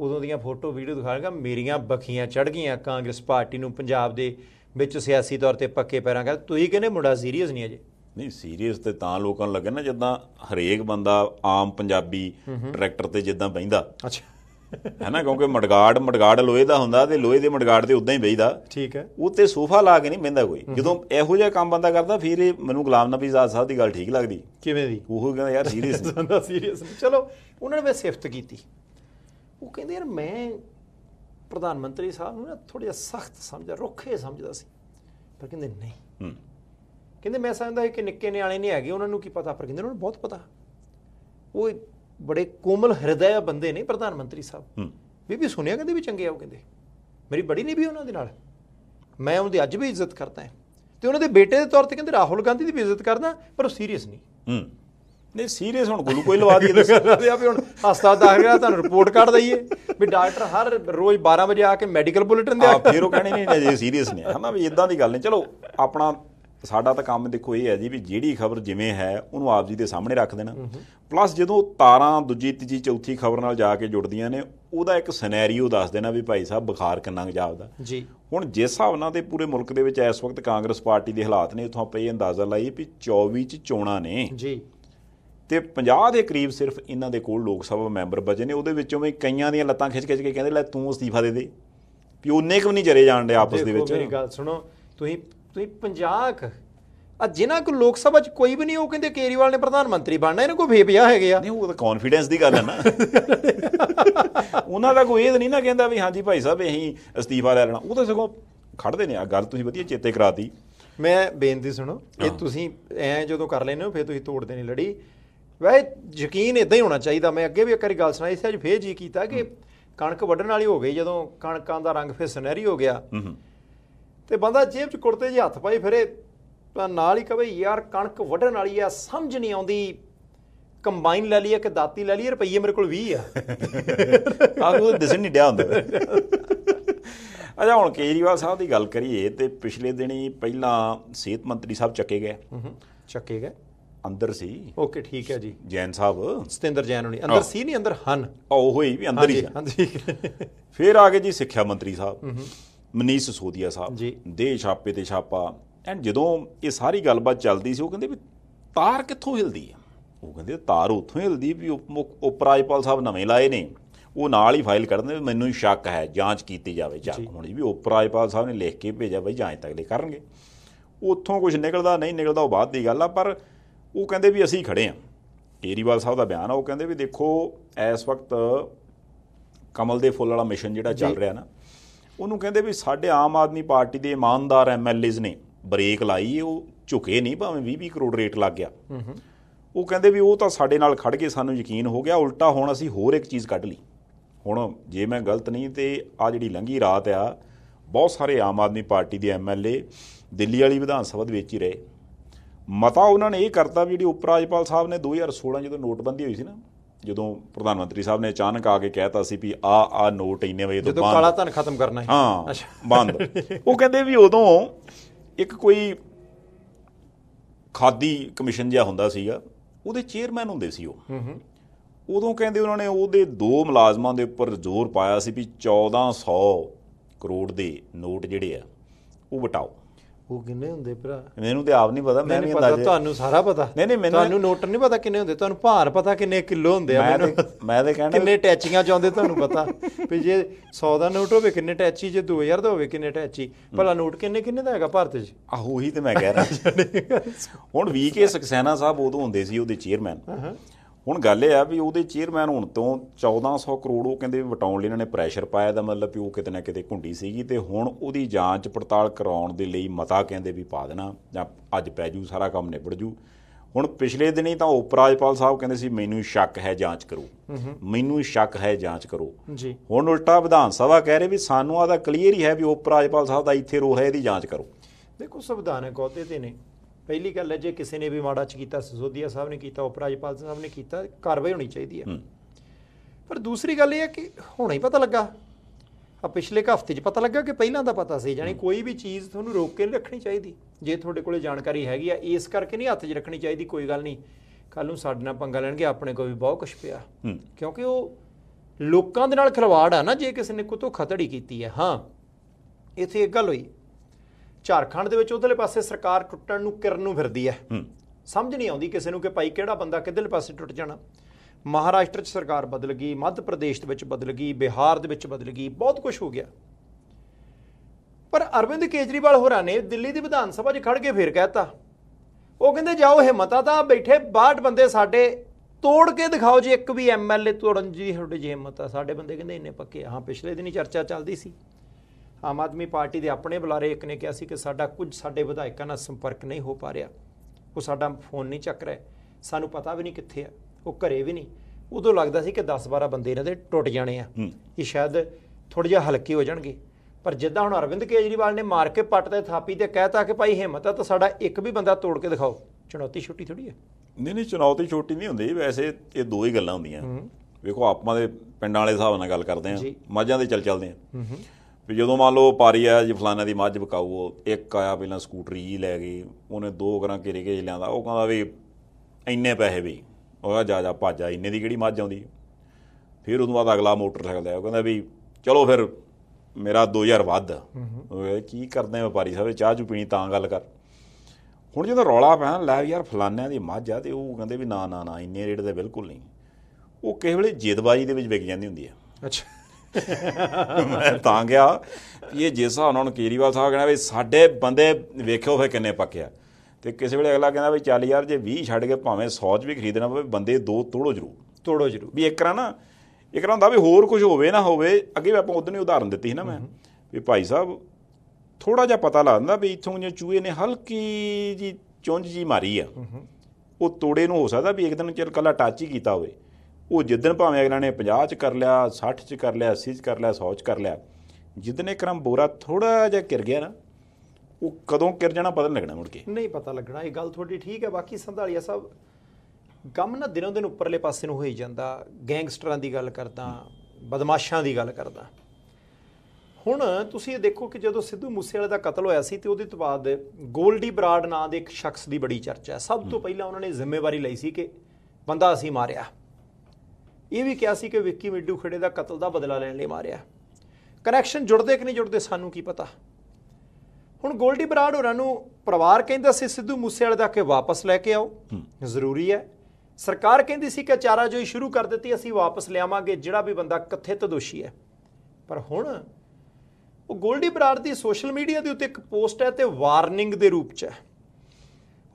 Speaker 2: ਉਦੋਂ ਦੀਆਂ ਫੋਟੋ ਵੀਡੀਓ ਦਿਖਾਣਗਾ ਮੇਰੀਆਂ ਬਖੀਆਂ ਚੜ ਗਈਆਂ ਕਾਂਗਰਸ ਪਾਰਟੀ ਨੂੰ ਪੰਜਾਬ ਦੇ ਵਿੱਚ ਸਿਆਸੀ ਤੌਰ ਤੇ ਪੱਕੇ ਪੈਰਾਂ ਕਰ ਤੁਸੀਂ ਕਹਿੰਦੇ ਮੁੰਡਾ ਸੀਰੀਅਸ ਨਹੀਂ ਅਜੇ
Speaker 1: ਨਹੀਂ ਸੀਰੀਅਸ ਤੇ ਤਾਂ ਲੋਕਾਂ ਨੂੰ ਲੱਗੇ ਨਾ ਜਿੱਦਾਂ ਹਰੇਕ ਬੰਦਾ ਆਮ ਪੰਜਾਬੀ ਟਰੈਕਟਰ ਤੇ ਜਿੱਦਾਂ ਬੈਂਦਾ ਅੱਛਾ ਹੈ ਨਾ ਕਿਉਂਕਿ ਮਡਗਾੜ ਮਡਗਾੜ ਲੋਹੇ ਦਾ ਹੁੰਦਾ ਤੇ ਲੋਹੇ ਦੇ ਮਡਗਾੜ ਤੇ ਉਦਾਂ ਹੀ ਬੈਂਦਾ ਠੀਕ ਹੈ ਉੱਤੇ ਸੋਫਾ ਲਾ ਕੇ ਨਹੀਂ ਬੈਂਦਾ ਕੋਈ ਜਦੋਂ ਇਹੋ ਜਿਹਾ ਕੰਮ ਬੰਦਾ ਕਰਦਾ ਫਿਰ ਇਹ ਮੈਨੂੰ ਗੁਲਾਮ ਨਬੀ ਆਜ਼ਾਦ ਸਾਹਿਬ ਦੀ ਗੱਲ ਠੀਕ ਲੱਗਦੀ
Speaker 2: ਕਿਵੇਂ ਦੀ ਉਹ ਕਹਿੰਦਾ ਯਾਰ ਸੀਰੀਅਸ ਬੰਦਾ ਸੀਰੀਅਸ ਚਲੋ ਉਹਨਾਂ ਨੇ ਵੀ ਸਿਫਤ ਕੀਤੀ ਉਹ ਕਹਿੰਦੇ ਯਾਰ ਮੈਂ ਪ੍ਰਧਾਨ ਮੰਤਰੀ ਸਾਹਿਬ ਨੂੰ ਨਾ ਥੋੜਾ ਜਿਹਾ ਸਖਤ ਸਮਝਦਾ ਰੁੱਖੇ ਸਮਝਦਾ ਸੀ ਪਰ ਕਹਿੰਦੇ ਨਹੀਂ ਕਹਿੰਦੇ ਮੈਂ ਸਮਝਦਾ ਕਿ ਨਿੱਕੇ ਆਲੇ ਨਹੀਂ ਹੈਗੇ ਉਹਨਾਂ ਨੂੰ ਕੀ ਪਤਾ ਪਰ ਕਹਿੰਦੇ ਉਹਨਾਂ ਨੂੰ ਬਹੁਤ ਪਤਾ ਉਹ ਬੜੇ ਕੋਮਲ ਹਿਰਦੈ ਬੰਦੇ ਨੇ ਪ੍ਰਧਾਨ ਮੰਤਰੀ ਸਾਹਿਬ ਵੀ ਸੁਣਿਆ ਕਹਿੰਦੇ ਵੀ ਚੰਗੇ ਆ ਉਹ ਕਹਿੰਦੇ ਮੇਰੀ ਬੜੀ ਨਹੀਂ ਵੀ ਉਹਨਾਂ ਦੇ ਨਾਲ ਮੈਂ ਦੀ ਅੱਜ ਵੀ ਇੱਜ਼ਤ ਕਰਦਾ ਤੇ ਉਹਨਾਂ ਦੇ ਬੇਟੇ ਦੇ ਤੌਰ ਤੇ ਕਹਿੰਦੇ ਰਾਹੁਲ ਗਾਂਧੀ ਦੀ ਵੀ ਇੱਜ਼ਤ ਕਰਦਾ ਪਰ ਉਹ ਸੀਰੀਅਸ ਨਹੀਂ ਹੂੰ ਨੇ ਸੀਰੀਅਸ ਹੁਣ ਗੁਲੂ ਕੋਈ ਲਵਾ ਦੀ ਦੱਸ ਆ ਵੀ ਹੁਣ ਹਸਤਾ ਦਾਖਲ ਰਿਹਾ ਤੁਹਾਨੂੰ ਰਿਪੋਰਟ ਕੱਢ ਦਈਏ ਵੀ ਡਾਕਟਰ ਹਰ ਰੋਜ਼ 12 ਵਜੇ ਆ ਕੇ ਮੈਡੀਕਲ ਬੁਲੇਟਿਨ ਦੇ ਆ ਫੇਰ ਉਹ ਕਹਿਣੀ ਨਹੀਂ ਜੇ ਸੀਰੀਅਸ ਨੇ ਹਨਾ
Speaker 1: ਵੀ ਇਦਾਂ ਦੀ ਗੱਲ ਨਹੀਂ ਚਲੋ ਆਪਣਾ ਸਾਡਾ ਤਾਂ ਕੰਮ ਦੇਖੋ ਇਹ ਹੈ ਜੀ ਵੀ ਜਿਹੜੀ ਖਬਰ ਜਿਵੇਂ ਹੈ ਉਹਨੂੰ ਆਪ ਜੀ ਦੇ ਸਾਹਮਣੇ ਰੱਖ ਦੇਣਾ ਪਲੱਸ ਜਦੋਂ ਤਾਰਾਂ ਦੂਜੀ ਤੀਜੀ ਚੌਥੀ ਖਬਰ ਨਾਲ ਜਾ ਕੇ ਜੁੜਦੀਆਂ ਨੇ ਉਹਦਾ ਇੱਕ ਸਿਨੈਰੀਓ ਦੱਸ ਦੇਣਾ ਵੀ ਭਾਈ ਸਾਹਿਬ ਬੁਖਾਰ ਕਿੰਨਾ ਪੰਜਾਬ ਜੀ ਹੁਣ ਜਿਸ ਹਿਸਾਬ ਨਾਲ ਤੇ ਪੂਰੇ ਮੁਲਕ ਦੇ ਵਿੱਚ ਇਸ ਵਕਤ ਕਾਂਗਰਸ ਪਾਰਟੀ ਦੇ ਹਾਲਾਤ ਨੇ ਇਥੋਂ ਆਪਾਂ ਇਹ ਅੰਦਾਜ਼ਾ ਲਾਈਏ ਵੀ 24 ਚ ਚੋਣਾਂ ਨੇ ਜੀ ਤੇ 50 ਦੇ ਕਰੀਬ ਸਿਰਫ ਇਹਨਾਂ ਦੇ ਕੋਲ ਲੋਕ ਸਭਾ ਮੈਂਬਰ ਬਚੇ ਨੇ ਉਹਦੇ ਵਿੱਚੋਂ ਵੀ ਕਈਆਂ ਦੀਆਂ ਲੱਤਾਂ ਖਿੱਚ ਖਿੱਚ ਕੇ ਕਹਿੰਦੇ ਲੈ ਤੂੰ ਅਸਤੀਫਾ ਦੇ ਦੇ ਵੀ ਉਹਨੇ ਕਿਉਂ ਨਹੀਂ ਜਰੇ ਜਾਣ ਆਪਸ ਦੇ ਵਿੱਚ ਮੇਰੀ
Speaker 2: ਗੱਲ ਸੁਣੋ ਤੁਸੀਂ ਤੁਸੀਂ 50 ਆ ਜਿਨ੍ਹਾਂ ਕੋ ਲੋਕ ਸਭਾ ਚ ਕੋਈ ਵੀ ਨਹੀਂ ਉਹ ਕਹਿੰਦੇ ਕੇਰੀਵਾਲ ਨੇ ਪ੍ਰਧਾਨ ਮੰਤਰੀ ਬਣਨਾ ਇਹਨਾਂ ਕੋ ਭੇਪਿਆ ਹੈਗੇ ਆ ਨਹੀਂ ਉਹ
Speaker 1: ਤਾਂ ਕੌਨਫੀਡੈਂਸ ਦੀ ਗੱਲ ਹੈ ਨਾ ਉਹਨਾਂ ਦਾ ਕੋਈ ਇਹ ਨਹੀਂ ਨਾ ਕਹਿੰਦਾ ਵੀ ਹਾਂਜੀ ਭਾਈ ਸਾਹਿਬ ਅਸੀਂ ਅਸਤੀਫਾ ਲੈ ਲੈਣਾ ਉਹ ਤਾਂ ਸਗੋਂ ਖੜਦੇ ਨੇ ਆ ਗੱਲ ਤੁਸੀਂ ਵਧੀਆ ਚੇਤੇ ਕਰਾਤੀ
Speaker 2: ਮੈਂ ਬੇਨਤੀ ਸੁਣੋ ਇਹ ਤੁਸੀਂ ਐ ਜਦੋਂ ਕਰ ਲੈਨੇ ਹੋ ਫਿਰ ਤੁਸੀਂ ਤੋੜਦੇ ਨਹੀਂ ਲੜੀ ਵੈ ਯਕੀਨ ਇਦਾਂ ਹੀ ਹੋਣਾ ਚਾਹੀਦਾ ਮੈਂ ਅੱਗੇ ਵੀ ਇੱਕ ਵਾਰੀ ਗੱਲ ਸੁਣਾਈ ਸੀ ਅੱਜ ਫੇਰ ਜੀ ਕੀਤਾ ਕਿ ਕਣਕ ਵੱਢਣ ਵਾਲੀ ਹੋ ਗਈ ਜਦੋਂ ਕਣਕਾਂ ਦਾ ਰੰਗ ਫੇਰ ਸੁਨਹਿਰੀ ਹੋ ਗਿਆ ਤੇ ਬੰਦਾ ਜੇਬ 'ਚ ਕੁੜਤੇ ਜੇ ਹੱਥ ਪਾਈ ਫਿਰੇ ਤਾਂ ਨਾਲ ਹੀ ਕਹਵੇ ਯਾਰ ਕਣਕ ਵੱਢਣ ਵਾਲੀ ਆ ਸਮਝ ਨਹੀਂ ਆਉਂਦੀ ਕੰਬਾਈਨ ਲੈ ਲਈਏ ਕਿ ਦਾਤੀ ਲੈ ਲਈਏ ਰੁਪਈਏ ਮੇਰੇ ਕੋਲ 20 ਆ
Speaker 1: ਆਹ ਦਿਸਣ ਨਹੀਂ ਡਿਆ ਹੁੰਦਾ ਅਜਾ ਹੁਣ ਕੇਜਰੀਵਾਲ ਸਾਹਿਬ ਦੀ ਗੱਲ ਕਰੀਏ ਤੇ ਪਿਛਲੇ ਦਿਨੀ ਪਹਿਲਾਂ ਸਿਹਤ ਮੰਤਰੀ ਸਾਹਿਬ ਚੱਕੇ ਗਏ ਚੱਕੇ ਗਏ ਅੰਦਰ ਸੀ
Speaker 2: ਓਕੇ ਠੀਕ ਹੈ ਜੀ ਜੈਨ ਸਾਹਿਬ ਸਤਿੰਦਰ ਜੈਨ ਹੋਣੀ ਅੰਦਰ ਸੀ ਨਹੀਂ ਅੰਦਰ ਹਨ ਉਹ ਹੀ ਵੀ ਅੰਦਰ ਹੀ ਹਾਂਜੀ
Speaker 1: ਫਿਰ ਆ ਗਏ ਜੀ ਸਿੱਖਿਆ ਮੰਤਰੀ ਸਾਹਿਬ ਮਨੀਸ਼ ਸੋਦੀਆ ਸਾਹਿਬ ਦੇ ਛਾਪੇ ਤੇ ਛਾਪਾ ਐਂਡ ਜਦੋਂ ਇਹ ਸਾਰੀ ਗੱਲਬਾਤ ਚੱਲਦੀ ਸੀ ਉਹ ਕਹਿੰਦੇ ਵੀ ਤਾਰ ਕਿੱਥੋਂ ਹਿਲਦੀ ਆ ਉਹ ਕਹਿੰਦੇ ਤਾਰ ਉੱਥੋਂ ਹਿਲਦੀ ਵੀ ਉਪਰਾਜਪਾਲ ਸਾਹਿਬ ਨਵੇਂ ਲਾਏ ਨੇ ਉਹ ਨਾਲ ਹੀ ਫਾਈਲ ਕਰਦੇ ਮੈਨੂੰ ਹੀ ਸ਼ੱਕ ਹੈ ਜਾਂਚ ਕੀਤੀ ਜਾਵੇ ਜਾਂ ਹੁਣ ਵੀ ਉਪਰਾਜਪਾਲ ਸਾਹਿਬ ਨੇ ਲਿਖ ਕੇ ਭੇਜਿਆ ਬਈ ਜਾਂਚ ਤੱਕ ਲਈ ਕਰਨਗੇ ਉੱਥੋਂ ਕੁਝ ਨਿਕਲਦਾ ਨਹੀਂ ਨਿਕਲਦਾ ਉਹ ਬਾਅਦ ਦੀ ਗੱਲ ਆ ਪਰ ਉਹ ਕਹਿੰਦੇ ਵੀ ਅਸੀਂ ਖੜੇ ਆ ਕੇਰੀਵਾਲ ਸਾਹਿਬ ਦਾ ਬਿਆਨ ਆ ਉਹ ਕਹਿੰਦੇ ਵੀ ਦੇਖੋ ਇਸ ਵਕਤ ਕਮਲ ਦੇ ਫੁੱਲ ਵਾਲਾ ਮਿਸ਼ਨ ਜਿਹੜਾ ਚੱਲ ਰਿਹਾ ਨਾ ਉਹਨੂੰ ਕਹਿੰਦੇ ਵੀ ਸਾਡੇ ਆਮ ਆਦਮੀ ਪਾਰਟੀ ਦੇ ਇਮਾਨਦਾਰ ਐਮਐਲਏਜ਼ ਨੇ ਬ੍ਰੇਕ ਲਾਈ ਉਹ ਝੁਕੇ ਨਹੀਂ ਭਾਵੇਂ 20 20 ਕਰੋੜ ਰੇਟ ਲੱਗ ਗਿਆ ਉਹ ਕਹਿੰਦੇ ਵੀ ਉਹ ਤਾਂ ਸਾਡੇ ਨਾਲ ਖੜ ਕੇ ਸਾਨੂੰ ਯਕੀਨ ਹੋ ਗਿਆ ਉਲਟਾ ਹੁਣ ਅਸੀਂ ਹੋਰ ਇੱਕ ਚੀਜ਼ ਕੱਢ ਲਈ ਹੁਣ ਜੇ ਮੈਂ ਗਲਤ ਨਹੀਂ ਤੇ ਆ ਜਿਹੜੀ ਲੰਗੀ ਰਾਤ ਆ ਬਹੁਤ ਸਾਰੇ ਆਮ ਆਦਮੀ ਪਾਰਟੀ ਦੇ ਐਮਐਲਏ ਦਿੱਲੀ ਵਾਲੀ ਵਿਧਾਨ ਸਭਾ ਦੇ ਵਿੱਚ ਹੀ ਰਹੇ ਮਤਾ ਉਹਨਾਂ ਨੇ ਇਹ ਕਰਤਾ ਵੀ ਜਿਹੜੀ ਉਪ ਰਾਜਪਾਲ ਸਾਹਿਬ ਨੇ 2016 ਜਦੋਂ ਨੋਟਬੰਦੀ ਹੋਈ ਸੀ ਨਾ ਜਦੋਂ ਪ੍ਰਧਾਨ ਮੰਤਰੀ ਸਾਹਿਬ ਨੇ ਅਚਾਨਕ ਆ ਕੇ ਕਹਿਤਾ ਸੀ ਵੀ ਆ ਆ ਨੋਟ ਇੰਨੇ ਵਜੇ ਤੋਂ ਬੰਦ ਜਦੋਂ ਕਾਲਾ ਧਨ ਖਤਮ ਕਰਨਾ ਹੈ ਹਾਂ ਬੰਦ ਉਹ ਕਹਿੰਦੇ ਵੀ ਉਦੋਂ ਇੱਕ ਕੋਈ ਖਾਦੀ ਕਮਿਸ਼ਨ ਜਿਹਾ ਹੁੰਦਾ ਸੀਗਾ ਉਹਦੇ ਚੇਅਰਮੈਨ ਹੁੰਦੇ ਸੀ
Speaker 4: ਉਹ
Speaker 1: ਉਦੋਂ ਕਹਿੰਦੇ ਉਹਨਾਂ ਨੇ ਉਹਦੇ ਦੋ ਮੁਲਾਜ਼ਮਾਂ ਦੇ ਉੱਪਰ ਜ਼ੋਰ ਪਾਇਆ ਸੀ ਵੀ 1400 ਕਰੋੜ ਦੇ ਨੋਟ ਜਿਹੜੇ ਆ ਉਹ ਵਟਾਓ
Speaker 2: ਉਹ ਕਿੰਨੇ ਹੁੰਦੇ ਭਰਾ
Speaker 1: ਮੈਨੂੰ ਤੇ ਆਪ ਨਹੀਂ ਪਤਾ ਮੈਂ ਵੀ ਅੰਦਾਜ਼ੇ ਤੁਹਾਨੂੰ ਸਾਰਾ ਪਤਾ
Speaker 2: ਨਹੀਂ ਨਹੀਂ ਮੈਨੂੰ ਤੁਹਾਨੂੰ ਨੋਟ ਨਹੀਂ ਪਤਾ ਕਿੰਨੇ ਹੁੰਦੇ ਤੁਹਾਨੂੰ ਭਾਰ ਪਤਾ ਕਿੰਨੇ ਕਿਲੋ ਹੁੰਦੇ ਆ ਮੈਨੂੰ
Speaker 1: ਮੈਂ ਤੇ ਕਹਿਣਾ ਕਿੰਨੇ
Speaker 2: ਟੈਚੀਆਂ ਚਾਹੁੰਦੇ ਤੁਹਾਨੂੰ ਪਤਾ ਵੀ ਜੇ 100 ਦਾ ਨੋਟ ਹੋਵੇ ਕਿੰਨੇ ਟੈਚੀ ਜੇ 2000 ਦਾ ਹੋਵੇ ਕਿੰਨੇ ਟੈਚੀ ਭਲਾ ਨੋਟ ਕਿੰਨੇ ਕਿੰਨੇ ਦਾ ਹੈਗਾ ਭਾਰਤ 'ਚ ਆਹ ਉਹੀ ਤੇ ਮੈਂ ਕਹਿ ਰਿਹਾ ਹੁਣ ਵੀ ਕੇ ਸਕਸੈਨਾ ਸਾਹਿਬ ਉਦੋਂ ਹੁੰਦੇ
Speaker 1: ਸੀ ਉਹਦੇ ਚੇਅਰਮੈਨ ਹੁਣ ਗੱਲ ਇਹ ਆ ਵੀ ਉਹਦੇ ਚੇਅਰਮੈਨ ਹੁਣ ਤੋਂ 1400 ਕਰੋੜ ਉਹ ਕਹਿੰਦੇ ਵਟਾਉਣ ਲਈ ਇਹਨਾਂ ਨੇ ਪ੍ਰੈਸ਼ਰ ਪਾਇਆ ਦਾ ਮਤਲਬ ਵੀ ਉਹ ਕਿਤੇ ਨਾ ਕਿਤੇ ਘੁੰਡੀ ਸੀਗੀ ਤੇ ਹੁਣ ਉਹਦੀ ਜਾਂਚ ਪੜਤਾਲ ਕਰਾਉਣ ਦੇ ਲਈ ਮਤਾ ਕਹਿੰਦੇ ਵੀ ਪਾ ਦੇਣਾ ਜਾਂ ਅੱਜ ਪੈ ਜੂ ਸਾਰਾ ਕੰਮ ਨਿਬੜ ਜੂ ਹੁਣ ਪਿਛਲੇ ਦਿਨੀ ਤਾਂ ਉਪ ਰਾਜਪਾਲ ਸਾਹਿਬ ਕਹਿੰਦੇ ਸੀ ਮੈਨੂੰ ਸ਼ੱਕ ਹੈ ਜਾਂਚ ਕਰੋ ਮੈਨੂੰ ਸ਼ੱਕ ਹੈ ਜਾਂਚ ਕਰੋ ਜੀ ਹੁਣ ਉਲਟਾ ਵਿਧਾਨ ਸਭਾ ਕਹਿ ਰਹੇ ਵੀ ਸਾਨੂੰ ਆਦਾ ਕਲੀਅਰ ਹੀ ਹੈ ਵੀ ਉਪ ਰਾਜਪਾਲ ਸਾਹਿਬ ਦਾ ਇੱਥੇ ਰੋਹ ਹੈ ਇਹਦੀ ਜਾਂਚ
Speaker 2: ਕਰੋ ਦੇਖੋ ਸੰਵਿਧਾਨਕ ਅਹੁਦੇ ਤੇ ਨੇ ਪਹਿਲੀ ਗੱਲ ਹੈ ਜੇ ਕਿਸੇ ਨੇ ਵੀ ਮਾੜਾ ਚ ਕੀਤਾ ਸਸੋਦੀਆ ਸਾਹਿਬ ਨੇ ਕੀਤਾ ਉਪਰਾਜਪਾਲ ਸਾਹਿਬ ਨੇ ਕੀਤਾ ਕਾਰਵਾਈ ਹੋਣੀ ਚਾਹੀਦੀ ਹੈ ਪਰ ਦੂਸਰੀ ਗੱਲ ਇਹ ਹੈ ਕਿ ਹੁਣ ਹੀ ਪਤਾ ਲੱਗਾ ਆ ਪਿਛਲੇ ਹਫਤੇ 'ਚ ਪਤਾ ਲੱਗਾ ਕਿ ਪਹਿਲਾਂ ਦਾ ਪਤਾ ਸੀ ਜਾਨੀ ਕੋਈ ਵੀ ਚੀਜ਼ ਤੁਹਾਨੂੰ ਰੋਕ ਕੇ ਰੱਖਣੀ ਚਾਹੀਦੀ ਜੇ ਤੁਹਾਡੇ ਕੋਲੇ ਜਾਣਕਾਰੀ ਹੈਗੀ ਆ ਇਸ ਕਰਕੇ ਨਹੀਂ ਹੱਥ 'ਚ ਰੱਖਣੀ ਚਾਹੀਦੀ ਕੋਈ ਗੱਲ ਨਹੀਂ ਕੱਲ ਨੂੰ ਸਾਡੇ ਨਾਲ ਪੰਗਾ ਲੈਣਗੇ ਆਪਣੇ ਕੋਲ ਵੀ ਬਹੁਤ ਕੁਝ ਪਿਆ ਕਿਉਂਕਿ ਉਹ ਲੋਕਾਂ ਦੇ ਨਾਲ ਖਿਲਵਾੜ ਆ ਨਾ ਜੇ ਕਿਸੇ ਨੇ ਕੋਈ ਖਤੜੀ ਕੀਤੀ ਹੈ ਹਾਂ ਇੱਥੇ ਇੱਕ ਗੱਲ ਹੋਈ ਝਾਰਖੰਡ ਦੇ ਵਿੱਚ ਉਧਰਲੇ ਪਾਸੇ ਸਰਕਾਰ ਟੁੱਟਣ ਨੂੰ ਕਿਰਨ ਨੂੰ ਫਿਰਦੀ ਹੈ ਸਮਝ ਨਹੀਂ ਆਉਂਦੀ ਕਿਸੇ ਨੂੰ ਕਿ ਭਾਈ ਕਿਹੜਾ ਬੰਦਾ ਕਿੱਧਰਲੇ ਪਾਸੇ ਟੁੱਟ ਜਾਣਾ ਮਹਾਰਾਸ਼ਟਰ 'ਚ ਸਰਕਾਰ ਬਦਲ ਗਈ ਮੱਧ ਪ੍ਰਦੇਸ਼ ਦੇ ਵਿੱਚ ਬਦਲ ਗਈ ਬਿਹਾਰ ਦੇ ਵਿੱਚ ਬਦਲ ਗਈ ਬਹੁਤ ਕੁਝ ਹੋ ਗਿਆ ਪਰ ਅਰਵਿੰਦ ਕੇਜਰੀਵਾਲ ਹੋਰਾਂ ਨੇ ਦਿੱਲੀ ਦੀ ਵਿਧਾਨ ਸਭਾ 'ਚ ਖੜ ਕੇ ਫੇਰ ਕਹਿਤਾ ਉਹ ਕਹਿੰਦੇ ਜਾਓ ਹਿੰਮਤਾਂ ਤਾਂ ਬੈਠੇ 62 ਬੰਦੇ ਸਾਡੇ ਤੋੜ ਕੇ ਦਿਖਾਓ ਜੀ ਇੱਕ ਵੀ ਐਮਐਲਏ ਤੋੜਨ ਦੀ ਤੁਹਾਡੇ ਹਿੰਮਤ ਆ ਸਾਡੇ ਬੰਦੇ ਕਹਿੰਦੇ ਇੰਨੇ ਪੱਕੇ ਹਾਂ ਪਿਛਲੇ ਦਿਨ ਹੀ ਚਰਚਾ ਚੱਲਦੀ ਸੀ ਆਮ ਆਦਮੀ ਪਾਰਟੀ ਦੇ ਆਪਣੇ ਬੁਲਾਰੇ ਇੱਕ ਨੇ ਕਿਹਾ ਸੀ ਕਿ ਸਾਡਾ ਕੁਝ ਸਾਡੇ ਵਿਧਾਇਕਾਂ ਨਾਲ ਸੰਪਰਕ ਨਹੀਂ ਹੋ ਪਾ ਰਿਹਾ ਉਹ ਸਾਡਾ ਫੋਨ ਨਹੀਂ ਚੱਕ ਰਿਹਾ ਸਾਨੂੰ ਪਤਾ ਵੀ ਨਹੀਂ ਕਿੱਥੇ ਆ ਉਹ ਘਰੇ ਵੀ ਨਹੀਂ ਉਦੋਂ ਲੱਗਦਾ ਸੀ ਕਿ 10-12 ਬੰਦੇ ਇਹਨਾਂ ਦੇ ਟੁੱਟ ਜਾਣੇ ਆ ਇਹ ਸ਼ਾਇਦ ਥੋੜਾ ਜਿਹਾ ਹਲਕੇ ਹੋ ਜਾਣਗੇ ਪਰ ਜਿੱਦਾਂ ਹੁਣ ਅਰਵਿੰਦ ਕੇਜਰੀਵਾਲ ਨੇ ਮਾਰ ਕੇ ਪੱਟ ਤੇ ਥਾਪੀ ਤੇ ਕਹਿਤਾ ਕਿ ਭਾਈ ਹਿੰਮਤ ਆ ਤਾਂ ਸਾਡਾ ਇੱਕ ਵੀ ਬੰਦਾ ਤੋੜ ਕੇ ਦਿਖਾਓ ਚੁਣੌਤੀ ਛੋਟੀ ਥੋੜੀ ਹੈ ਨਹੀਂ ਨਹੀਂ
Speaker 1: ਚੁਣੌਤੀ ਛੋਟੀ ਨਹੀਂ ਹੁੰਦੀ ਵੈਸੇ ਇਹ ਦੋ ਹੀ ਗੱਲਾਂ ਹੁੰਦੀਆਂ ਵੇਖੋ ਆਪਾਂ ਦੇ ਪਿੰਡਾਂ ਵਾਲੇ ਹਿਸਾਬ ਨਾਲ ਗੱਲ ਕਰਦੇ ਆ ਮਾਝਾਂ ਦੇ ਚੱਲ ਚੱਲਦੇ ਹੂੰ ਵੀ ਜਦੋਂ ਮੰਨ ਲਓ ਪਾਰੀ ਆ ਜੀ ਫਲਾਣਾ ਦੀ ਮੱਝ ਉਹ ਇੱਕ ਆਇਆ ਪਹਿਲਾਂ ਸਕੂਟਰੀ ਹੀ ਲੈ ਗਈ ਉਹਨੇ ਦੋ ਗਰਾਂ ਕਿਰੇ ਕੇ ਲਿਆਂਦਾ ਉਹ ਕਹਿੰਦਾ ਵੀ ਇੰਨੇ ਪੈਸੇ ਵੀ ਉਹ ਜਾ ਜਾ ਭੱਜ ਆ ਇੰਨੇ ਦੀ ਕਿਹੜੀ ਮੱਝ ਆਉਂਦੀ ਫਿਰ ਉਦੋਂ ਬਾਅਦ ਅਗਲਾ ਮੋਟਰਸਾਈਕਲ ਲਿਆ ਉਹ ਕਹਿੰਦਾ ਵੀ ਚਲੋ ਫਿਰ ਮੇਰਾ 2000 ਵੱਧ ਉਹ ਕੀ ਕਰਦੇ ਵਪਾਰੀ ਸਾਹਿਬ ਚਾਹ ਚੂ ਪੀਣੀ ਤਾਂ ਗੱਲ ਕਰ ਹੁਣ ਜਦੋਂ ਰੌਲਾ ਪੈਣ ਲੈ ਯਾਰ ਫਲਾਨਿਆਂ ਦੀ ਮੱਝ ਆ ਤੇ ਉਹ ਕਹਿੰਦੇ ਵੀ ਨਾ ਨਾ ਨਾ ਇੰਨੇ ਰੇਟ ਦੇ ਬਿਲਕੁਲ ਨਹੀਂ ਉਹ ਕਿਸੇ ਵੇਲੇ ਜੇਦਬਾਜੀ ਦੇ ਵਿੱਚ ਵਿਕ ਜਾਂਦੀ ਹੁੰਦੀ ਆ ਅੱਛਾ ਮੈਂ ਤਾਂ ਗਿਆ ਇਹ ਜਿਸ ਉਹਨਾਂ ਨੂੰ ਕੇਰੀਵਾਲ ਸਾਹਿਬ ਕਹਿੰਦਾ ਵੀ ਸਾਡੇ ਬੰਦੇ ਵੇਖਿਓ ਫੇ ਕਿੰਨੇ ਪੱਕਿਆ ਤੇ ਕਿਸੇ ਵੇਲੇ ਅਗਲਾ ਕਹਿੰਦਾ ਵੀ ਚੱਲ ਯਾਰ ਜੇ 20 ਛੱਡ ਕੇ ਭਾਵੇਂ 100 ਚ ਵੀ ਖਰੀਦਣਾ ਪਵੇ ਬੰਦੇ ਦੋ ਤੋੜੋ ਜ਼ਰੂਰ ਤੋੜੋ ਜ਼ਰੂਰ ਵੀ ਇੱਕ ਰਾਂ ਨਾ ਇੱਕ ਰਾਂ ਹੁੰਦਾ ਵੀ ਹੋਰ ਕੁਝ ਹੋਵੇ ਨਾ ਹੋਵੇ ਅੱਗੇ ਆਪਾਂ ਉਦੋਂ ਹੀ ਉਦਾਹਰਨ ਦਿੱਤੀ ਸੀ ਨਾ ਮੈਂ ਵੀ ਭਾਈ ਸਾਹਿਬ ਥੋੜਾ ਜਿਹਾ ਪਤਾ ਲੱਗਦਾ ਵੀ ਇਥੋਂ ਜੇ ਚੂਹੇ ਨੇ ਹਲਕੀ ਜੀ ਚੁੰਝ ਜੀ ਮਾਰੀ ਆ ਉਹ ਤੋੜੇ ਨੂੰ ਹੋ ਸਕਦਾ ਵੀ ਇੱਕ ਦਿਨ ਚਿਰ ਕੱਲਾ ਟੱਚ ਹੀ ਕੀਤਾ ਹੋਵੇ ਉਹ ਜਿੱਦਣ ਭਾਵੇਂ ਅਗਲਾ ਨੇ 50 ਚ ਕਰ ਲਿਆ 60 ਚ ਕਰ ਲਿਆ 80 ਚ ਕਰ ਲਿਆ 100 ਚ ਕਰ ਲਿਆ ਜਿੱਦਨੇ ਕਰਮ ਬੋਰਾ ਥੋੜਾ ਜਿਹਾ ਕਿਰ ਗਿਆ ਨਾ ਉਹ ਕਦੋਂ ਕਿਰ ਜਾਣਾ ਪਤਾ ਨਹੀਂ ਲੱਗਣਾ ਮੁੜ ਕੇ
Speaker 2: ਨਹੀਂ ਪਤਾ ਲੱਗਣਾ ਇਹ ਗੱਲ ਤੁਹਾਡੀ ਠੀਕ ਹੈ ਬਾਕੀ ਸੰਧਾਲੀਆ ਸਾਹਿਬ ਕੰਮ ਨਾ ਦਿਨੋਂ ਦਿਨ ਉੱਪਰਲੇ ਪਾਸੇ ਨੂੰ ਹੋਈ ਜਾਂਦਾ ਗੈਂਗਸਟਰਾਂ ਦੀ ਗੱਲ ਕਰਦਾ ਬਦਮਾਸ਼ਾਂ ਦੀ ਗੱਲ ਕਰਦਾ ਹੁਣ ਤੁਸੀਂ ਇਹ ਦੇਖੋ ਕਿ ਜਦੋਂ ਸਿੱਧੂ ਮੂਸੇਵਾਲੇ ਦਾ ਕਤਲ ਹੋਇਆ ਸੀ ਤੇ ਉਹਦੇ ਤੋਂ ਬਾਅਦ ਗੋਲਡੀ ਬਰਾੜ ਨਾਂ ਦੇ ਇੱਕ ਸ਼ਖਸ ਦੀ ਬੜੀ ਚਰਚਾ ਹੈ ਸਭ ਤੋਂ ਪਹਿਲਾਂ ਉਹਨਾਂ ਨੇ ਜ਼ਿੰਮੇਵਾਰੀ ਲਈ ਸੀ ਕਿ ਬੰਦਾ ਅਸੀਂ ਮਾਰਿਆ ਇਹ ਵੀ ਕਿਹਾ ਸੀ ਕਿ ਵਿੱਕੀ ਮਿੱਡੂ ਖੜੇ ਦਾ ਕਤਲ ਦਾ ਬਦਲਾ ਲੈਣ ਲਈ ਮਾਰਿਆ ਕਨੈਕਸ਼ਨ ਜੁੜਦੇ ਕਿ ਨਹੀਂ ਜੁੜਦੇ ਸਾਨੂੰ ਕੀ ਪਤਾ ਹੁਣ ਗੋਲਡੀ ਬਰਾੜ ਹੋਰਾਂ ਨੂੰ ਪਰਿਵਾਰ ਕਹਿੰਦਾ ਸੀ ਸਿੱਧੂ ਮੂਸੇ ਵਾਲੇ ਦਾ ਕਿ ਵਾਪਸ ਲੈ ਕੇ ਆਓ ਜ਼ਰੂਰੀ ਹੈ ਸਰਕਾਰ ਕਹਿੰਦੀ ਸੀ ਕਿ ਚਾਰਾ ਜੋਈ ਸ਼ੁਰੂ ਕਰ ਦਿੱਤੀ ਅਸੀਂ ਵਾਪਸ ਲਿਆਵਾਂਗੇ ਜਿਹੜਾ ਵੀ ਬੰਦਾ ਕਥਿਤ ਦੋਸ਼ੀ ਹੈ ਪਰ ਹੁਣ ਉਹ ਗੋਲਡੀ ਬਰਾੜ ਦੀ ਸੋਸ਼ਲ ਮੀਡੀਆ ਦੇ ਉੱਤੇ ਇੱਕ ਪੋਸਟ ਹੈ ਤੇ ਵਾਰਨਿੰਗ ਦੇ ਰੂਪ 'ਚ ਹੈ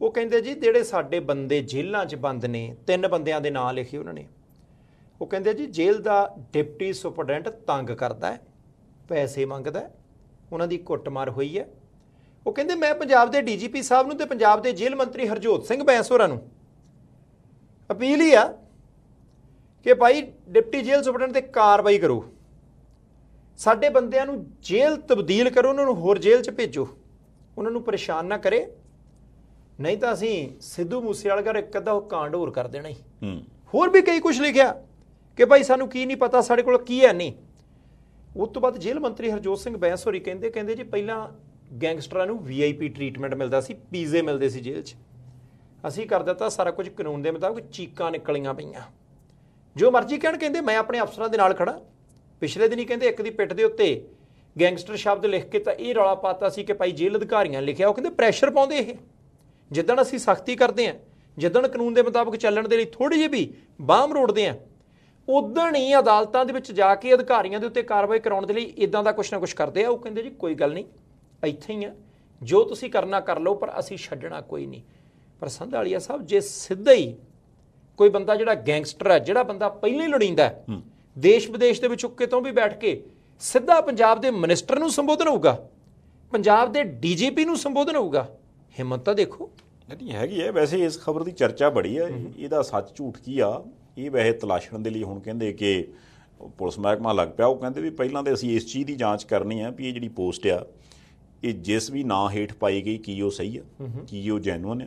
Speaker 2: ਉਹ ਕਹਿੰਦੇ ਜੀ ਜਿਹੜੇ ਸਾਡੇ ਬੰਦੇ ਜੇਲ੍ਹਾਂ 'ਚ ਬੰਦ ਨੇ ਤਿੰਨ ਬੰਦਿਆਂ ਦੇ ਨਾਂ ਲਿਖੇ ਉਹਨਾਂ ਨੇ ਉਹ ਕਹਿੰਦੇ ਜੀ ਜੇਲ੍ਹ ਦਾ ਡਿਪਟੀ ਸੁਪਰਡੈਂਟ ਤੰਗ ਕਰਦਾ ਹੈ ਪੈਸੇ ਮੰਗਦਾ ਹੈ ਉਹਨਾਂ ਦੀ ਕੁੱਟਮਾਰ ਹੋਈ ਹੈ ਉਹ ਕਹਿੰਦੇ ਮੈਂ ਪੰਜਾਬ ਦੇ ਡੀਜੀਪੀ ਸਾਹਿਬ ਨੂੰ ਤੇ ਪੰਜਾਬ ਦੇ ਜੇਲ੍ਹ ਮੰਤਰੀ ਹਰਜੋਤ ਸਿੰਘ ਬੈਂਸ ਹੋਰਾਂ ਨੂੰ ਅਪੀਲ ਹੀ ਆ ਕਿ ਭਾਈ ਡਿਪਟੀ ਜੇਲ੍ਹ ਸੁਪਰਡੈਂਟ ਤੇ ਕਾਰਵਾਈ ਕਰੋ ਸਾਡੇ ਬੰਦਿਆਂ ਨੂੰ ਜੇਲ੍ਹ ਤਬਦੀਲ ਕਰੋ ਉਹਨਾਂ ਨੂੰ ਹੋਰ ਜੇਲ੍ਹ 'ਚ ਭੇਜੋ ਉਹਨਾਂ ਨੂੰ ਪਰੇਸ਼ਾਨ ਨਾ ਕਰੇ ਨਹੀਂ ਤਾਂ ਅਸੀਂ ਸਿੱਧੂ ਮੂਸੇਵਾਲ ਘਰ ਇੱਕ ਅੱਧਾ ਕਾਂਡ ਹੋਰ ਕਰ ਦੇਣਾ ਹੀ ਹੋਰ ਵੀ ਕਈ ਕੁਝ ਲਿਖਿਆ ਕਿ ਭਾਈ ਸਾਨੂੰ ਕੀ ਨਹੀਂ ਪਤਾ ਸਾਡੇ ਕੋਲ ਕੀ ਹੈ ਨਹੀਂ ਉਸ ਤੋਂ ਬਾਅਦ ਜੇਲ੍ਹ ਮੰਤਰੀ ਹਰਜੋਤ ਸਿੰਘ ਬੈਂਸ ਹੋਰੀ ਕਹਿੰਦੇ ਕਹਿੰਦੇ ਜੀ ਪਹਿਲਾਂ ਗੈਂਗਸਟਰਾਂ ਨੂੰ ਵੀਆਈਪੀ ਟ੍ਰੀਟਮੈਂਟ ਮਿਲਦਾ ਸੀ ਪੀਜ਼ੇ ਮਿਲਦੇ ਸੀ ਜੇਲ੍ਹ 'ਚ ਅਸੀਂ ਕਰ ਦਿੱਤਾ ਸਾਰਾ ਕੁਝ ਕਾਨੂੰਨ ਦੇ ਮੁਤਾਬਕ ਚੀਕਾਂ ਨਿਕਲੀਆਂ ਪਈਆਂ ਜੋ ਮਰਜ਼ੀ ਕਹਿਣ ਕਹਿੰਦੇ ਮੈਂ ਆਪਣੇ ਅਫਸਰਾਂ ਦੇ ਨਾਲ ਖੜਾ ਪਿਛਲੇ ਦਿਨ ਹੀ ਕਹਿੰਦੇ ਇੱਕ ਦੀ ਪਿੱਠ ਦੇ ਉੱਤੇ ਗੈਂਗਸਟਰ ਸ਼ਬਦ ਲਿਖ ਕੇ ਤਾਂ ਇਹ ਰੌਲਾ ਪਾਤਾ ਸੀ ਕਿ ਭਾਈ ਜੇਲ੍ਹ ਅਧਿਕਾਰੀਆਂ ਲਿਖਿਆ ਉਹ ਕਹਿੰਦੇ ਪ੍ਰੈਸ਼ਰ ਪਾਉਂਦੇ ਇਹ ਜਿੱਦਣ ਅਸੀਂ ਸਖਤੀ ਕਰਦੇ ਆਂ ਜਿੱਦਣ ਕਾਨੂੰਨ ਦੇ ਮੁਤਾਬਕ ਚੱਲਣ ਦੇ ਲਈ ਥੋੜੀ ਜਿਹੀ ਵੀ ਬਾਹਮ ਰੋੜਦੇ ਆਂ ਉਦੋਂ ਹੀ ਅਦਾਲਤਾਂ ਦੇ ਵਿੱਚ ਜਾ ਕੇ ਅਧਿਕਾਰੀਆਂ ਦੇ ਉੱਤੇ ਕਾਰਵਾਈ ਕਰਾਉਣ ਦੇ ਲਈ ਇਦਾਂ ਦਾ ਕੁਛ ਨਾ ਕੁਛ ਕਰਦੇ ਆ ਉਹ ਕਹਿੰਦੇ ਜੀ ਕੋਈ ਗੱਲ ਨਹੀਂ ਇੱਥੇ ਹੀ ਆ ਜੋ ਤੁਸੀਂ ਕਰਨਾ ਕਰ ਲਓ ਪਰ ਅਸੀਂ ਛੱਡਣਾ ਕੋਈ ਨਹੀਂ ਪਰ ਸੰਧਾਲੀਆ ਸਾਹਿਬ ਜੇ ਸਿੱਧਾ ਹੀ ਕੋਈ ਬੰਦਾ ਜਿਹੜਾ ਗੈਂਗਸਟਰ ਹੈ ਜਿਹੜਾ ਬੰਦਾ ਪਹਿਲੇ ਹੈ ਦੇਸ਼ ਵਿਦੇਸ਼ ਦੇ ਵਿੱਚ ਉੱਕੇ ਤੋਂ ਵੀ ਬੈਠ ਕੇ ਸਿੱਧਾ ਪੰਜਾਬ ਦੇ ਮਿਨਿਸਟਰ ਨੂੰ ਸੰਬੋਧਨ ਹੋਊਗਾ ਪੰਜਾਬ ਦੇ ਡੀਜੀਪੀ ਨੂੰ ਸੰਬੋਧਨ ਹੋਊਗਾ ਹਿੰਮਤ ਤਾਂ ਦੇਖੋ
Speaker 1: ਨਹੀਂ ਹੈਗੀ ਹੈ ਵੈਸੇ ਇਸ ਖਬਰ ਦੀ ਚਰਚਾ ਬੜੀ ਹੈ ਇਹਦਾ ਸੱਚ ਝੂਠ ਕੀ ਆ ਇਹ ਵੈਸੇ ਤਲਾਸ਼ਣ ਦੇ ਲਈ ਹੁਣ ਕਹਿੰਦੇ ਕਿ ਪੁਲਿਸ ਮਹਿਕਮਾ ਲੱਗ ਪਿਆ ਉਹ ਕਹਿੰਦੇ ਵੀ ਪਹਿਲਾਂ ਤੇ ਅਸੀਂ ਇਸ ਚੀਜ਼ ਦੀ ਜਾਂਚ ਕਰਨੀ ਹੈ ਵੀ ਇਹ ਜਿਹੜੀ ਪੋਸਟ ਆ ਇਹ ਜਿਸ ਵੀ ਨਾਂ ਹੇਠ ਪਾਈ ਗਈ ਕੀ ਉਹ ਸਹੀ ਆ ਕੀ ਉਹ ਜੈਨੂਨ ਆ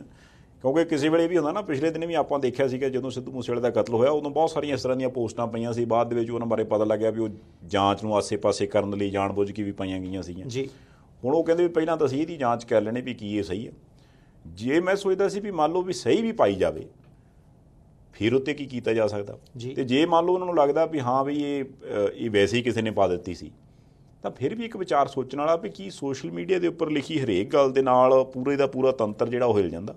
Speaker 1: ਕਿਉਂਕਿ ਕਿਸੇ ਵੇਲੇ ਵੀ ਹੁੰਦਾ ਨਾ ਪਿਛਲੇ ਦਿਨ ਵੀ ਆਪਾਂ ਦੇਖਿਆ ਸੀਗਾ ਜਦੋਂ ਸਿੱਧੂ ਮੂਸੇਵਾਲੇ ਦਾ ਕਤਲ ਹੋਇਆ ਉਦੋਂ ਬਹੁਤ ਸਾਰੀਆਂ ਇਸ ਤਰ੍ਹਾਂ ਦੀਆਂ ਪੋਸਟਾਂ ਪਈਆਂ ਸੀ ਬਾਅਦ ਦੇ ਵਿੱਚ ਉਹਨਾਂ ਬਾਰੇ ਪਤਾ ਲੱਗਿਆ ਵੀ ਉਹ ਜਾਂਚ ਨੂੰ ਆਸੇ-ਪਾਸੇ ਕਰਨ ਲਈ ਜਾਣਬੁੱਝ ਕੇ ਵੀ ਪਾਈਆਂ ਗਈਆਂ ਸੀਗੀਆਂ ਜੀ ਹੁਣ ਉਹ ਕਹਿੰਦੇ ਵੀ ਪਹਿਲਾਂ ਤਾਂ ਅਸੀਂ ਇਹਦੀ ਜਾਂਚ ਕਰ ਲੈਣੀ ਵੀ ਕੀ ਇਹ ਸਹੀ ਆ ਜੇ ਮੈਂ ਸੋਚਦਾ ਸੀ ਵੀ ਮੰਨ ਲਓ ਵੀ ਸਹੀ ਵੀ ਪਾਈ ਜਾਵੇ ਫਿਰ ਉੱਤੇ ਕੀ ਕੀਤਾ ਜਾ ਸਕਦਾ ਤੇ ਜੇ ਮੰਨ ਲਓ ਉਹਨਾਂ ਨੂੰ ਲੱਗਦਾ ਵੀ ਹਾਂ ਵੀ ਇਹ ਇਹ ਵੈਸੇ ਹੀ ਕਿਸੇ ਨੇ ਪਾ ਦਿੱਤੀ ਸੀ ਤਾਂ ਫਿਰ ਵੀ ਇੱਕ ਵਿਚਾਰ ਸੋਚਣ ਵਾਲਾ ਵੀ ਕੀ ਸੋਸ਼ਲ ਮੀਡੀਆ ਦੇ ਉੱਪਰ ਲਿਖੀ ਹਰੇਕ ਗੱਲ ਦੇ ਨਾਲ ਪੂਰੇ ਦਾ ਪੂਰਾ ਤੰਤਰ ਜਿਹੜਾ ਉਹ ਹਿਲ ਜਾਂਦਾ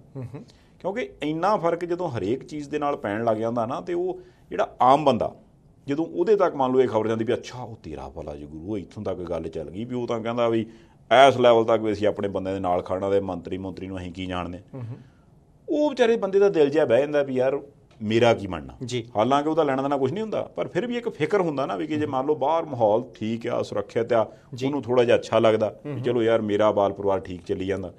Speaker 1: ਕਿਉਂਕਿ ਇੰਨਾ ਫਰਕ ਜਦੋਂ ਹਰੇਕ ਚੀਜ਼ ਦੇ ਨਾਲ ਪੈਣ ਲੱਗ ਜਾਂਦਾ ਨਾ ਤੇ ਉਹ ਜਿਹੜਾ ਆਮ ਬੰਦਾ ਜਦੋਂ ਉਹਦੇ ਤੱਕ ਮੰਨ ਲਓ ਇਹ ਖਬਰ ਜਾਂਦੀ ਵੀ ਅੱਛਾ ਉਹ ਤੇਰਾ ਵਾਲਾ ਜੀ ਗੁਰੂ ਇੱਥੋਂ ਤੱਕ ਗੱਲ ਚੱਲ ਗਈ ਵੀ ਉਹ ਤਾਂ ਕਹਿੰਦਾ ਵੀ ਐਸ ਲੈਵਲ ਤੱਕ ਵੀ ਅਸੀਂ ਆਪਣੇ ਬੰਦੇ ਦੇ ਨਾਲ ਖੜਨਾ ਦੇ ਮੰਤਰੀ ਮੰਤਰੀ ਨੂੰ ਅਸੀਂ ਕੀ ਜਾਣਦੇ ਉਹ ਵਿਚਾਰੇ ਬੰਦੇ ਦਾ ਦਿਲ ਜਿਹਾ ਬਹਿ ਜਾਂਦਾ ਵੀ ਯਾਰ ਮੇਰਾ ਕੀ ਮੰਨਣਾ ਜੀ ਹਾਲਾਂਕਿ ਉਹਦਾ ਲੈਣਾ ਦੇਣਾ ਕੁਝ ਨਹੀਂ ਹੁੰਦਾ ਪਰ ਫਿਰ ਵੀ ਇੱਕ ਫਿਕਰ ਹੁੰਦਾ ਨਾ ਵੀ ਕਿ ਜੇ ਮੰਨ ਲਓ ਬਾਹਰ ਮਾਹੌਲ ਠੀਕ ਆ ਸੁਰੱਖਿਅਤ ਆ ਉਹਨੂੰ ਥੋੜਾ ਜਿਹਾ ਅੱਛਾ ਲੱਗਦਾ ਵੀ ਚਲੋ ਯਾਰ ਮੇਰਾ ਬਾਲ ਪਰਿਵਾਰ ਠੀਕ ਚੱਲੀ ਜਾਂਦਾ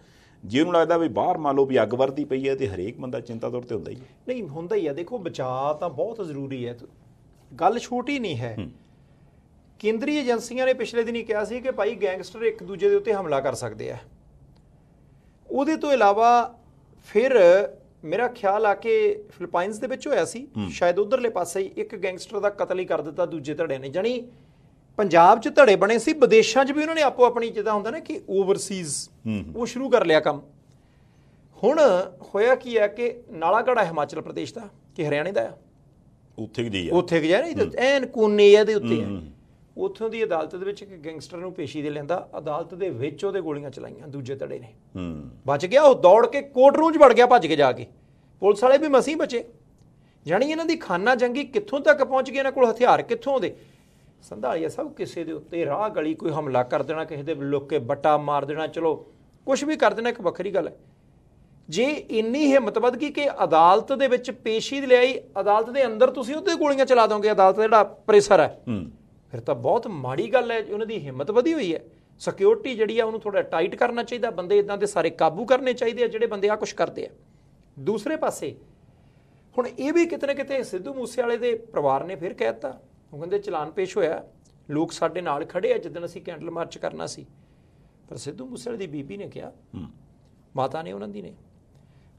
Speaker 1: ਜੇ ਉਹਨੂੰ ਲੱਗਦਾ ਵੀ ਬਾਹਰ ਮੰਨ ਲਓ ਵੀ ਅੱਗ ਵਰਦੀ ਪਈ ਹੈ ਤੇ ਹਰੇਕ ਬੰਦਾ ਚਿੰਤਾ ਤੌਰ ਤੇ ਹੁੰਦਾ ਹੀ
Speaker 2: ਨਹੀਂ ਹੁੰਦਾ ਹੀ ਆ ਦੇਖੋ ਬਚਾਅ ਤਾਂ ਬਹੁਤ ਜ਼ਰੂਰੀ ਹੈ ਗੱਲ ਛੋਟੀ ਨਹੀਂ ਹੈ ਕੇਂਦਰੀ ਏਜੰਸੀਆਂ ਨੇ ਪਿਛਲੇ ਦਿਨੀ ਕਿਹਾ ਸੀ ਕਿ ਭਾਈ ਗੈਂਗਸਟਰ ਇੱਕ ਦੂਜੇ ਦੇ ਉੱਤੇ ਹਮਲਾ ਕਰ ਸਕਦੇ ਆ ਉਹਦੇ ਤੋਂ ਇਲਾਵਾ ਫਿਰ ਮੇਰਾ ਖਿਆਲ ਆ ਕਿ ਫਿਲਪਾਈਨਸ ਦੇ ਵਿੱਚ ਹੋਇਆ ਸੀ ਸ਼ਾਇਦ ਉਧਰਲੇ ਪਾਸੇ ਹੀ ਇੱਕ ਗੈਂਗਸਟਰ ਦਾ ਕਤਲ ਹੀ ਕਰ ਦਿੱਤਾ ਦੂਜੇ ਧੜੇ ਨੇ ਜਾਨੀ ਪੰਜਾਬ 'ਚ ਧੜੇ ਬਣੇ ਸੀ ਵਿਦੇਸ਼ਾਂ 'ਚ ਵੀ ਉਹਨਾਂ ਨੇ ਆਪੋ ਆਪਣੀ ਜਿੱਦਾਂ ਹੁੰਦਾ ਨਾ ਕਿ ਓਵਰਸੀਜ਼ ਉਹ ਸ਼ੁਰੂ ਕਰ ਲਿਆ ਕੰਮ ਹੁਣ ਹੋਇਆ ਕੀ ਹੈ ਕਿ ਨਾਲਾਗੜਾ ਹਿਮਾਚਲ ਪ੍ਰਦੇਸ਼ ਦਾ ਕਿ ਹਰਿਆਣੇ ਦਾ ਆ ਉੱਥੇ ਗਈ ਆ ਉੱਥੇ ਗਈ ਆ ਨਹੀਂ ਐਨ ਕੋਨੇ ਇਹਦੇ ਦੇ ਉੱਤੇ ਆ ਉੱਥੋਂ ਦੀ ਅਦਾਲਤ ਦੇ ਵਿੱਚ ਇੱਕ ਗੈਂਗਸਟਰ ਨੂੰ ਪੇਸ਼ੀ ਦੇ ਲੈਂਦਾ ਅਦਾਲਤ ਦੇ ਵਿੱਚ ਉਹਦੇ ਗੋਲੀਆਂ ਚਲਾਈਆਂ ਦੂਜੇ ਤੜੇ ਨੇ ਹੂੰ ਬਚ ਗਿਆ ਉਹ ਦੌੜ ਕੇ ਕੋਰਟ ਰੂਮ 'ਚ ਵੜ ਗਿਆ ਭੱਜ ਕੇ ਜਾ ਕੇ ਪੁਲਿਸ ਵਾਲੇ ਵੀ ਮਸੀਂ ਬਚੇ ਜਾਨੀ ਇਹਨਾਂ ਦੀ ਖਾਨਾ ਜੰਗੀ ਕਿੱਥੋਂ ਤੱਕ ਪਹੁੰਚ ਗਈ ਇਹਨਾਂ ਕੋਲ ਹਥਿਆਰ ਕਿੱਥੋਂ ਦੇ ਸੰਧਾਲੀਆ ਸਭ ਕਿਸੇ ਦੇ ਉੱਤੇ ਰਾਹ ਗਲੀ ਕੋਈ ਹਮਲਾ ਕਰ ਦੇਣਾ ਕਿਸੇ ਦੇ ਲੁੱਕ ਕੇ ਬਟਾ ਮਾਰ ਦੇਣਾ ਚਲੋ ਕੁਝ ਵੀ ਕਰ ਦੇਣਾ ਇੱਕ ਵੱਖਰੀ ਗੱਲ ਹੈ ਜੇ ਇੰਨੀ ਹਿੰਮਤ ਵੱਧ ਗਈ ਕਿ ਅਦਾਲਤ ਦੇ ਵਿੱਚ ਪੇਸ਼ੀ ਲਈ ਅਦਾਲਤ ਦੇ ਅੰਦਰ ਤੁਸੀਂ ਉਹਦੇ ਗੋਲੀਆਂ ਚਲਾ ਦੋਗੇ ਅਦਾਲਤ ਦਾ ਜਿਹੜਾ ਪ੍ਰੈਸਰ ਹੈ ਹੂੰ ਫਿਰ ਤਾਂ ਬਹੁਤ ਮਾੜੀ ਗੱਲ ਹੈ ਉਹਨਾਂ ਦੀ ਹਿੰਮਤ ਵਧੀ ਹੋਈ ਹੈ ਸਿਕਿਉਰਿਟੀ ਜਿਹੜੀ ਆ ਉਹਨੂੰ ਥੋੜਾ ਟਾਈਟ ਕਰਨਾ ਚਾਹੀਦਾ ਬੰਦੇ ਇਦਾਂ ਦੇ ਸਾਰੇ ਕਾਬੂ ਕਰਨੇ ਚਾਹੀਦੇ ਆ ਜਿਹੜੇ ਬੰਦੇ ਆ ਕੁਝ ਕਰਦੇ ਆ ਦੂਸਰੇ ਪਾਸੇ ਹੁਣ ਇਹ ਵੀ ਕਿਤੇ ਨਾ ਕਿਤੇ ਸਿੱਧੂ ਮੂਸੇ ਵਾਲੇ ਦੇ ਪਰਿਵਾਰ ਨੇ ਫਿਰ ਕਹਿਤਾ ਉਹ ਕਹਿੰਦੇ ਚਲਾਨ ਪੇਸ਼ ਹੋਇਆ ਲੋਕ ਸਾਡੇ ਨਾਲ ਖੜੇ ਆ ਜਦੋਂ ਅਸੀਂ ਕੈਂਡਲ ਮਾਰਚ ਕਰਨਾ ਸੀ ਪਰ ਸਿੱਧੂ ਮੂਸੇ ਵਾਲੇ ਦੀ ਬੀਬੀ ਨੇ ਕਿਹਾ ਮਾਤਾ ਨੇ ਉਹਨਾਂ ਦੀ ਨੇ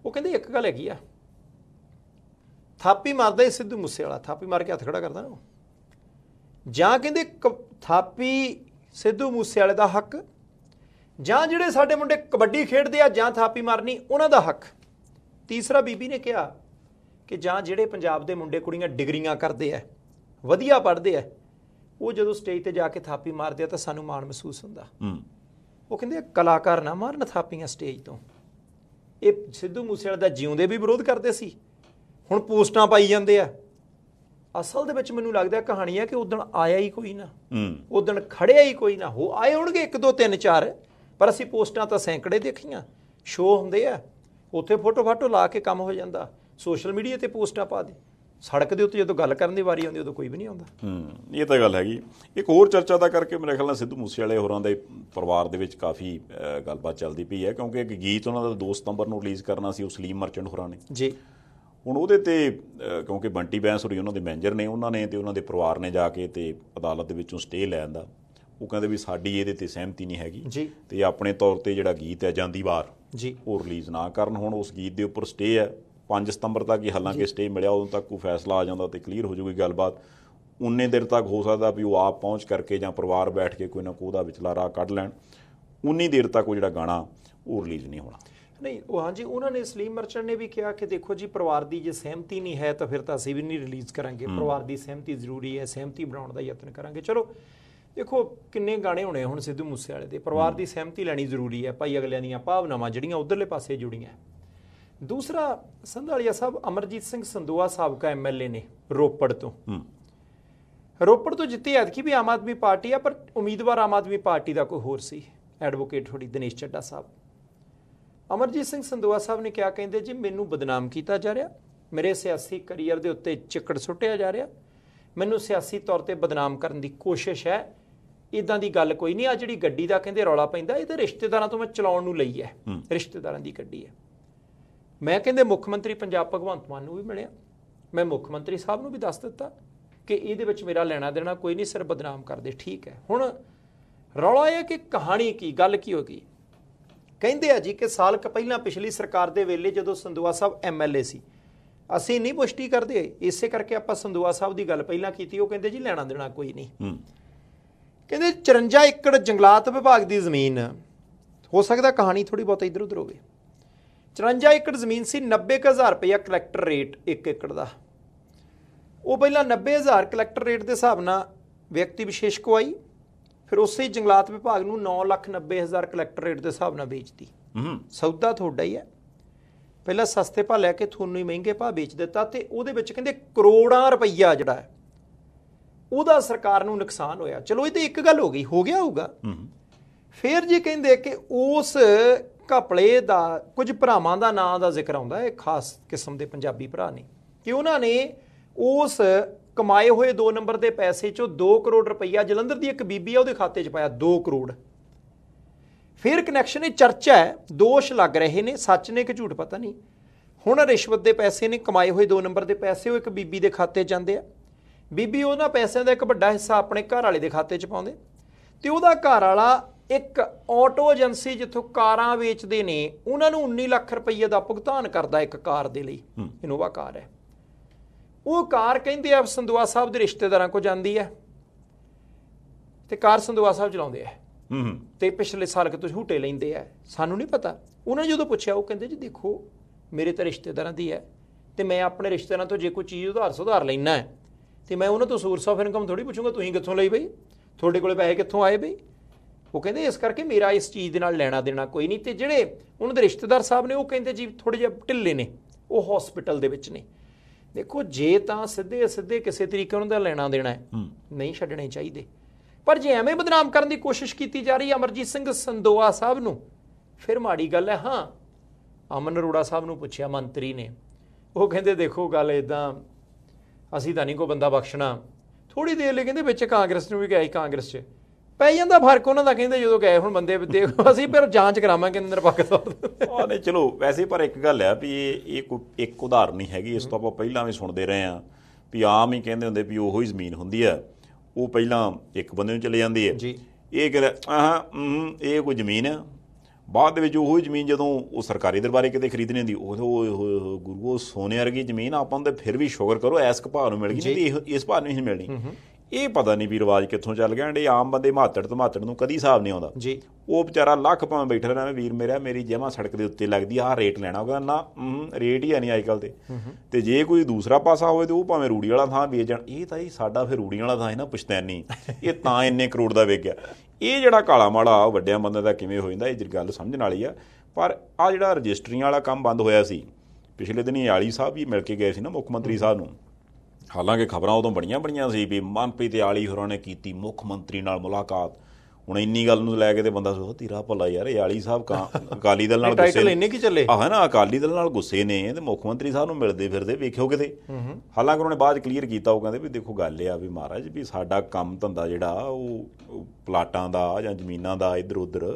Speaker 2: ਉਹ ਕਹਿੰਦੇ ਇੱਕ ਗੱਲ ਹੈਗੀ ਆ ਥਾਪੀ ਮਾਰਦਾ ਹੀ ਸਿੱਧੂ ਵਾਲਾ ਥਾਪੀ ਮਾਰ ਕੇ ਹੱਥ ਖੜਾ ਕਰਦਾ ਨਾ ਉਹ ਜਾਂ ਕਹਿੰਦੇ ਥਾਪੀ ਸਿੱਧੂ ਮੂਸੇ ਵਾਲੇ ਦਾ ਹੱਕ ਜਾਂ ਜਿਹੜੇ ਸਾਡੇ ਮੁੰਡੇ ਕਬੱਡੀ ਖੇਡਦੇ ਆ ਜਾਂ ਥਾਪੀ ਮਾਰਨੀ ਉਹਨਾਂ ਦਾ ਹੱਕ ਤੀਸਰਾ ਬੀਬੀ ਨੇ ਕਿਹਾ ਕਿ ਜਾਂ ਜਿਹੜੇ ਪੰਜਾਬ ਦੇ ਮੁੰਡੇ ਕੁੜੀਆਂ ਡਿਗਰੀਆਂ ਕਰਦੇ ਆ ਵਧੀਆ ਪੜ੍ਹਦੇ ਆ ਉਹ ਜਦੋਂ ਸਟੇਜ ਤੇ ਜਾ ਕੇ ਥਾਪੀ ਮਾਰਦੇ ਆ ਤਾਂ ਸਾਨੂੰ ਮਾਣ ਮਹਿਸੂਸ ਹੁੰਦਾ ਉਹ ਕਹਿੰਦੇ ਕਲਾਕਾਰ ਨਾ ਮਾਰਨ ਥਾਪੀਆਂ ਸਟੇਜ ਤੋਂ ਇਹ ਸਿੱਧੂ ਮੂਸੇ ਵਾਲੇ ਦਾ ਜਿਉਂਦੇ ਵੀ ਵਿਰੋਧ ਕਰਦੇ ਸੀ ਹੁਣ ਪੋਸਟਾਂ ਪਾਈ ਜਾਂਦੇ ਆ ਅਸਲ ਦੇ ਵਿੱਚ ਮੈਨੂੰ ਲੱਗਦਾ ਕਹਾਣੀ ਹੈ ਕਿ ਉਦੋਂ ਆਇਆ ਹੀ ਕੋਈ ਨਾ ਉਦੋਂ ਖੜਿਆ ਹੀ ਕੋਈ ਨਾ ਹੋ ਆਏ ਹੋਣਗੇ 1 2 3 4 ਪਰ ਅਸੀਂ ਪੋਸਟਾਂ ਤਾਂ ਸੈਂਕੜੇ ਦੇਖੀਆਂ ਸ਼ੋਅ ਹੁੰਦੇ ਆ ਉੱਥੇ ਫੋਟੋ ਫਾਟੋ ਲਾ ਕੇ ਕੰਮ ਹੋ ਜਾਂਦਾ ਸੋਸ਼ਲ ਮੀਡੀਆ ਤੇ ਪੋਸਟਾਂ ਪਾ ਦੇ ਸੜਕ ਦੇ ਉੱਤੇ ਜਦੋਂ ਗੱਲ ਕਰਨ ਦੀ ਵਾਰੀ ਆਉਂਦੀ ਉਦੋਂ ਕੋਈ ਵੀ ਨਹੀਂ ਆਉਂਦਾ
Speaker 1: ਹੂੰ ਇਹ ਤਾਂ ਗੱਲ ਹੈਗੀ ਇੱਕ ਹੋਰ ਚਰਚਾ ਦਾ ਕਰਕੇ ਮੇਰੇ ਖਿਆਲ ਨਾਲ ਸਿੱਧੂ ਮੂਸੇ ਵਾਲੇ ਹੋਰਾਂ ਦੇ ਪਰਿਵਾਰ ਦੇ ਵਿੱਚ ਕਾਫੀ ਗੱਲਬਾਤ ਚੱਲਦੀ ਪਈ ਹੈ ਕਿਉਂਕਿ ਇੱਕ ਗੀਤ ਉਹਨਾਂ ਦਾ 2 ਸਤੰਬਰ ਨੂੰ ਰਿਲੀਜ਼ ਕਰਨਾ ਸੀ ਉਸ ਲੀਮ ਮਰਚੈਂਟ ਹੋਰਾਂ ਨੇ ਜੀ ਹੁਣ ਉਹਦੇ ਤੇ ਕਿਉਂਕਿ ਬੰਟੀ ਹੋਰੀ ਉਹਨਾਂ ਦੇ ਮੈਨੇਜਰ ਨੇ ਉਹਨਾਂ ਨੇ ਤੇ ਉਹਨਾਂ ਦੇ ਪਰਿਵਾਰ ਨੇ ਜਾ ਕੇ ਤੇ ਅਦਾਲਤ ਦੇ ਵਿੱਚੋਂ ਸਟੇ ਲੈਣ ਦਾ ਉਹ ਕਹਿੰਦੇ ਵੀ ਸਾਡੀ ਇਹਦੇ ਤੇ ਸਹਿਮਤੀ ਨਹੀਂ ਹੈਗੀ ਤੇ ਆਪਣੇ ਤੌਰ ਤੇ ਜਿਹੜਾ ਗੀਤ ਹੈ ਜਾਂਦੀ ਵਾਰ ਜੀ ਉਹ ਰਿਲੀਜ਼ ਨਾ ਕਰਨ ਹੁਣ ਉਸ ਗੀਤ ਦੇ ਉੱਪਰ ਸਟੇ ਹੈ 5 ਸਤੰਬਰ ਤੱਕ ਹੀ ਹਾਲਾਂਕਿ ਸਟੇ ਮਿਲਿਆ ਉਦੋਂ ਤੱਕ ਕੋਈ ਫੈਸਲਾ ਆ ਜਾਂਦਾ ਤੇ ਕਲੀਅਰ ਹੋ ਜੂਗੀ ਗੱਲਬਾਤ ਉਨੇ ਦਿਨ ਤੱਕ ਹੋ ਸਕਦਾ ਵੀ ਉਹ ਆਪ ਪਹੁੰਚ ਕਰਕੇ ਜਾਂ ਪਰਿਵਾਰ ਬੈਠ ਕੇ ਕੋਈ ਨਾ ਕੋਈ ਉਹਦਾ ਵਿਚਲਾ ਰਾਹ ਕੱਢ ਲੈਣ ਉਨੀ ਦਿਨ ਤੱਕ ਉਹ ਜਿਹੜਾ ਗਾਣਾ ਉਹ ਰਿਲੀਜ਼ ਨਹੀਂ ਹੋਣਾ
Speaker 2: ਨਹੀਂ ਉਹ ਹਾਂਜੀ ਉਹਨਾਂ ਨੇ ਸਲੀਮ ਮਰਚਨ ਨੇ ਵੀ ਕਿਹਾ ਕਿ ਦੇਖੋ ਜੀ ਪਰਿਵਾਰ ਦੀ ਜੇ ਸਹਿਮਤੀ ਨਹੀਂ ਹੈ ਤਾਂ ਫਿਰ ਤਾਂ ਅਸੀਂ ਵੀ ਨਹੀਂ ਰਿਲੀਜ਼ ਕਰਾਂਗੇ ਪਰਿਵਾਰ ਦੀ ਸਹਿਮਤੀ ਜ਼ਰੂਰੀ ਹੈ ਸਹਿਮਤੀ ਬਣਾਉਣ ਦਾ ਯਤਨ ਕਰਾਂਗੇ ਚਲੋ ਦੇਖੋ ਕਿੰਨੇ ਗਾਣੇ ਹੋਣੇ ਹੁਣ ਸਿੱਧੂ ਮੂਸੇ ਵਾਲੇ ਦੇ ਪਰਿਵਾਰ ਦੀ ਸਹਿਮਤੀ ਲੈਣੀ ਜ਼ਰੂਰੀ ਹੈ ਭਾਈ ਅਗਲਿਆਂ ਦੀਆਂ ਭਾਵਨਾਵਾਂ ਜਿਹੜੀਆਂ ਉਧਰਲੇ ਪਾਸੇ ਜੁੜੀਆਂ ਦੂਸਰਾ ਸੰਧਾਲੀਆ ਸਾਹਿਬ ਅਮਰਜੀਤ ਸਿੰਘ ਸੰਦੋਆ ਸਾਬਕਾ ਐਮਐਲਏ ਨੇ ਰੋਪੜ ਤੋਂ ਰੋਪੜ ਤੋਂ ਜਿੱਤੇ ਕਿ ਵੀ ਆਮ ਆਦਮੀ ਪਾਰਟੀ ਆ ਪਰ ਉਮੀਦਵਾਰ ਆਮ ਆਦਮੀ ਪਾਰਟੀ ਦਾ ਕੋਈ ਹੋਰ ਸੀ ਐਡਵੋਕੇਟ ਥੋੜੀ ਦਿਨੇਸ਼ ਚੱਡਾ ਸਾਹਿਬ ਅਮਰਜੀਤ ਸਿੰਘ ਸੰਦੋਆ ਸਾਹਿਬ ਨੇ ਕਿਹਾ ਕਹਿੰਦੇ ਜੀ ਮੈਨੂੰ ਬਦਨਾਮ ਕੀਤਾ ਜਾ ਰਿਹਾ ਮੇਰੇ ਸਿਆਸੀ ਕੈਰੀਅਰ ਦੇ ਉੱਤੇ ਚਿੱਕੜ ਸੁੱਟਿਆ ਜਾ ਰਿਹਾ ਮੈਨੂੰ ਸਿਆਸੀ ਤੌਰ ਤੇ ਬਦਨਾਮ ਕਰਨ ਦੀ ਕੋਸ਼ਿਸ਼ ਹੈ ਇਦਾਂ ਦੀ ਗੱਲ ਕੋਈ ਨਹੀਂ ਆ ਜਿਹੜੀ ਗੱਡੀ ਦਾ ਕਹਿੰਦੇ ਰੌਲਾ ਪੈਂਦਾ ਇਹ ਤੇ ਰਿਸ਼ਤੇਦਾਰਾਂ ਤੋਂ ਮੈਂ ਚਲਾਉਣ ਨੂੰ ਲਈ ਹੈ ਰਿਸ਼ਤੇਦਾਰਾਂ ਦੀ ਗੱਡੀ ਹੈ ਮੈਂ ਕਹਿੰਦੇ ਮੁੱਖ ਮੰਤਰੀ ਪੰਜਾਬ ਭਗਵੰਤ ਮਾਨ ਨੂੰ ਵੀ ਮਿਲਿਆ ਮੈਂ ਮੁੱਖ ਮੰਤਰੀ ਸਾਹਿਬ ਨੂੰ ਵੀ ਦੱਸ ਦਿੱਤਾ ਕਿ ਇਹਦੇ ਵਿੱਚ ਮੇਰਾ ਲੈਣਾ ਦੇਣਾ ਕੋਈ ਨਹੀਂ ਸਿਰ ਬਦਨਾਮ ਕਰਦੇ ਠੀਕ ਹੈ ਹੁਣ ਰੌਲਾ ਇਹ ਕਿ ਕਹਾਣੀ ਕੀ ਗੱਲ ਕੀ ਹੋ ਗਈ ਕਹਿੰਦੇ ਆ ਜੀ ਕਿ ਸਾਲ ਕ ਪਹਿਲਾਂ ਪਿਛਲੀ ਸਰਕਾਰ ਦੇ ਵੇਲੇ ਜਦੋਂ ਸੰਦੂਆ ਸਾਹਿਬ ਐਮਐਲਏ ਸੀ ਅਸੀਂ ਨਹੀਂ ਪੁਸ਼ਟੀ ਕਰਦੇ ਇਸੇ ਕਰਕੇ ਆਪਾਂ ਸੰਦੂਆ ਸਾਹਿਬ ਦੀ ਗੱਲ ਪਹਿਲਾਂ ਕੀਤੀ ਉਹ ਕਹਿੰਦੇ ਜੀ ਲੈਣਾ ਦੇਣਾ ਕੋਈ ਨਹੀਂ ਕਹਿੰਦੇ 54 ਏਕੜ ਜੰਗਲਾਤ ਵਿਭਾਗ ਦੀ ਜ਼ਮੀਨ ਹੋ ਸਕਦਾ ਕਹਾਣੀ ਥੋੜੀ ਬਹੁਤ ਇਧਰ ਉਧਰ ਹੋਵੇ 54 ਏਕੜ ਜ਼ਮੀਨ ਸੀ 90000 ਰੁਪਇਆ ਕਲੈਕਟਰ ਰੇਟ 1 ਏਕੜ ਦਾ ਉਹ ਪਹਿਲਾਂ 90000 ਕਲੈਕਟਰ ਰੇਟ ਦੇ ਹਿਸਾਬ ਨਾਲ ਵਿਅਕਤੀ ਵਿਸ਼ੇਸ਼ ਕੋ ਆਈ ਫਿਰ ਉਸੇ ਜੰਗਲਾਤ ਵਿਭਾਗ ਨੂੰ 990000 ਕਲੈਕਟਰ ਰੇਟ ਦੇ ਹਿਸਾਬ ਨਾਲ ਵੇਚਦੀ ਹੂੰ ਸੌਦਾ ਤੁਹਾਡਾ ਹੀ ਹੈ ਪਹਿਲਾਂ ਸਸਤੇ ਭਾਅ ਲੈ ਕੇ ਤੁਹਾਨੂੰ ਹੀ ਮਹਿੰਗੇ ਭਾਅ ਵੇਚ ਦਿੱਤਾ ਤੇ ਉਹਦੇ ਵਿੱਚ ਕਹਿੰਦੇ ਕਰੋੜਾਂ ਰੁਪਈਆ ਜਿਹੜਾ ਹੈ ਉਹਦਾ ਸਰਕਾਰ ਨੂੰ ਨੁਕਸਾਨ ਹੋਇਆ ਚਲੋ ਇਹ ਤਾਂ ਇੱਕ ਗੱਲ ਹੋ ਗਈ ਹੋ ਗਿਆ ਹੋਊਗਾ ਫਿਰ ਜੀ ਕਹਿੰਦੇ ਕਿ ਉਸ ਘਪਲੇ ਦਾ ਕੁਝ ਭਰਾਵਾਂ ਦਾ ਨਾਂ ਦਾ ਜ਼ਿਕਰ ਆਉਂਦਾ ਹੈ ਖਾਸ ਕਿਸਮ ਦੇ ਪੰਜਾਬੀ ਭਰਾ ਨੇ ਕਿ ਉਹਨਾਂ ਨੇ ਉਸ ਕਮਾਏ ਹੋਏ 2 ਨੰਬਰ ਦੇ ਪੈਸੇ ਚੋਂ 2 ਕਰੋੜ ਰੁਪਈਆ ਜਲੰਧਰ ਦੀ ਇੱਕ ਬੀਬੀ ਆ ਉਹਦੇ ਖਾਤੇ 'ਚ ਪਾਇਆ 2 ਕਰੋੜ ਫਿਰ ਕਨੈਕਸ਼ਨ ਇਹ ਚਰਚਾ ਹੈ ਦੋਸ਼ ਲੱਗ ਰਹੇ ਨੇ ਸੱਚ ਨੇ ਕਿ ਝੂਠ ਪਤਾ ਨਹੀਂ ਹੁਣ ਰਿਸ਼ਵਤ ਦੇ ਪੈਸੇ ਨੇ ਕਮਾਏ ਹੋਏ 2 ਨੰਬਰ ਦੇ ਪੈਸੇ ਉਹ ਇੱਕ ਬੀਬੀ ਦੇ ਖਾਤੇ ਜਾਂਦੇ ਆ ਬੀਬੀ ਉਹਨਾਂ ਪੈਸਿਆਂ ਦਾ ਇੱਕ ਵੱਡਾ ਹਿੱਸਾ ਆਪਣੇ ਘਰ ਵਾਲੇ ਦੇ ਖਾਤੇ 'ਚ ਪਾਉਂਦੇ ਤੇ ਉਹਦਾ ਘਰ ਵਾਲਾ ਇੱਕ ਆਟੋ ਏਜੰਸੀ ਜਿੱਥੋਂ ਕਾਰਾਂ ਵੇਚਦੇ ਨੇ ਉਹਨਾਂ ਨੂੰ 19 ਲੱਖ ਰੁਪਏ ਦਾ ਭੁਗਤਾਨ ਕਰਦਾ ਇੱਕ ਕਾਰ ਦੇ ਲਈ ਇਨੋਵਾ ਕਾਰ ਹੈ ਉਹ ਕਾਰ ਕਹਿੰਦੇ ਆ ਸੰਦੂਆ ਸਾਹਿਬ ਦੇ ਰਿਸ਼ਤੇਦਾਰਾਂ ਕੋ ਜਾਂਦੀ ਹੈ ਤੇ ਕਾਰ ਸੰਦੂਆ ਸਾਹਿਬ ਚਲਾਉਂਦੇ ਆ ਹੂੰ ਤੇ ਪਿਛਲੇ ਸਾਲ ਕਿ ਤੁਸੀਂ ਹੂਟੇ ਲੈਂਦੇ ਆ ਸਾਨੂੰ ਨਹੀਂ ਪਤਾ ਉਹਨਾਂ ਜਦੋਂ ਪੁੱਛਿਆ ਉਹ ਕਹਿੰਦੇ ਜੀ ਦੇਖੋ ਮੇਰੇ ਤਾਂ ਰਿਸ਼ਤੇਦਾਰਾਂ ਦੀ ਹੈ ਤੇ ਮੈਂ ਆਪਣੇ ਰਿਸ਼ਤੇਦਾਰਾਂ ਤੋਂ ਜੇ ਕੋਈ ਚੀਜ਼ ਉਧਾਰ ਸੁਧਾਰ ਲੈਣਾ ਤੇ ਮੈਂ ਉਹਨਾਂ ਤੋਂ ਸੋਰਸ ਆਫ ਇਨਕਮ ਥੋੜੀ ਪੁੱਛੂੰਗਾ ਤੁਸੀਂ ਕਿੱਥੋਂ ਲਈ ਬਈ ਤੁਹਾਡੇ ਕੋਲੇ ਪੈਸੇ ਕਿੱਥੋਂ ਆਏ ਬਈ ਉਹ ਕਹਿੰਦੇ ਇਸ ਕਰਕੇ ਮੇਰਾ ਇਸ ਚੀਜ਼ ਦੇ ਨਾਲ ਲੈਣਾ ਦੇਣਾ ਕੋਈ ਨਹੀਂ ਤੇ ਜਿਹੜੇ ਉਹਨਾਂ ਦੇ ਰਿਸ਼ਤੇਦਾਰ ਸਾਹਿਬ ਨੇ ਉਹ ਕਹਿੰਦੇ ਜੀ ਥੋੜੇ ਜਿਹਾ ਢਿੱਲੇ ਨੇ ਉਹ ਹਸਪੀਟਲ ਦੇ ਵਿੱਚ ਨੇ ਦੇਖੋ ਜੇ ਤਾਂ ਸਿੱਧੇ ਸਿੱਧੇ ਕਿਸੇ ਤਰੀਕੇ ਉਹਨਾਂ ਦਾ ਲੈਣਾ ਦੇਣਾ ਹੈ ਨਹੀਂ ਛੱਡਣੇ ਚਾਹੀਦੇ ਪਰ ਜੇ ਐਵੇਂ ਬਦਨਾਮ ਕਰਨ ਦੀ ਕੋਸ਼ਿਸ਼ ਕੀਤੀ ਜਾ ਰਹੀ ਹੈ ਅਮਰਜੀਤ ਸਿੰਘ ਸੰਦੋਆ ਸਾਹਿਬ ਨੂੰ ਫਿਰ ਮਾੜੀ ਗੱਲ ਹੈ ਹਾਂ ਅਮਨ ਅਰੋੜਾ ਸਾਹਿਬ ਨੂੰ ਪੁੱਛਿਆ ਮੰਤਰੀ ਨੇ ਉਹ ਕਹਿੰਦੇ ਦੇਖੋ ਗੱਲ ਇਦਾਂ ਅਸੀਂ ਤਾਂ ਨਹੀਂ ਕੋ ਬੰਦਾ ਬਖਸ਼ਣਾ ਥੋੜੀ ਦੇਰ ਲਈ ਕਹਿੰਦੇ ਵਿੱਚ ਕਾਂਗਰਸ ਨੂੰ ਵੀ ਗਿਆ ਕਾਂਗਰਸ 'ਚ ਪੈ ਜਾਂਦਾ ਫਰਕ ਉਹਨਾਂ ਦਾ ਕਹਿੰਦੇ ਜਦੋਂ ਗਏ ਹੁਣ ਬੰਦੇ ਦੇਖੋ ਅਸੀਂ ਫਿਰ ਜਾਂਚ ਕਰਾਵਾਂਗੇ ਅੰਦਰ ਪਾਕਿਸਤਾਨ
Speaker 1: ਉਹ ਨਹੀਂ ਚਲੋ ਵੈਸੇ ਪਰ ਇੱਕ ਗੱਲ ਆ ਵੀ ਇਹ ਇਹ ਇੱਕ ਉਦਾਹਰਨ ਨਹੀਂ ਹੈਗੀ ਇਸ ਤੋਂ ਆਪਾਂ ਪਹਿਲਾਂ ਵੀ ਸੁਣਦੇ ਰਹੇ ਆ ਵੀ ਆਮ ਹੀ ਕਹਿੰਦੇ ਹੁੰਦੇ ਵੀ ਉਹੋ ਹੀ ਜ਼ਮੀਨ ਹੁੰਦੀ ਆ ਉਹ ਪਹਿਲਾਂ ਇੱਕ ਬੰਦੇ ਨੂੰ ਚਲੇ ਜਾਂਦੀ ਹੈ ਜੀ ਇਹ ਕਹਿੰਦਾ ਆਹ ਇਹ ਕੋਈ ਜ਼ਮੀਨ ਆ ਬਾਅਦ ਦੇ ਵਿੱਚ ਉਹੋ ਜ਼ਮੀਨ ਜਦੋਂ ਉਹ ਸਰਕਾਰੀ ਦਰਬਾਰੇ ਕਿਤੇ ਖਰੀਦਣੇ ਦੀ ਉਹ ਗੁਰੂ ਉਹ ਸੋਨੇ ਵਰਗੀ ਜ਼ਮੀਨ ਆਪਾਂ ਨੂੰ ਤੇ ਫਿਰ ਵੀ ਸ਼ੁਗਰ ਕਰੋ ਐਸ ਭਾਅ ਨੂੰ ਮਿਲ ਗਈ ਨਹੀਂ ਤੇ ਇਸ ਭਾਅ ਨੂੰ ਹੀ ਮਿਲਣੀ ਇਹ ਪਤਾ ਨਹੀਂ ਵੀ ਰਿਵਾਜ ਕਿੱਥੋਂ ਚੱਲ ਗਿਆ ਐਂਡ ਇਹ ਆਮ ਬੰਦੇ ਮਾਤੜ ਤੋਂ ਮਾਤੜ ਨੂੰ ਕਦੀ ਹਿਸਾਬ ਨਹੀਂ ਆਉਂਦਾ ਜੀ ਉਹ ਵਿਚਾਰਾ ਲੱਖ ਪਾਵੇਂ ਬੈਠਾ ਰਹਿਣਾ ਵੀਰ ਮੇਰਾ ਮੇਰੀ ਜਮਾ ਸੜਕ ਦੇ ਉੱਤੇ ਲੱਗਦੀ ਆ ਰੇਟ ਲੈਣਾ ਉਹਦਾ ਨਾ ਰੇਟ ਹੀ ਨਹੀਂ ਅੱਜਕੱਲ ਤੇ ਤੇ ਜੇ ਕੋਈ ਦੂਸਰਾ ਪਾਸਾ ਹੋਵੇ ਤੇ ਉਹ ਭਾਵੇਂ ਰੂੜੀ ਵਾਲਾ ਥਾਂ ਵੇਚ ਜਾਣ ਇਹ ਤਾਂ ਹੀ ਸਾਡਾ ਫਿਰ ਰੂੜੀ ਵਾਲਾ ਥਾਂ ਹੈ ਨਾ ਪਛਤਾਨੀ ਇਹ ਤਾਂ ਇੰਨੇ ਕਰੋੜ ਦਾ ਵੇਚ ਗਿਆ ਇਹ ਜਿਹੜਾ ਕਾਲਾ ਮਾਲਾ ਵੱਡਿਆਂ ਬੰਦਿਆਂ ਦਾ ਕਿਵੇਂ ਹੋ ਜਾਂਦਾ ਇਹ ਗੱਲ ਸਮਝਣ ਵਾਲੀ ਆ ਪਰ ਆ ਜਿਹੜਾ ਰਜਿਸਟਰੀਆਂ ਵਾਲਾ ਕੰਮ ਬੰਦ ਹੋਇਆ ਸੀ ਪਿਛਲੇ ਦਿਨੀ ਆਲੀ ਸਾਹਿਬ ਵੀ ਮਿਲ ਕੇ ਗਏ ਸੀ ਨਾ ਮੁੱਖ ਮੰਤਰੀ ਸਾਹਿਬ ਨੂੰ ਹਾਲਾਂਕਿ ਖਬਰਾਂ ਉਦੋਂ ਬੜੀਆਂ ਬੜੀਆਂ ਸੀ ਵੀ ਮਨਪ੍ਰੀਤ ਆਲੀ ਹੋਰਾਂ ਨੇ ਕੀਤੀ ਮੁੱਖ ਮੰਤਰੀ ਨਾਲ ਮੁਲਾਕਾਤ ਹੁਣ ਇੰਨੀ ਗੱਲ ਨੂੰ ਲੈ ਕੇ ਤੇ ਬੰਦਾ ਸੋਹ ਤੀਰਾ ਭਲਾ ਯਾਰ ਆਲੀ ਸਾਹਿਬ ਅਕਾਲੀ ਦਲ ਨਾਲ ਗੁੱਸੇ ਟਾਈਟਲ ਇੰਨੇ ਕੀ ਚੱਲੇ ਆਹ ਹੈ ਨਾ ਅਕਾਲੀ ਦਲ ਨਾਲ ਗੁੱਸੇ ਨੇ ਤੇ ਮੁੱਖ ਮੰਤਰੀ ਸਾਹਿਬ ਨੂੰ ਮਿਲਦੇ ਫਿਰਦੇ ਵੇਖਿਓ ਕਿਤੇ ਹਾਲਾਂਕਿ ਉਹਨਾਂ ਨੇ ਬਾਅਦ ਕਲੀਅਰ ਕੀਤਾ ਉਹ ਕਹਿੰਦੇ ਵੀ ਦੇਖੋ ਗੱਲ ਇਹ ਆ ਵੀ ਮਹਾਰਾਜ ਵੀ ਸਾਡਾ ਕੰਮ ਧੰਦਾ ਜਿਹੜਾ ਉਹ ਪਲਾਟਾਂ ਦਾ ਜਾਂ ਜ਼ਮੀਨਾਂ ਦਾ ਇਧਰ ਉਧਰ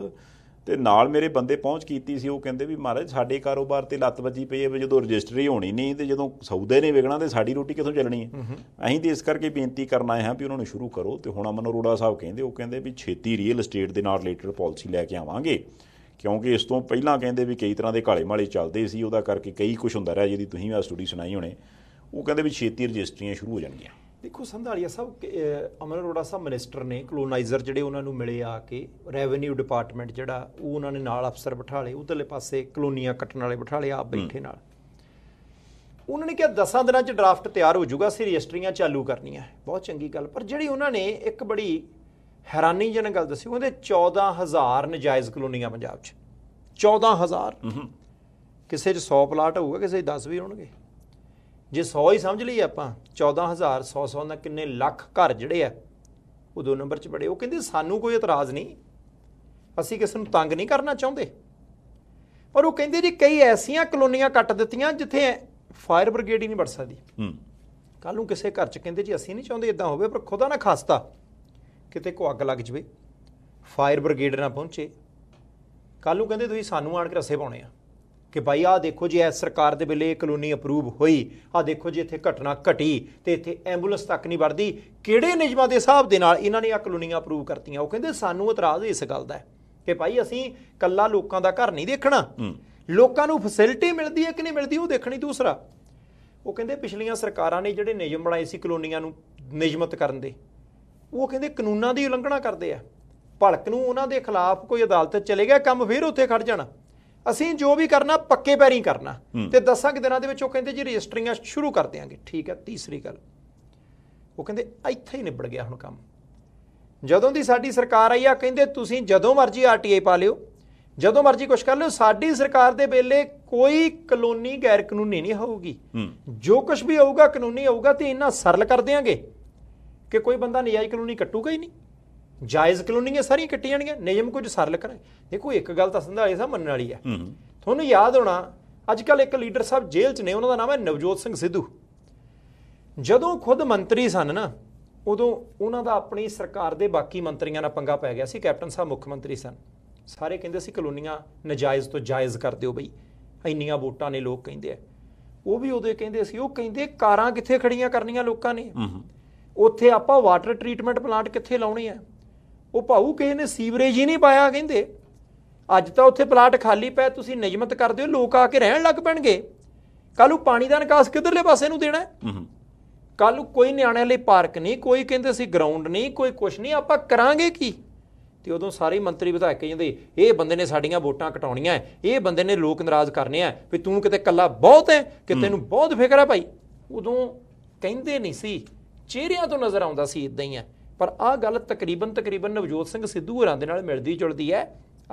Speaker 1: ਤੇ ਨਾਲ ਮੇਰੇ ਬੰਦੇ ਪਹੁੰਚ ਕੀਤੀ ਸੀ ਉਹ ਕਹਿੰਦੇ ਵੀ ਮਹਾਰਾਜ ਸਾਡੇ ਕਾਰੋਬਾਰ ਤੇ ਲੱਤ ਵੱਜੀ ਪਈ ਹੈ ਜਦੋਂ ਰਜਿਸਟਰੀ ਹੋਣੀ ਨਹੀਂ ਤੇ ਜਦੋਂ ਸੌਦੇ ਨਹੀਂ ਵਿਕਣਾ ਤੇ ਸਾਡੀ ਰੋਟੀ ਕਿੱਥੋਂ ਚੱਲਣੀ ਹੈ ਅਸੀਂ ਤੇ ਇਸ ਕਰਕੇ ਬੇਨਤੀ ਕਰਨ ਆਏ ਹਾਂ ਵੀ ਉਹਨਾਂ ਨੂੰ ਸ਼ੁਰੂ ਕਰੋ ਤੇ ਹੁਣ ਅਮਨ ਅਰੋੜਾ ਸਾਹਿਬ ਕਹਿੰਦੇ ਉਹ ਕਹਿੰਦੇ ਵੀ ਛੇਤੀ ਰੀਅਲ ਏਸਟੇਟ ਦੇ ਨਾਲ ਰਿਲੇਟਡ ਪਾਲਿਸੀ ਲੈ ਕੇ ਆਵਾਂਗੇ ਕਿਉਂਕਿ ਇਸ ਤੋਂ ਪਹਿਲਾਂ ਕਹਿੰਦੇ ਵੀ ਕਈ ਤਰ੍ਹਾਂ ਦੇ ਕਾਲੇ ਮਾਲੇ ਚੱਲਦੇ ਸੀ ਉਹਦਾ ਕਰਕੇ ਕਈ ਕੁਝ ਹੁੰਦਾ ਰਿਹਾ ਜਿਹਦੀ ਤੁਸੀਂ ਆ ਸਟੋਰੀ ਸੁਣਾਈ ਹੋਣੇ ਉਹ ਕਹਿੰਦੇ ਵੀ ਛੇਤੀ ਰਜਿਸਟਰੀਆਂ ਸ਼ੁਰੂ ਹੋ ਜਾਣਗੀਆਂ
Speaker 2: ਦੇਖੋ ਸੰਧਾਲੀਆ ਸਾਹਿਬ ਅਮਰ ਅਰੋੜਾ ਸਾਹਿਬ ਮਿਨਿਸਟਰ ਨੇ ਕਲੋਨਾਈਜ਼ਰ ਜਿਹੜੇ ਉਹਨਾਂ ਨੂੰ ਮਿਲੇ ਆ ਕੇ ਰੈਵਨਿਊ ਡਿਪਾਰਟਮੈਂਟ ਜਿਹੜਾ ਉਹ ਉਹਨਾਂ ਨੇ ਨਾਲ ਅਫਸਰ ਬਿਠਾਲੇ ਉਧਰਲੇ ਪਾਸੇ ਕਲੋਨੀਆਂ ਕੱਟਣ ਵਾਲੇ ਬਿਠਾਲੇ ਆਪ ਬੈਠੇ ਨਾਲ ਉਹਨਾਂ ਨੇ ਕਿਹਾ ਦਸਾਂ ਦਿਨਾਂ 'ਚ ਡਰਾਫਟ ਤਿਆਰ ਹੋ ਜਾਊਗਾ ਸੀ ਰਜਿਸਟਰੀਆਂ ਚਾਲੂ ਕਰਨੀਆਂ ਬਹੁਤ ਚੰਗੀ ਗੱਲ ਪਰ ਜਿਹੜੀ ਉਹਨਾਂ ਨੇ ਇੱਕ ਬੜੀ ਹੈਰਾਨੀਜਨਕ ਗੱਲ ਦੱਸੀ ਉਹਦੇ 14000 ਨਜਾਇਜ਼ ਕਲੋਨੀਆਂ ਪੰਜਾਬ 'ਚ 14000 ਕਿਸੇ 'ਚ 100 ਪਲਾਟ ਹੋਊਗਾ ਕਿਸੇ 'ਚ 10 ਵੀ ਹੋਣਗੇ ਜੇ 100 ਹੀ ਸਮਝ ਲਈ ਆਪਾਂ 14100 ਦਾ ਨਾਲ ਕਿੰਨੇ ਲੱਖ ਘਰ ਜਿਹੜੇ ਆ ਉਹ ਦੋ ਨੰਬਰ 'ਚ ਬੜੇ ਉਹ ਕਹਿੰਦੇ ਸਾਨੂੰ ਕੋਈ ਇਤਰਾਜ਼ ਨਹੀਂ ਅਸੀਂ ਕਿਸੇ ਨੂੰ ਤੰਗ ਨਹੀਂ ਕਰਨਾ ਚਾਹੁੰਦੇ ਪਰ ਉਹ ਕਹਿੰਦੇ ਜੀ ਕਈ ਐਸੀਆਂ ਕਲੋਨੀਆਂ ਕੱਟ ਦਿੱਤੀਆਂ ਜਿੱਥੇ ਫਾਇਰ ਬ੍ਰਿਗੇਡ ਹੀ ਨਹੀਂ ਵੜ ਸਕਦੀ ਹੂੰ ਕੱਲ ਨੂੰ ਕਿਸੇ ਘਰ 'ਚ ਕਹਿੰਦੇ ਜੀ ਅਸੀਂ ਨਹੀਂ ਚਾਹੁੰਦੇ ਇਦਾਂ ਹੋਵੇ ਪਰ ਖੁਦਾ ਨਾ ਖਾਸਤਾ ਕਿਤੇ ਕੋ ਅੱਗ ਲੱਗ ਜਵੇ ਫਾਇਰ ਬ੍ਰਿਗੇਡ ਨਾ ਪਹੁੰਚੇ ਕੱਲ ਨੂੰ ਕਹਿੰਦੇ ਤੁਸੀਂ ਸਾਨੂੰ ਆਣ ਕੇ ਰਸੇ ਪਾਉਣੇ ਆ ਕਿ ਭਾਈ ਆ ਦੇਖੋ ਜੀ ਇਸ ਸਰਕਾਰ ਦੇ ਵੇਲੇ ਕਲੋਨੀ ਅਪਰੂਵ ਹੋਈ ਆ ਦੇਖੋ ਜੀ ਇੱਥੇ ਘਟਨਾ ਘਟੀ ਤੇ ਇੱਥੇ ਐਂਬੂਲੈਂਸ ਤੱਕ ਨਹੀਂ ਵੜਦੀ ਕਿਹੜੇ ਨਿਯਮਾਂ ਦੇ ਹਿਸਾਬ ਦੇ ਨਾਲ ਇਹਨਾਂ ਨੇ ਆ ਕਲੋਨੀਆਂ ਅਪਰੂਵ ਕਰਤੀਆਂ ਉਹ ਕਹਿੰਦੇ ਸਾਨੂੰ ਇਤਰਾਜ਼ ਇਸ ਗੱਲ ਦਾ ਹੈ ਕਿ ਭਾਈ ਅਸੀਂ ਕੱਲਾ ਲੋਕਾਂ ਦਾ ਘਰ ਨਹੀਂ ਦੇਖਣਾ ਲੋਕਾਂ ਨੂੰ ਫੈਸਿਲਿਟੀ ਮਿਲਦੀ ਹੈ ਕਿ ਨਹੀਂ ਮਿਲਦੀ ਉਹ ਦੇਖਣੀ ਦੂਸਰਾ ਉਹ ਕਹਿੰਦੇ ਪਿਛਲੀਆਂ ਸਰਕਾਰਾਂ ਨੇ ਜਿਹੜੇ ਨਿਯਮ ਬਣਾਏ ਸੀ ਕਲੋਨੀਆਂ ਨੂੰ ਨਿਯਮਤ ਕਰਨ ਦੇ ਉਹ ਕਹਿੰਦੇ ਕਾਨੂੰਨਾਂ ਦੀ ਉਲੰਘਣਾ ਕਰਦੇ ਆ ਭੜਕ ਨੂੰ ਉਹਨਾਂ ਦੇ ਖਿਲਾਫ ਕੋਈ ਅਦਾਲਤ ਚਲੇ ਗਿਆ ਕੰਮ ਫੇਰ ਉੱਥੇ ਖੜ ਜਾਣਾ ਅਸੀਂ ਜੋ ਵੀ ਕਰਨਾ ਪੱਕੇ ਪੈਰੀ ਕਰਨਾ ਤੇ ਦੱਸਾਂ ਕਿ ਦਿਨਾਂ ਦੇ ਵਿੱਚ ਉਹ ਕਹਿੰਦੇ ਜੀ ਰਜਿਸਟਰੀਆਂ ਸ਼ੁਰੂ ਕਰ ਦਿਆਂਗੇ ਠੀਕ ਹੈ ਤੀਸਰੀ ਗੱਲ ਉਹ ਕਹਿੰਦੇ ਇੱਥੇ ਹੀ ਨਿਬੜ ਗਿਆ ਹੁਣ ਕੰਮ ਜਦੋਂ ਦੀ ਸਾਡੀ ਸਰਕਾਰ ਆਈ ਆ ਕਹਿੰਦੇ ਤੁਸੀਂ ਜਦੋਂ ਮਰਜ਼ੀ ਆਰਟੀਆਈ ਪਾ ਲਿਓ ਜਦੋਂ ਮਰਜ਼ੀ ਕੁਝ ਕਰ ਲਿਓ ਸਾਡੀ ਸਰਕਾਰ ਦੇ ਵੇਲੇ ਕੋਈ ਕਲੋਨੀ ਗੈਰ ਕਾਨੂੰਨੀ ਨਹੀਂ ਹੋਊਗੀ ਜੋ ਕੁਝ ਵੀ ਹੋਊਗਾ ਕਾਨੂੰਨੀ ਹੋਊਗਾ ਤੇ ਇਹਨਾਂ ਸਰਲ ਕਰ ਦੇਾਂਗੇ ਕਿ ਕੋਈ ਬੰਦਾ ਨਜਾਇਜ਼ ਕਾਨੂੰਨੀ ਕੱਟੂਗਾ ਹੀ ਨਹੀਂ ਜਾਇਜ਼ ਕਲੋਨੀਆਂ ਸਾਰੀਆਂ ਕੱਟੀਆਂ ਜਾਣਗੀਆਂ ਨਿਯਮ ਕੁਝ ਸਰਲ ਕਰਾਂ ਦੇਖੋ ਇੱਕ ਗੱਲ ਤਾਂ ਸੰਧਾਲੇ ਸਾਹਿਬ ਮੰਨਣ ਵਾਲੀ ਹੈ
Speaker 3: ਤੁਹਾਨੂੰ
Speaker 2: ਯਾਦ ਹੋਣਾ ਅੱਜ ਕੱਲ ਇੱਕ ਲੀਡਰ ਸਾਹਿਬ ਜੇਲ੍ਹ 'ਚ ਨੇ ਉਹਨਾਂ ਦਾ ਨਾਮ ਹੈ ਨਵਜੋਤ ਸਿੰਘ ਸਿੱਧੂ ਜਦੋਂ ਖੁਦ ਮੰਤਰੀ ਸਨ ਨਾ ਉਦੋਂ ਉਹਨਾਂ ਦਾ ਆਪਣੀ ਸਰਕਾਰ ਦੇ ਬਾਕੀ ਮੰਤਰੀਆਂ ਨਾਲ ਪੰਗਾ ਪੈ ਗਿਆ ਸੀ ਕੈਪਟਨ ਸਾਹਿਬ ਮੁੱਖ ਮੰਤਰੀ ਸਨ ਸਾਰੇ ਕਹਿੰਦੇ ਸੀ ਕਲੋਨੀਆਂ ਨਜਾਇਜ਼ ਤੋਂ ਜਾਇਜ਼ ਕਰ ਦਿਓ ਬਈ ਇੰਨੀਆਂ ਵੋਟਾਂ ਨੇ ਲੋਕ ਕਹਿੰਦੇ ਆ ਉਹ ਵੀ ਉਹਦੇ ਕਹਿੰਦੇ ਸੀ ਉਹ ਕਹਿੰਦੇ ਕਾਰਾਂ ਕਿੱਥੇ ਖੜੀਆਂ ਕਰਨੀਆਂ ਲੋਕਾਂ ਨੇ ਉੱਥੇ ਆਪਾਂ ਵਾਟਰ ਟ੍ਰੀਟਮੈਂਟ ਪਲਾਂਟ ਕਿੱਥੇ ਲਾਉਣੇ ਆ ਉਹ ਭਾਊ ਕਿਸੇ ਨੇ ਸੀਵਰੇਜ ਹੀ ਨਹੀਂ ਪਾਇਆ ਕਹਿੰਦੇ ਅੱਜ ਤਾਂ ਉੱਥੇ ਪਲਾਟ ਖਾਲੀ ਪਿਆ ਤੁਸੀਂ ਨਿਯਮਤ ਕਰ ਦਿਓ ਲੋਕ ਆ ਕੇ ਰਹਿਣ ਲੱਗ ਪੈਣਗੇ ਕੱਲ ਨੂੰ ਪਾਣੀ ਦਾ ਨਿਕਾਸ ਕਿਧਰਲੇ ਪਾਸੇ ਨੂੰ ਦੇਣਾ ਕੱਲ ਨੂੰ ਕੋਈ ਨਿਆਣਿਆਂ ਲਈ ਪਾਰਕ ਨਹੀਂ ਕੋਈ ਕਹਿੰਦੇ ਸੀ ਗਰਾਊਂਡ ਨਹੀਂ ਕੋਈ ਕੁਛ ਨਹੀਂ ਆਪਾਂ ਕਰਾਂਗੇ ਕੀ ਤੇ ਉਦੋਂ ਸਾਰੇ ਮੰਤਰੀ ਵਿਧਾਇਕ ਕਹਿੰਦੇ ਇਹ ਬੰਦੇ ਨੇ ਸਾਡੀਆਂ ਵੋਟਾਂ ਕਟਾਉਣੀਆਂ ਇਹ ਬੰਦੇ ਨੇ ਲੋਕ ਨਾਰਾਜ਼ ਕਰਨੇ ਆ ਵੀ ਤੂੰ ਕਿਤੇ ਕੱਲਾ ਬਹੁਤ ਹੈ ਕਿ ਤੈਨੂੰ ਬਹੁਤ ਫਿਕਰ ਆ ਭਾਈ ਉਦੋਂ ਕਹਿੰਦੇ ਨਹੀਂ ਸੀ ਚਿਹਰਿਆਂ ਤੋਂ ਨਜ਼ਰ ਆਉਂਦਾ ਸੀ ਇਦਾਂ ਹੀ ਆ ਪਰ ਆਹ ਗੱਲ ਤਕਰੀਬਨ ਤਕਰੀਬਨ ਨਵਜੋਤ ਸਿੰਘ ਸਿੱਧੂ ਹੋਰਾਂ ਦੇ ਨਾਲ ਮਿਲਦੀ ਜੁਲਦੀ ਹੈ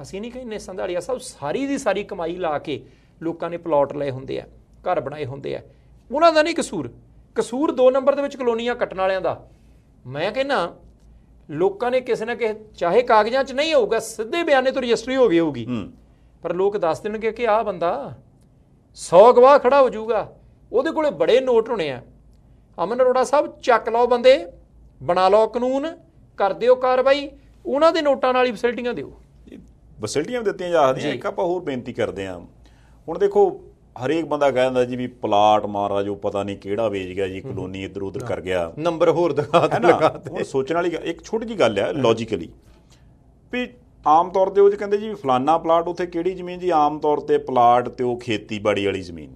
Speaker 2: ਅਸੀਂ ਨਹੀਂ ਕਹਿੰਦੇ ਸੰਧਾਲੀਆ ਸਭ ਸਾਰੀ ਦੀ ਸਾਰੀ ਕਮਾਈ ਲਾ ਕੇ ਲੋਕਾਂ ਨੇ ਪਲਾਟ ਲਏ ਹੁੰਦੇ ਆ ਘਰ ਬਣਾਏ ਹੁੰਦੇ ਆ ਉਹਨਾਂ ਦਾ ਨਹੀਂ ਕਸੂਰ ਕਸੂਰ 2 ਨੰਬਰ ਦੇ ਵਿੱਚ ਕਲੋਨੀਆਂ ਕੱਟਣ ਵਾਲਿਆਂ ਦਾ ਮੈਂ ਕਹਿੰਨਾ ਲੋਕਾਂ ਨੇ ਕਿਸੇ ਨਾ ਕਿਸੇ ਚਾਹੇ ਕਾਗਜ਼ਾਂ 'ਚ ਨਹੀਂ ਹੋਊਗਾ ਸਿੱਧੇ ਬਿਆਨੇ ਤੋਂ ਰਜਿਸਟਰੀ ਹੋ ਗਈ ਹੋਊਗੀ ਪਰ ਲੋਕ ਦੱਸ ਦੇਣਗੇ ਕਿ ਆਹ ਬੰਦਾ 100 ਗਵਾਹ ਖੜਾ ਹੋ ਜਾਊਗਾ ਉਹਦੇ ਕੋਲੇ ਬੜੇ ਨੋਟ ਹੋਣੇ ਆ ਅਮਨ ਅਰੋੜਾ ਸਾਹਿਬ ਚੱਕ ਲਓ ਬੰਦੇ ਬਣਾ ਲਓ ਕਾਨੂੰਨ ਕਰ ਦਿਓ ਕਾਰਵਾਈ ਉਹਨਾਂ ਦੇ ਨੋਟਾਂ ਨਾਲ ਹੀ ਫੈਸਿਲਿਟੀਆਂ ਦਿਓ
Speaker 1: ਫੈਸਿਲਿਟੀਆਂ ਦਿੱਤੀਆਂ ਜਾ ਰਹੀਆਂ ਇੱਕ
Speaker 2: ਆਪਾਂ ਹੋਰ ਬੇਨਤੀ
Speaker 1: ਕਰਦੇ ਆਂ ਹੁਣ ਦੇਖੋ ਹਰੇਕ ਬੰਦਾ ਕਹਿੰਦਾ ਜੀ ਵੀ ਪਲਾਟ ਮਾਰਾ ਜੋ ਪਤਾ ਨਹੀਂ ਕਿਹੜਾ ਵੇਚ ਗਿਆ ਜੀ ਕਲੋਨੀ ਇੱਧਰ ਉੱਧਰ ਕਰ ਗਿਆ
Speaker 2: ਨੰਬਰ ਹੋਰ ਦਿਖਾ ਤੇ ਲਗਾ ਤੇ ਹੁਣ
Speaker 1: ਸੋਚਣ ਵਾਲੀ ਇੱਕ ਛੋਟੀ ਜੀ ਗੱਲ ਹੈ ਲੌਜੀਕਲੀ ਵੀ ਆਮ ਤੌਰ ਤੇ ਉਹ ਜੀ ਕਹਿੰਦੇ ਜੀ ਫਲਾਨਾ ਪਲਾਟ ਉੱਥੇ ਕਿਹੜੀ ਜ਼ਮੀਨ ਜੀ ਆਮ ਤੌਰ ਤੇ ਪਲਾਟ ਤੇ ਉਹ ਖੇਤੀਬਾੜੀ ਵਾਲੀ ਜ਼ਮੀਨ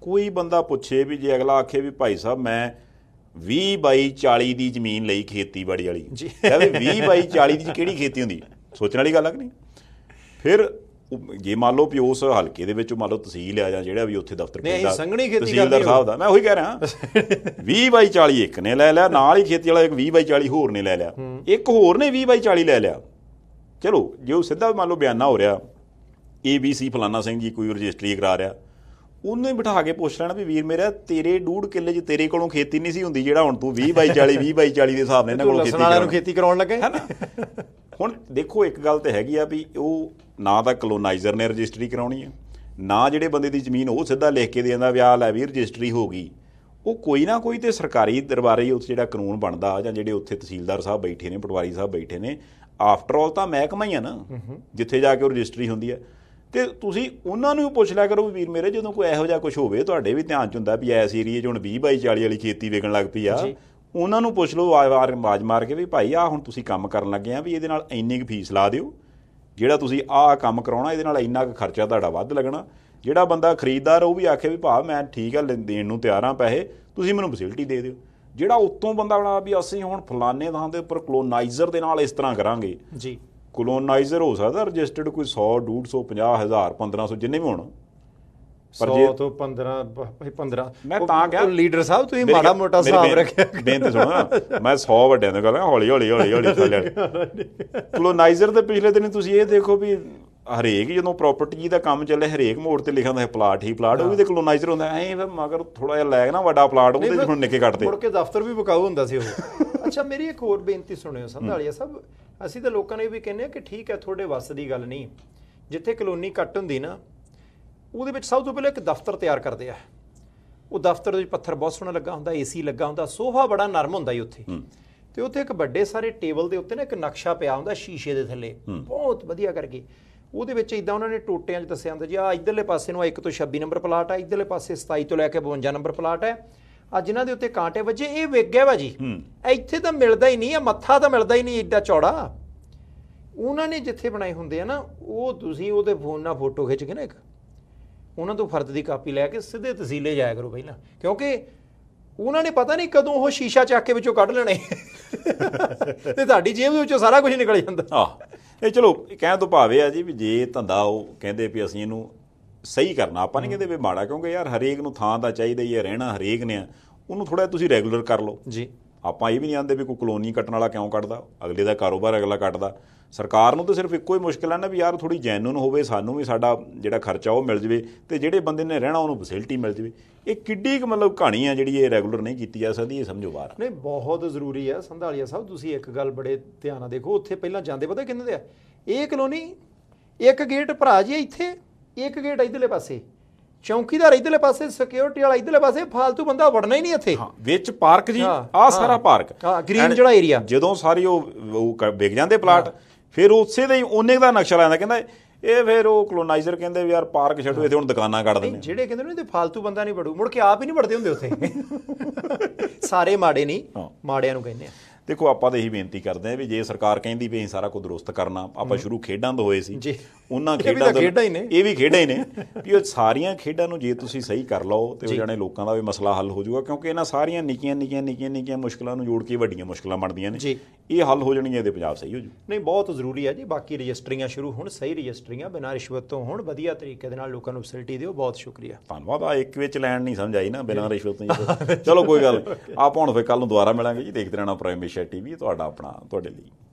Speaker 1: ਕੋਈ ਬੰਦਾ ਪੁੱਛੇ ਵੀ ਜੇ ਅਗਲਾ ਆਖੇ ਵੀ ਭਾਈ ਸਾਹਿਬ ਮੈਂ 20 ਬਾਈ 40 ਦੀ ਜ਼ਮੀਨ ਲਈ ਖੇਤੀਬਾੜੀ ਵਾਲੀ ਜੀ ਕਹਿੰਦੇ 20 ਬਾਈ 40 ਦੀ ਕਿਹੜੀ ਖੇਤੀ ਹੁੰਦੀ ਸੋਚਣ ਵਾਲੀ ਗੱਲ ਹੈ ਕਿ ਨਹੀਂ ਫਿਰ ਜੇ ਮੰਨ ਲਓ ਉਸ ਹਲਕੇ ਦੇ ਵਿੱਚ ਮੰਨ ਲਓ ਤਹਿਸੀਲ ਆ ਜਾਂ ਜਿਹੜਾ ਵੀ ਉੱਥੇ ਦਫ਼ਤਰ ਪੈਂਦਾ ਸੰਘਣੀ ਖੇਤੀ ਤਹਿਸੀਲਦਾਰ ਸਾਹਿਬ ਦਾ ਮੈਂ ਉਹੀ ਕਹਿ ਰਿਹਾ 20 ਬਾਈ 40 ਇੱਕ ਨੇ ਲੈ ਲਿਆ ਨਾਲ ਹੀ ਖੇਤੀ ਵਾਲਾ ਇੱਕ 20 ਬਾਈ 40 ਹੋਰ ਨੇ ਲੈ ਲਿਆ ਇੱਕ ਹੋਰ ਨੇ 20 ਬਾਈ 40 ਲੈ ਲਿਆ ਚਲੋ ਜੇ ਉਹ ਸਿੱਧਾ ਮੰਨ ਲਓ ਬਿਆਨਾ ਹੋ ਰਿਹਾ ਸੀ ਫਲਾਨਾ ਸਿੰਘ ਜੀ ਕੋਈ ਰਜਿਸਟਰੀ ਕਰਾ ਰਿਹਾ ਉਹਨੂੰ ਹੀ ਬਿਠਾ ਕੇ ਪੁੱਛ ਲੈਣਾ ਵੀ ਵੀਰ ਮੇਰਾ ਤੇਰੇ ਡੂੜ ਕਿੱਲੇ 'ਚ ਤੇਰੇ ਕੋਲੋਂ ਖੇਤੀ ਨਹੀਂ ਸੀ ਹੁੰਦੀ ਜਿਹੜਾ ਹੁਣ ਤੂੰ 20 ਬਾਈ 40 20 ਬਾਈ 40 ਦੇ ਹਿਸਾਬ ਨਾਲ ਇਹਨਾਂ ਕੋਲੋਂ ਖੇਤੀ ਕਰਾਉਣ ਨੂੰ ਖੇਤੀ ਕਰਾਉਣ ਲੱਗੇ ਹੁਣ ਦੇਖੋ ਇੱਕ ਗੱਲ ਤੇ ਹੈਗੀ ਆ ਵੀ ਉਹ ਨਾ ਤਾਂ ਕਲੋਨਾਈਜ਼ਰ ਨੇ ਰਜਿਸਟਰੀ ਕਰਾਉਣੀ ਹੈ ਨਾ ਜਿਹੜੇ ਬੰਦੇ ਦੀ ਜ਼ਮੀਨ ਉਹ ਸਿੱਧਾ ਲਿਖ ਕੇ ਦੇ ਜਾਂਦਾ ਵੀ ਆ ਲੈ ਵੀ ਰਜਿਸਟਰੀ ਹੋ ਗਈ ਉਹ ਕੋਈ ਨਾ ਕੋਈ ਤੇ ਸਰਕਾਰੀ ਦਰਬਾਰੀ ਉੱਥੇ ਜਿਹੜਾ ਕਾਨੂੰਨ ਬਣਦਾ ਜਾਂ ਜਿਹੜੇ ਉੱਥੇ ਤਹਿਸੀਲਦਾਰ ਸਾਹਿਬ ਬੈਠੇ ਨੇ ਪਟਵਾਰੀ ਸਾਹਿਬ ਬੈਠੇ ਨੇ ਆਫਟਰ ਆਲ ਤਾਂ ਮਹਿਕਮਾ ਹੀ ਆ ਨਾ ਜਿੱਥੇ ਜਾ ਕੇ ਉਹ ਰਜਿਸਟਰੀ ਹੁੰਦੀ ਹੈ ਤੇ ਤੁਸੀਂ ਉਹਨਾਂ ਨੂੰ ਪੁੱਛ ਲਿਆ ਕਰੋ ਵੀਰ ਮੇਰੇ ਜਦੋਂ ਕੋਈ ਇਹੋ ਜਿਹਾ ਕੁਝ ਹੋਵੇ ਤੁਹਾਡੇ ਵੀ ਧਿਆਨ ਚ ਹੁੰਦਾ ਵੀ ਐਸ ਏਰੀਏ 'ਚ ਹੁਣ 20 ਬਾਈ 40 ਵਾਲੀ ਖੇਤੀ ਵੇਖਣ ਲੱਗ ਪਈ ਆ ਉਹਨਾਂ ਨੂੰ ਪੁੱਛ ਲਓ ਆਵਾਰ ਮਾਜ ਮਾਰ ਕੇ ਵੀ ਭਾਈ ਆ ਹੁਣ ਤੁਸੀਂ ਕੰਮ ਕਰਨ ਲੱਗੇ ਆ ਵੀ ਇਹਦੇ ਨਾਲ ਇੰਨੀ ਕੁ ਫੀਸ ਲਾ ਦਿਓ ਜਿਹੜਾ ਤੁਸੀਂ ਆ ਕੰਮ ਕਰਾਉਣਾ ਇਹਦੇ ਨਾਲ ਇੰਨਾ ਕੁ ਖਰਚਾ ਤੁਹਾਡਾ ਵੱਧ ਲੱਗਣਾ ਜਿਹੜਾ ਬੰਦਾ ਖਰੀਦਦਾਰ ਉਹ ਵੀ ਆਖੇ ਵੀ ਭਾ ਮੈਂ ਠੀਕ ਆ ਦੇਣ ਨੂੰ ਤਿਆਰ ਆ ਪੈਸੇ ਤੁਸੀਂ ਮੈਨੂੰ ਫੈਸਿਲਿਟੀ ਦੇ ਦਿਓ ਜਿਹੜਾ ਉਤੋਂ ਬੰਦਾ ਬਣਾ ਵੀ ਅਸੀਂ ਹੁਣ ਫਲਾਣੇ ਥਾਂ ਦੇ ਉੱਪਰ ਕਲੋਨਾਈਜ਼ਰ ਦੇ ਨਾਲ ਇਸ ਤਰ੍ਹਾਂ ਕਰਾਂਗੇ ਜੀ ਕਲੋਨਾਈਜ਼ਰ ਹੋ ਸਕਦਾ ਰਜਿਸਟਰਡ ਕੋਈ 100 150 50 1500 ਜਿੰਨੇ ਵੀ ਹੋਣ
Speaker 2: ਪਰ ਜੇ ਤੋਂ 15 15 ਮੈਂ ਤਾਂ ਕਿਹਾ ਲੀਡਰ ਸਾਹਿਬ ਤੁਸੀਂ
Speaker 4: ਮਾੜਾ ਮੋਟਾ
Speaker 1: ਹਿਸਾਬ ਰੱਖਿਆ ਬੇਨਤੀ ਸੁਣਾ ਮੈਂ 100 ਵੱਡਿਆਂ ਦੇ ਗੱਲਾਂ ਹੌਲੀ ਹੌਲੀ ਹੌਲੀ ਹੌਲੀ ਚੱਲਿਆ ਕਲੋਨਾਈਜ਼ਰ ਦੇ ਪਿਛਲੇ ਦਿਨ ਤੁਸੀਂ ਇਹ ਦੇਖੋ ਵੀ ਹਰੇਕ ਜਦੋਂ ਪ੍ਰਾਪਰਟੀ ਦਾ ਕੰਮ ਚੱਲੇ ਹਰੇਕ ਮੋੜ ਤੇ ਲਿਖਿਆ ਹੁੰਦਾ ਹੈ ਪਲਾਟ ਹੀ ਪਲਾਟ ਉਹ ਵੀ ਤੇ ਕਲੋਨਾਈਜ਼ਰ ਹੁੰਦਾ ਐ ਫਿਰ ਮਗਰ ਥੋੜਾ ਜਿਹਾ ਲੈਗ ਨਾ ਵੱਡਾ ਪਲਾਟ ਉਹਦੇ ਹੁਣ ਨਿੱਕੇ ਕੱਟਦੇ ਮੁੜ
Speaker 2: ਕੇ ਦਫ਼ਤਰ ਵੀ ਬਕਾਉ ਹੁੰਦਾ ਸੀ ਉਹ ਅੱਛਾ ਮੇਰੀ ਇੱਕ ਹੋਰ ਬੇਨਤੀ ਸੁਣਿਓ ਸੰਧਾਲੀਆ ਸਾਹਿਬ ਅਸੀਂ ਤਾਂ ਲੋਕਾਂ ਨੇ ਵੀ ਕਹਿੰਨੇ ਆ ਕਿ ਠੀਕ ਹੈ ਤੁਹਾਡੇ ਵੱਸ ਦੀ ਗੱਲ ਨਹੀਂ ਜਿੱਥੇ ਕਲੋਨੀ ਕੱਟ ਹੁੰਦੀ ਨਾ ਉਹਦੇ ਵਿੱਚ ਸਭ ਤੋਂ ਪਹਿਲਾਂ ਇੱਕ ਦਫ਼ਤਰ ਤਿਆਰ ਕਰਦੇ ਆ ਉਹ ਦਫ਼ਤਰ ਦੇ ਵਿੱਚ ਪੱਥਰ ਬਹੁਤ ਸੋਹਣਾ ਲੱਗਾ ਹੁੰਦਾ ਏਸੀ ਲੱਗਾ ਹੁੰਦਾ ਸੋਫਾ ਬੜਾ ਨਰਮ ਹੁੰਦਾ ਹੀ ਉੱਥੇ ਤੇ ਉੱਥੇ ਇੱਕ ਵੱਡੇ ਸਾਰੇ ਟੇਬਲ ਦੇ ਉੱਤੇ ਨਾ ਇੱਕ ਨਕਸ਼ਾ ਪਿਆ ਹੁੰਦਾ ਸ਼ੀਸ਼ੇ ਦੇ ਥੱਲੇ ਬਹੁਤ ਵਧੀਆ ਕਰਕੇ ਉਹਦੇ ਵਿੱਚ ਇਦਾਂ ਉਹਨਾਂ ਨੇ ਟੋਟਿਆਂ 'ਚ ਦੱਸਿਆ ਹੁੰਦਾ ਜੀ ਆ ਇਧਰਲੇ ਪਾਸੇ ਨੂੰ 1 ਤੋਂ 26 ਨੰਬਰ ਪਲਾਟ ਆ ਇਧਰਲੇ ਪਾਸੇ 27 ਤੋਂ ਲੈ ਕੇ 52 ਨੰਬਰ ਪਲਾਟ ਹੈ ਆ ਜਿਨ੍ਹਾਂ ਦੇ ਉੱਤੇ ਕਾਂਟੇ ਵੱਜੇ ਇਹ ਵਿਗ ਗਿਆ ਭਾਜੀ ਇੱਥੇ ਤਾਂ ਮਿਲਦਾ ਹੀ ਨਹੀਂ ਆ ਮੱਥਾ ਤਾਂ ਮਿਲਦਾ ਹੀ ਨਹੀਂ ਏਡਾ ਚੌੜਾ ਉਹਨਾਂ ਨੇ ਜਿੱਥੇ ਬਣਾਏ ਹੁੰਦੇ ਆ ਨਾ ਉਹ ਤੁਸੀਂ ਉਹਦੇ ਫੋਨ ਨਾਲ ਫੋਟੋ ਖਿੱਚ ਕੇ ਨਾ ਇੱਕ ਉਹਨਾਂ ਤੋਂ ਫਰਦ ਦੀ ਕਾਪੀ ਲੈ ਕੇ ਸਿੱਧੇ ਤਹਿਸੀਲੇ ਜਾਇਆ ਕਰੋ ਪਹਿਲਾਂ ਕਿਉਂਕਿ ਉਹਨਾਂ ਨੇ ਪਤਾ ਨਹੀਂ ਕਦੋਂ ਉਹ ਸ਼ੀਸ਼ਾ ਚੱਕ ਕੇ ਵਿੱਚੋਂ ਕੱਢ ਲੈਣੇ ਤੇ ਤੁਹਾਡੀ ਜੇਬ
Speaker 1: ਦੇ ਵਿੱਚੋਂ ਸਾਰਾ ਕੁਝ ਨਿਕਲ ਜਾਂਦਾ ਆ ਇਹ ਚਲੋ ਕਹਿਣ ਤੋਂ ਭਾਵੇਂ ਆ ਜੀ ਵੀ ਜੇ ਧੰਦਾ ਉਹ ਕਹਿੰਦੇ ਵੀ ਅਸੀਂ ਇਹਨੂੰ ਸਹੀ ਕਰਨਾ ਆਪਾਂ ਨਹੀਂ ਕਹਿੰਦੇ ਵੀ ਮਾੜਾ ਕਿਉਂਕਿ ਯਾਰ ਹਰੇਕ ਨੂੰ ਥਾਂ ਦਾ ਚਾਹੀਦਾ ਹੀ ਹੈ ਰਹਿਣਾ ਹਰੇਕ ਨੇ ਉਹਨੂੰ ਥੋੜਾ ਤੁਸੀਂ ਰੈਗੂਲਰ ਕਰ ਲਓ ਜੀ ਆਪਾਂ ਇਹ ਵੀ ਨਹੀਂ ਆਂਦੇ ਵੀ ਕੋਈ ਕਲੋਨੀ ਕੱਟਣ ਵਾਲਾ ਕਿਉਂ ਕੱਟਦਾ ਅਗਲੇ ਦਾ ਕਾਰੋਬਾਰ ਅਗਲਾ ਕੱਟਦਾ ਸਰਕਾਰ ਨੂੰ ਤਾਂ ਸਿਰਫ ਇੱਕੋ ਹੀ ਮੁਸ਼ਕਲ ਹੈ ਨਾ ਵੀ ਯਾਰ ਥੋੜੀ ਜੈਨੂਨ ਹੋਵੇ ਸਾਨੂੰ ਵੀ ਸਾਡਾ ਜਿਹੜਾ ਖਰਚਾ ਉਹ ਮਿਲ ਜਵੇ ਤੇ ਜਿਹੜੇ ਬੰਦੇ ਨੇ ਰਹਿਣਾ ਉਹਨੂੰ ਫੈਸਿਲਿਟੀ ਮਿਲ ਜਵੇ ਇਹ ਕਿੱਡੀ ਕੁ ਮਤਲਬ ਕਹਾਣੀ ਆ ਜਿਹੜੀ ਇਹ ਰੈਗੂਲਰ ਨਹੀਂ ਕੀਤੀ ਜਾ ਸਕਦੀ ਇਹ ਸਮਝੋ ਬਾਰ
Speaker 2: ਨਹੀਂ ਬਹੁਤ ਜ਼ਰੂਰੀ ਆ ਸੰਧਾਲੀਆ ਸਾਹਿਬ ਤੁਸੀਂ ਇੱਕ ਗੱਲ ਬੜੇ ਧਿਆਨ ਨਾਲ ਦੇਖੋ ਉੱਥੇ ਪਹਿਲਾਂ ਜਾਂਦੇ ਪਤਾ ਕਿੰਨੇ ਦੇ ਆ ਇਹ ਕਲੋਨੀ ਇੱਕ ਗੇਟ ਭਰਾ ਜੀ ਇੱਥੇ ਇੱਕ ਗੇਟ ਇਧਰਲੇ ਪਾਸੇ ਚੌਂਕੀਦਾਰ ਇਧਰਲੇ ਪਾਸੇ ਸਿਕਿਉਰਿਟੀ ਵਾਲਾ ਇਧਰਲੇ ਪਾਸੇ ਫालतू ਬੰਦਾ ਵੜਨਾ ਹੀ ਨਹੀਂ ਇੱਥੇ ਹਾਂ
Speaker 1: ਵਿੱਚ ਪਾਰਕ ਜੀ ਆ ਸਾਰਾ ਪਾਰਕ ਹਾਂ ਗ੍ਰੀਨ ਜਿਹੜਾ ਏਰੀਆ ਜਦੋਂ ਸਾਰੇ ਉਹ ਵਿਕ ਜਾਂਦੇ ਪਲਾਟ ਫਿਰ ਉਸੇ ਦੇ ਹੀ ਉਹਨੇ ਦਾ ਨਕਸ਼ਾ ਲਾਇਆ ਕਹਿੰਦਾ ਇਹ ਫਿਰ ਉਹ ਕਲੋਨਾਈਜ਼ਰ ਕਹਿੰਦੇ ਵੀ ਯਾਰ ਪਾਰਕ ਛੱਡੋ ਇੱਥੇ ਹੁਣ ਦੁਕਾਨਾਂ ਕੱਢ ਦਿੰਦੇ
Speaker 2: ਜਿਹੜੇ ਕਹਿੰਦੇ ਨੇ ਤੇ ਫालतू ਬੰਦਾ ਨਹੀਂ ਵੜੂ ਮੁੜ ਕੇ ਆਪ ਹੀ ਨਹੀਂ ਵੜਦੇ ਹੁੰਦੇ ਉੱਥੇ ਸਾਰੇ ਮਾੜੇ ਨਹੀਂ ਮਾੜਿਆਂ ਨੂੰ ਕਹਿੰਦੇ ਆ
Speaker 1: ਦੇਖੋ ਆਪਾਂ ਤਾਂ ਇਹੀ ਬੇਨਤੀ ਕਰਦੇ ਆ ਵੀ ਜੇ ਸਰਕਾਰ ਕਹਿੰਦੀ ਵੀ ਸਾਰਾ ਕੁਝ ਦਰੁਸਤ ਕਰਨਾ ਆਪਾਂ ਸ਼ੁਰੂ ਖੇਡਾਂ ਤੋਂ ਹੋਏ ਸੀ ਉਹਨਾਂ ਖੇਡਾਂ ਨੇ ਇਹ ਵੀ ਖੇਡਾਂ ਹੀ ਨੇ ਵੀ ਉਹ ਸਾਰੀਆਂ ਖੇਡਾਂ ਨੂੰ ਜੇ ਤੁਸੀਂ ਸਹੀ ਕਰ ਲਓ ਤੇ ਉਹ ਜਾਨੇ ਲੋਕਾਂ ਦਾ ਵੀ ਮਸਲਾ ਹੱਲ ਹੋ ਜਾਊਗਾ ਕਿਉਂਕਿ ਇਹਨਾਂ ਸਾਰੀਆਂ ਨਿੱਕੀਆਂ ਨਿੱਕੀਆਂ ਨਿੱਕੀਆਂ ਨਿੱਕੀਆਂ ਮੁਸ਼ਕਲਾਂ ਨੂੰ ਜੋੜ ਕੇ ਵੱਡੀਆਂ ਮੁਸ਼ਕਲਾਂ ਬਣਦੀਆਂ ਨੇ ਇਹ ਹੱਲ ਹੋ ਜਾਣਗੀਆਂ ਤੇ ਪੰਜਾਬ ਸਹੀ ਹੋ ਜੂ
Speaker 2: ਨਹੀਂ ਬਹੁਤ ਜ਼ਰੂਰੀ ਹੈ ਜੀ ਬਾਕੀ ਰਜਿਸਟਰੀਆਂ ਸ਼ੁਰੂ ਹੋਣ ਸਹੀ ਰਜਿਸਟਰੀਆਂ ਬਿਨਾਂ ਰਿਸ਼ਵਤ ਤੋਂ ਹੋਣ ਵਧੀਆ ਤਰੀਕੇ ਦੇ ਨਾਲ ਲੋਕਾਂ ਨੂੰ ਫੈਸਿਲਿਟੀ ਦਿਓ ਬਹੁਤ ਸ਼ੁਕਰੀਆ ਧੰਨਵਾਦ ਆ
Speaker 1: ਇੱਕ ਵਿੱਚ ਲੈਣ ਨਹੀਂ ਸਮਝ ਆਈ ਨਾ ਬਿਨਾਂ ਰਿਸ਼ਵਤ ਤੋਂ ਚਲੋ ਕੋਈ ਗੱਲ ਆਪਾਂ ਹੁਣ ਫੇਰ ਕੱਲ ਨੂੰ ਦੁਬਾਰਾ ਮਿਲਾਂਗੇ ਜੀ ਦੇਖਦੇ ਰਹਿਣਾ ਪ੍ਰਾਈਮ ਏਸ਼ੀਆ ਟੀਵੀ ਤੁਹਾਡਾ ਆਪਣਾ ਤੁਹਾਡੇ ਲਈ